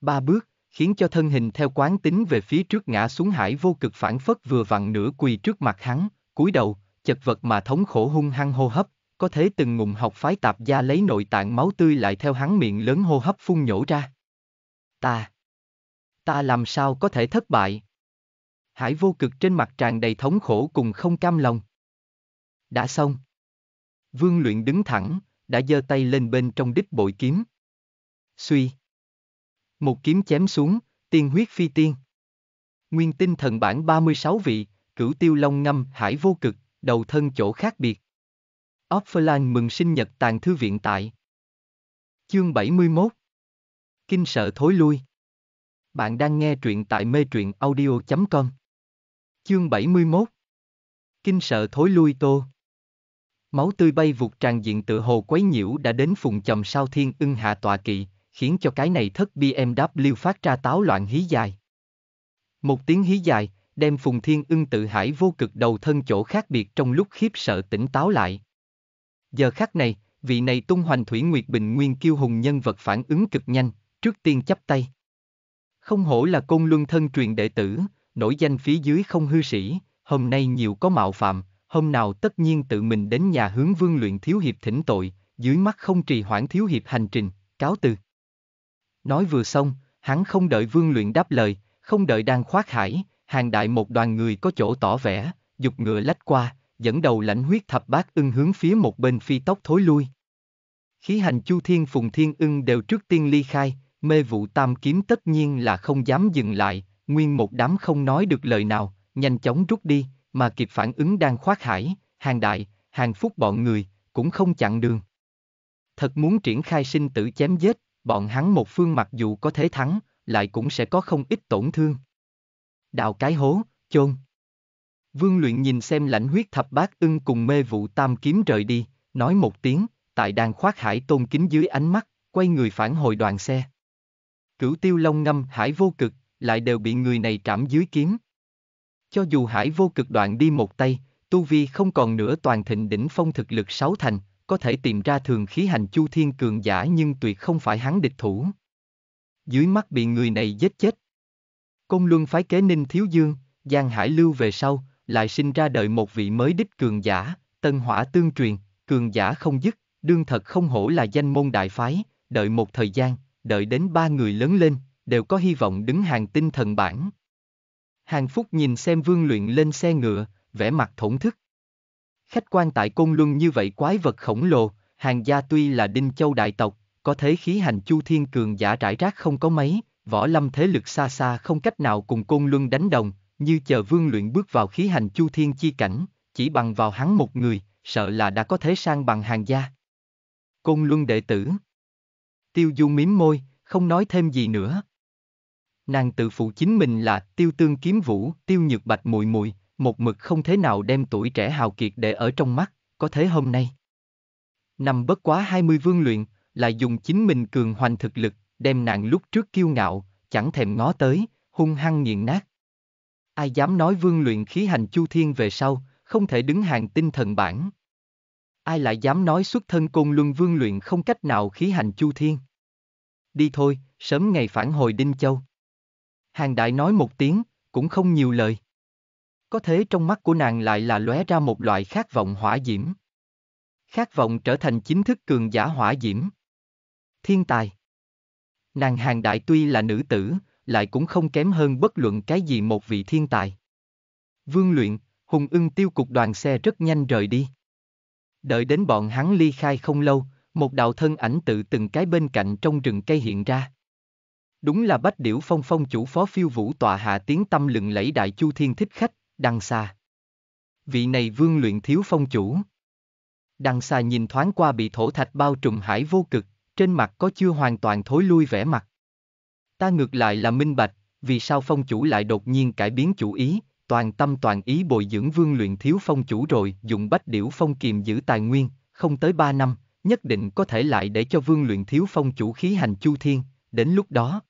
S1: Ba bước, khiến cho thân hình theo quán tính về phía trước ngã xuống hải vô cực phản phất vừa vặn nửa quỳ trước mặt hắn, cúi đầu, chật vật mà thống khổ hung hăng hô hấp, có thế từng ngụm học phái tạp gia lấy nội tạng máu tươi lại theo hắn miệng lớn hô hấp phun nhổ ra. Ta, ta làm sao có thể thất bại? Hải vô cực trên mặt tràn đầy thống khổ cùng không cam lòng. Đã xong. Vương luyện đứng thẳng, đã giơ tay lên bên trong đích bội kiếm. Suy một kiếm chém xuống, tiên huyết phi tiên. Nguyên tinh thần bản 36 vị, cửu tiêu long ngâm hải vô cực, đầu thân chỗ khác biệt. Offline mừng sinh nhật tàn thư viện tại. Chương 71 Kinh sợ thối lui Bạn đang nghe truyện tại mê truyện audio.com Chương 71 Kinh sợ thối lui tô Máu tươi bay vụt tràn diện tự hồ quấy nhiễu đã đến phùng chầm sao thiên ưng hạ tọa kỵ, khiến cho cái này thất BMW phát ra táo loạn hí dài. Một tiếng hí dài, đem Phùng Thiên Ưng tự hải vô cực đầu thân chỗ khác biệt trong lúc khiếp sợ tỉnh táo lại. Giờ khắc này, vị này tung hoành Thủy Nguyệt Bình Nguyên kiêu hùng nhân vật phản ứng cực nhanh, trước tiên chắp tay. Không hổ là côn luân thân truyền đệ tử, nổi danh phía dưới không hư sĩ, hôm nay nhiều có mạo phạm, hôm nào tất nhiên tự mình đến nhà hướng vương luyện thiếu hiệp thỉnh tội, dưới mắt không trì hoãn thiếu hiệp hành trình, cáo từ. Nói vừa xong, hắn không đợi vương luyện đáp lời, không đợi đang khoác hải, hàng đại một đoàn người có chỗ tỏ vẻ, dục ngựa lách qua, dẫn đầu lãnh huyết thập bát ưng hướng phía một bên phi tốc thối lui. Khí hành chu thiên phùng thiên ưng đều trước tiên ly khai, mê vụ tam kiếm tất nhiên là không dám dừng lại, nguyên một đám không nói được lời nào, nhanh chóng rút đi, mà kịp phản ứng đang khoác hải, hàng đại, hàng phúc bọn người, cũng không chặn đường. Thật muốn triển khai sinh tử chém giết, bọn hắn một phương mặc dù có thế thắng, lại cũng sẽ có không ít tổn thương. Đào cái hố, chôn. Vương luyện nhìn xem lãnh huyết thập bát ưng cùng mê vụ tam kiếm rời đi, nói một tiếng, tại đàn khoác hải tôn kính dưới ánh mắt, quay người phản hồi đoàn xe. Cửu tiêu long ngâm hải vô cực, lại đều bị người này trảm dưới kiếm. Cho dù hải vô cực đoạn đi một tay, tu vi không còn nữa toàn thịnh đỉnh phong thực lực sáu thành, có thể tìm ra thường khí hành chu thiên cường giả nhưng tuyệt không phải hắn địch thủ. Dưới mắt bị người này giết chết. Công luân phái kế ninh thiếu dương, Giang Hải lưu về sau, lại sinh ra đợi một vị mới đích cường giả, tân hỏa tương truyền, cường giả không dứt, đương thật không hổ là danh môn đại phái, đợi một thời gian, đợi đến ba người lớn lên, đều có hy vọng đứng hàng tinh thần bản. Hàng Phúc nhìn xem vương luyện lên xe ngựa, vẻ mặt thổn thức. Khách quan tại Côn Luân như vậy quái vật khổng lồ, hàng gia tuy là đinh châu đại tộc, có thế khí hành chu thiên cường giả trải rác không có mấy, võ lâm thế lực xa xa không cách nào cùng Côn Luân đánh đồng, như chờ vương luyện bước vào khí hành chu thiên chi cảnh, chỉ bằng vào hắn một người, sợ là đã có thể sang bằng hàng gia. Côn Luân đệ tử Tiêu Du mím môi, không nói thêm gì nữa. Nàng tự phụ chính mình là Tiêu Tương Kiếm Vũ, Tiêu Nhược Bạch Mùi Mùi một mực không thế nào đem tuổi trẻ hào kiệt để ở trong mắt, có thế hôm nay. Năm bất quá 20 vương luyện, lại dùng chính mình cường hoành thực lực, đem nạn lúc trước kiêu ngạo, chẳng thèm ngó tới, hung hăng nghiền nát. Ai dám nói vương luyện khí hành chu thiên về sau, không thể đứng hàng tinh thần bản. Ai lại dám nói xuất thân côn luân vương luyện không cách nào khí hành chu thiên. Đi thôi, sớm ngày phản hồi Đinh Châu. Hàng đại nói một tiếng, cũng không nhiều lời. Có thế trong mắt của nàng lại là lóe ra một loại khát vọng hỏa diễm. Khát vọng trở thành chính thức cường giả hỏa diễm. Thiên tài. Nàng hàng đại tuy là nữ tử, lại cũng không kém hơn bất luận cái gì một vị thiên tài. Vương luyện, hùng ưng tiêu cục đoàn xe rất nhanh rời đi. Đợi đến bọn hắn ly khai không lâu, một đạo thân ảnh tự từng cái bên cạnh trong rừng cây hiện ra. Đúng là bách điểu phong phong chủ phó phiêu vũ tòa hạ tiếng tâm lừng lẫy đại chu thiên thích khách, Đăng xa. Vị này vương luyện thiếu phong chủ. Đăng xa nhìn thoáng qua bị thổ thạch bao trùm hải vô cực, trên mặt có chưa hoàn toàn thối lui vẻ mặt. Ta ngược lại là minh bạch, vì sao phong chủ lại đột nhiên cải biến chủ ý, toàn tâm toàn ý bồi dưỡng vương luyện thiếu phong chủ rồi dùng bách điểu phong kiềm giữ tài nguyên, không tới ba năm, nhất định có thể lại để cho vương luyện thiếu phong chủ khí hành chu thiên, đến lúc đó.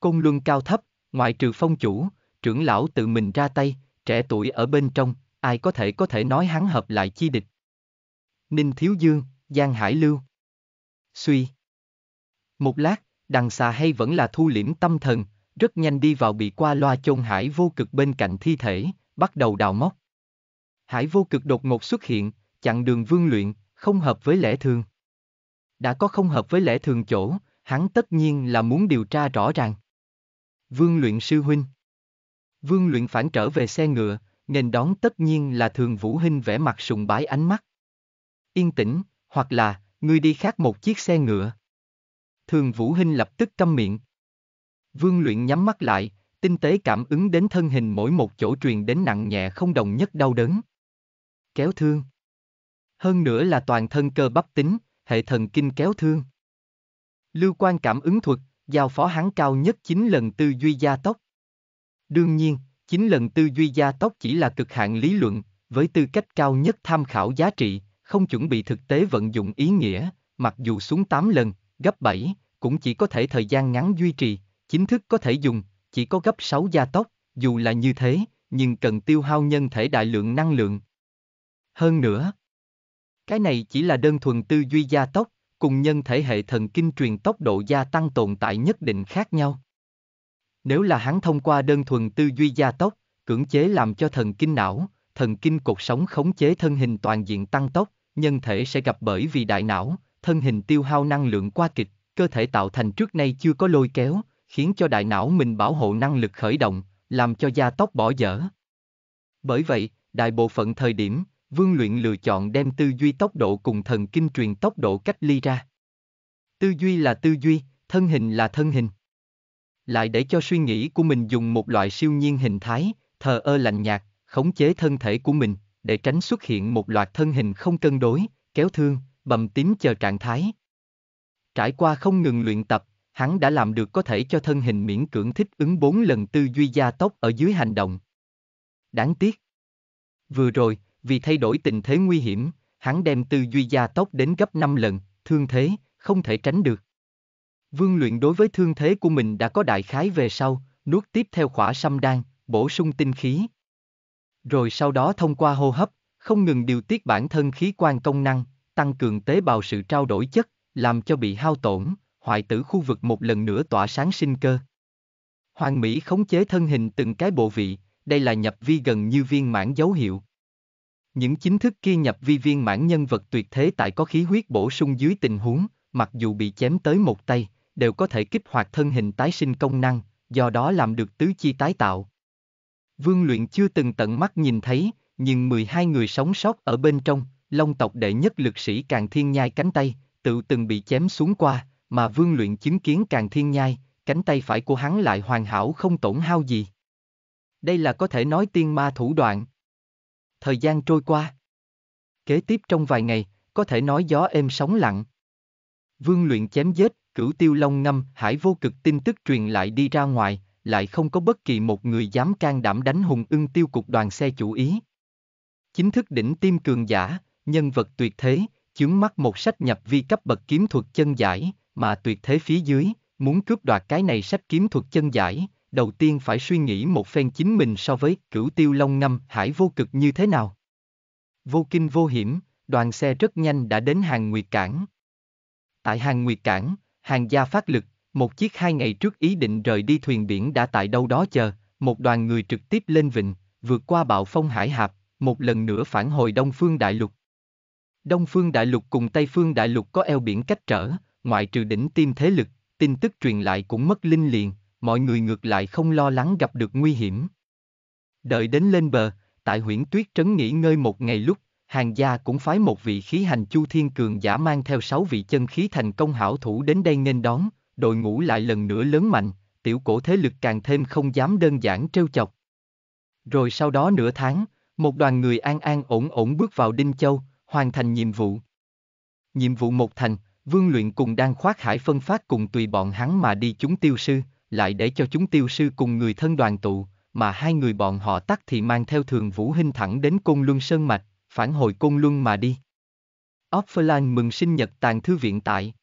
S1: Công luân cao thấp, ngoại trừ phong chủ, trưởng lão tự mình ra tay, Trẻ tuổi ở bên trong, ai có thể có thể nói hắn hợp lại chi địch. Ninh Thiếu Dương, Giang Hải Lưu. Suy. Một lát, đằng xà hay vẫn là thu liễm tâm thần, rất nhanh đi vào bị qua loa chôn hải vô cực bên cạnh thi thể, bắt đầu đào móc. Hải vô cực đột ngột xuất hiện, chặn đường vương luyện, không hợp với lẽ thường. Đã có không hợp với lẽ thường chỗ, hắn tất nhiên là muốn điều tra rõ ràng. Vương luyện sư huynh. Vương luyện phản trở về xe ngựa, nên đón tất nhiên là thường vũ hình vẻ mặt sùng bái ánh mắt. Yên tĩnh, hoặc là, ngươi đi khác một chiếc xe ngựa. Thường vũ hình lập tức câm miệng. Vương luyện nhắm mắt lại, tinh tế cảm ứng đến thân hình mỗi một chỗ truyền đến nặng nhẹ không đồng nhất đau đớn. Kéo thương. Hơn nữa là toàn thân cơ bắp tính, hệ thần kinh kéo thương. Lưu quan cảm ứng thuật, giao phó hắn cao nhất 9 lần tư duy gia tốc. Đương nhiên, chính lần tư duy gia tốc chỉ là cực hạn lý luận, với tư cách cao nhất tham khảo giá trị, không chuẩn bị thực tế vận dụng ý nghĩa, mặc dù xuống 8 lần, gấp 7, cũng chỉ có thể thời gian ngắn duy trì, chính thức có thể dùng, chỉ có gấp 6 gia tốc, dù là như thế, nhưng cần tiêu hao nhân thể đại lượng năng lượng. Hơn nữa, cái này chỉ là đơn thuần tư duy gia tốc, cùng nhân thể hệ thần kinh truyền tốc độ gia tăng tồn tại nhất định khác nhau. Nếu là hắn thông qua đơn thuần tư duy gia tốc, cưỡng chế làm cho thần kinh não, thần kinh cột sống khống chế thân hình toàn diện tăng tốc, nhân thể sẽ gặp bởi vì đại não, thân hình tiêu hao năng lượng qua kịch, cơ thể tạo thành trước nay chưa có lôi kéo, khiến cho đại não mình bảo hộ năng lực khởi động, làm cho gia tốc bỏ dở. Bởi vậy, đại bộ phận thời điểm, Vương Luyện lựa chọn đem tư duy tốc độ cùng thần kinh truyền tốc độ cách ly ra. Tư duy là tư duy, thân hình là thân hình lại để cho suy nghĩ của mình dùng một loại siêu nhiên hình thái, thờ ơ lạnh nhạt, khống chế thân thể của mình, để tránh xuất hiện một loạt thân hình không cân đối, kéo thương, bầm tím chờ trạng thái. Trải qua không ngừng luyện tập, hắn đã làm được có thể cho thân hình miễn cưỡng thích ứng bốn lần tư duy gia tốc ở dưới hành động. Đáng tiếc. Vừa rồi, vì thay đổi tình thế nguy hiểm, hắn đem tư duy gia tốc đến gấp 5 lần, thương thế, không thể tránh được. Vương luyện đối với thương thế của mình đã có đại khái về sau, nuốt tiếp theo khỏa sâm đan, bổ sung tinh khí. Rồi sau đó thông qua hô hấp, không ngừng điều tiết bản thân khí quan công năng, tăng cường tế bào sự trao đổi chất, làm cho bị hao tổn, hoại tử khu vực một lần nữa tỏa sáng sinh cơ. Hoàng Mỹ khống chế thân hình từng cái bộ vị, đây là nhập vi gần như viên mãn dấu hiệu. Những chính thức kia nhập vi viên mãn nhân vật tuyệt thế tại có khí huyết bổ sung dưới tình huống, mặc dù bị chém tới một tay, đều có thể kích hoạt thân hình tái sinh công năng, do đó làm được tứ chi tái tạo. Vương luyện chưa từng tận mắt nhìn thấy, nhưng 12 người sống sót ở bên trong, long tộc đệ nhất lực sĩ Càng Thiên Nhai cánh tay, tự từng bị chém xuống qua, mà vương luyện chứng kiến Càng Thiên Nhai, cánh tay phải của hắn lại hoàn hảo không tổn hao gì. Đây là có thể nói tiên ma thủ đoạn. Thời gian trôi qua. Kế tiếp trong vài ngày, có thể nói gió êm sóng lặng. Vương luyện chém giết, cửu tiêu long ngâm, hải vô cực tin tức truyền lại đi ra ngoài, lại không có bất kỳ một người dám can đảm đánh hùng ưng tiêu cục đoàn xe chủ ý. Chính thức đỉnh tim cường giả, nhân vật tuyệt thế, chướng mắt một sách nhập vi cấp bậc kiếm thuật chân giải, mà tuyệt thế phía dưới, muốn cướp đoạt cái này sách kiếm thuật chân giải, đầu tiên phải suy nghĩ một phen chính mình so với cửu tiêu long ngâm hải vô cực như thế nào. Vô kinh vô hiểm, đoàn xe rất nhanh đã đến hàng Nguyệt Cảng. Tại hàng Nguyệt Cảng, Hàng gia phát lực, một chiếc hai ngày trước ý định rời đi thuyền biển đã tại đâu đó chờ, một đoàn người trực tiếp lên vịnh, vượt qua bạo phong hải hạp, một lần nữa phản hồi Đông Phương Đại Lục. Đông Phương Đại Lục cùng Tây Phương Đại Lục có eo biển cách trở, ngoại trừ đỉnh tim thế lực, tin tức truyền lại cũng mất linh liền, mọi người ngược lại không lo lắng gặp được nguy hiểm. Đợi đến lên bờ, tại huyện tuyết trấn nghỉ ngơi một ngày lúc hàng gia cũng phái một vị khí hành chu thiên cường giả mang theo sáu vị chân khí thành công hảo thủ đến đây nghênh đón, đội ngũ lại lần nữa lớn mạnh, tiểu cổ thế lực càng thêm không dám đơn giản trêu chọc. Rồi sau đó nửa tháng, một đoàn người an an ổn ổn bước vào Đinh Châu, hoàn thành nhiệm vụ. Nhiệm vụ một thành, vương luyện cùng đang khoác hải phân phát cùng tùy bọn hắn mà đi chúng tiêu sư, lại để cho chúng tiêu sư cùng người thân đoàn tụ, mà hai người bọn họ tắt thì mang theo thường vũ hình thẳng đến cung luân sơn mạch, phản hồi côn luân mà đi. Offline mừng sinh nhật tàn thư viện tại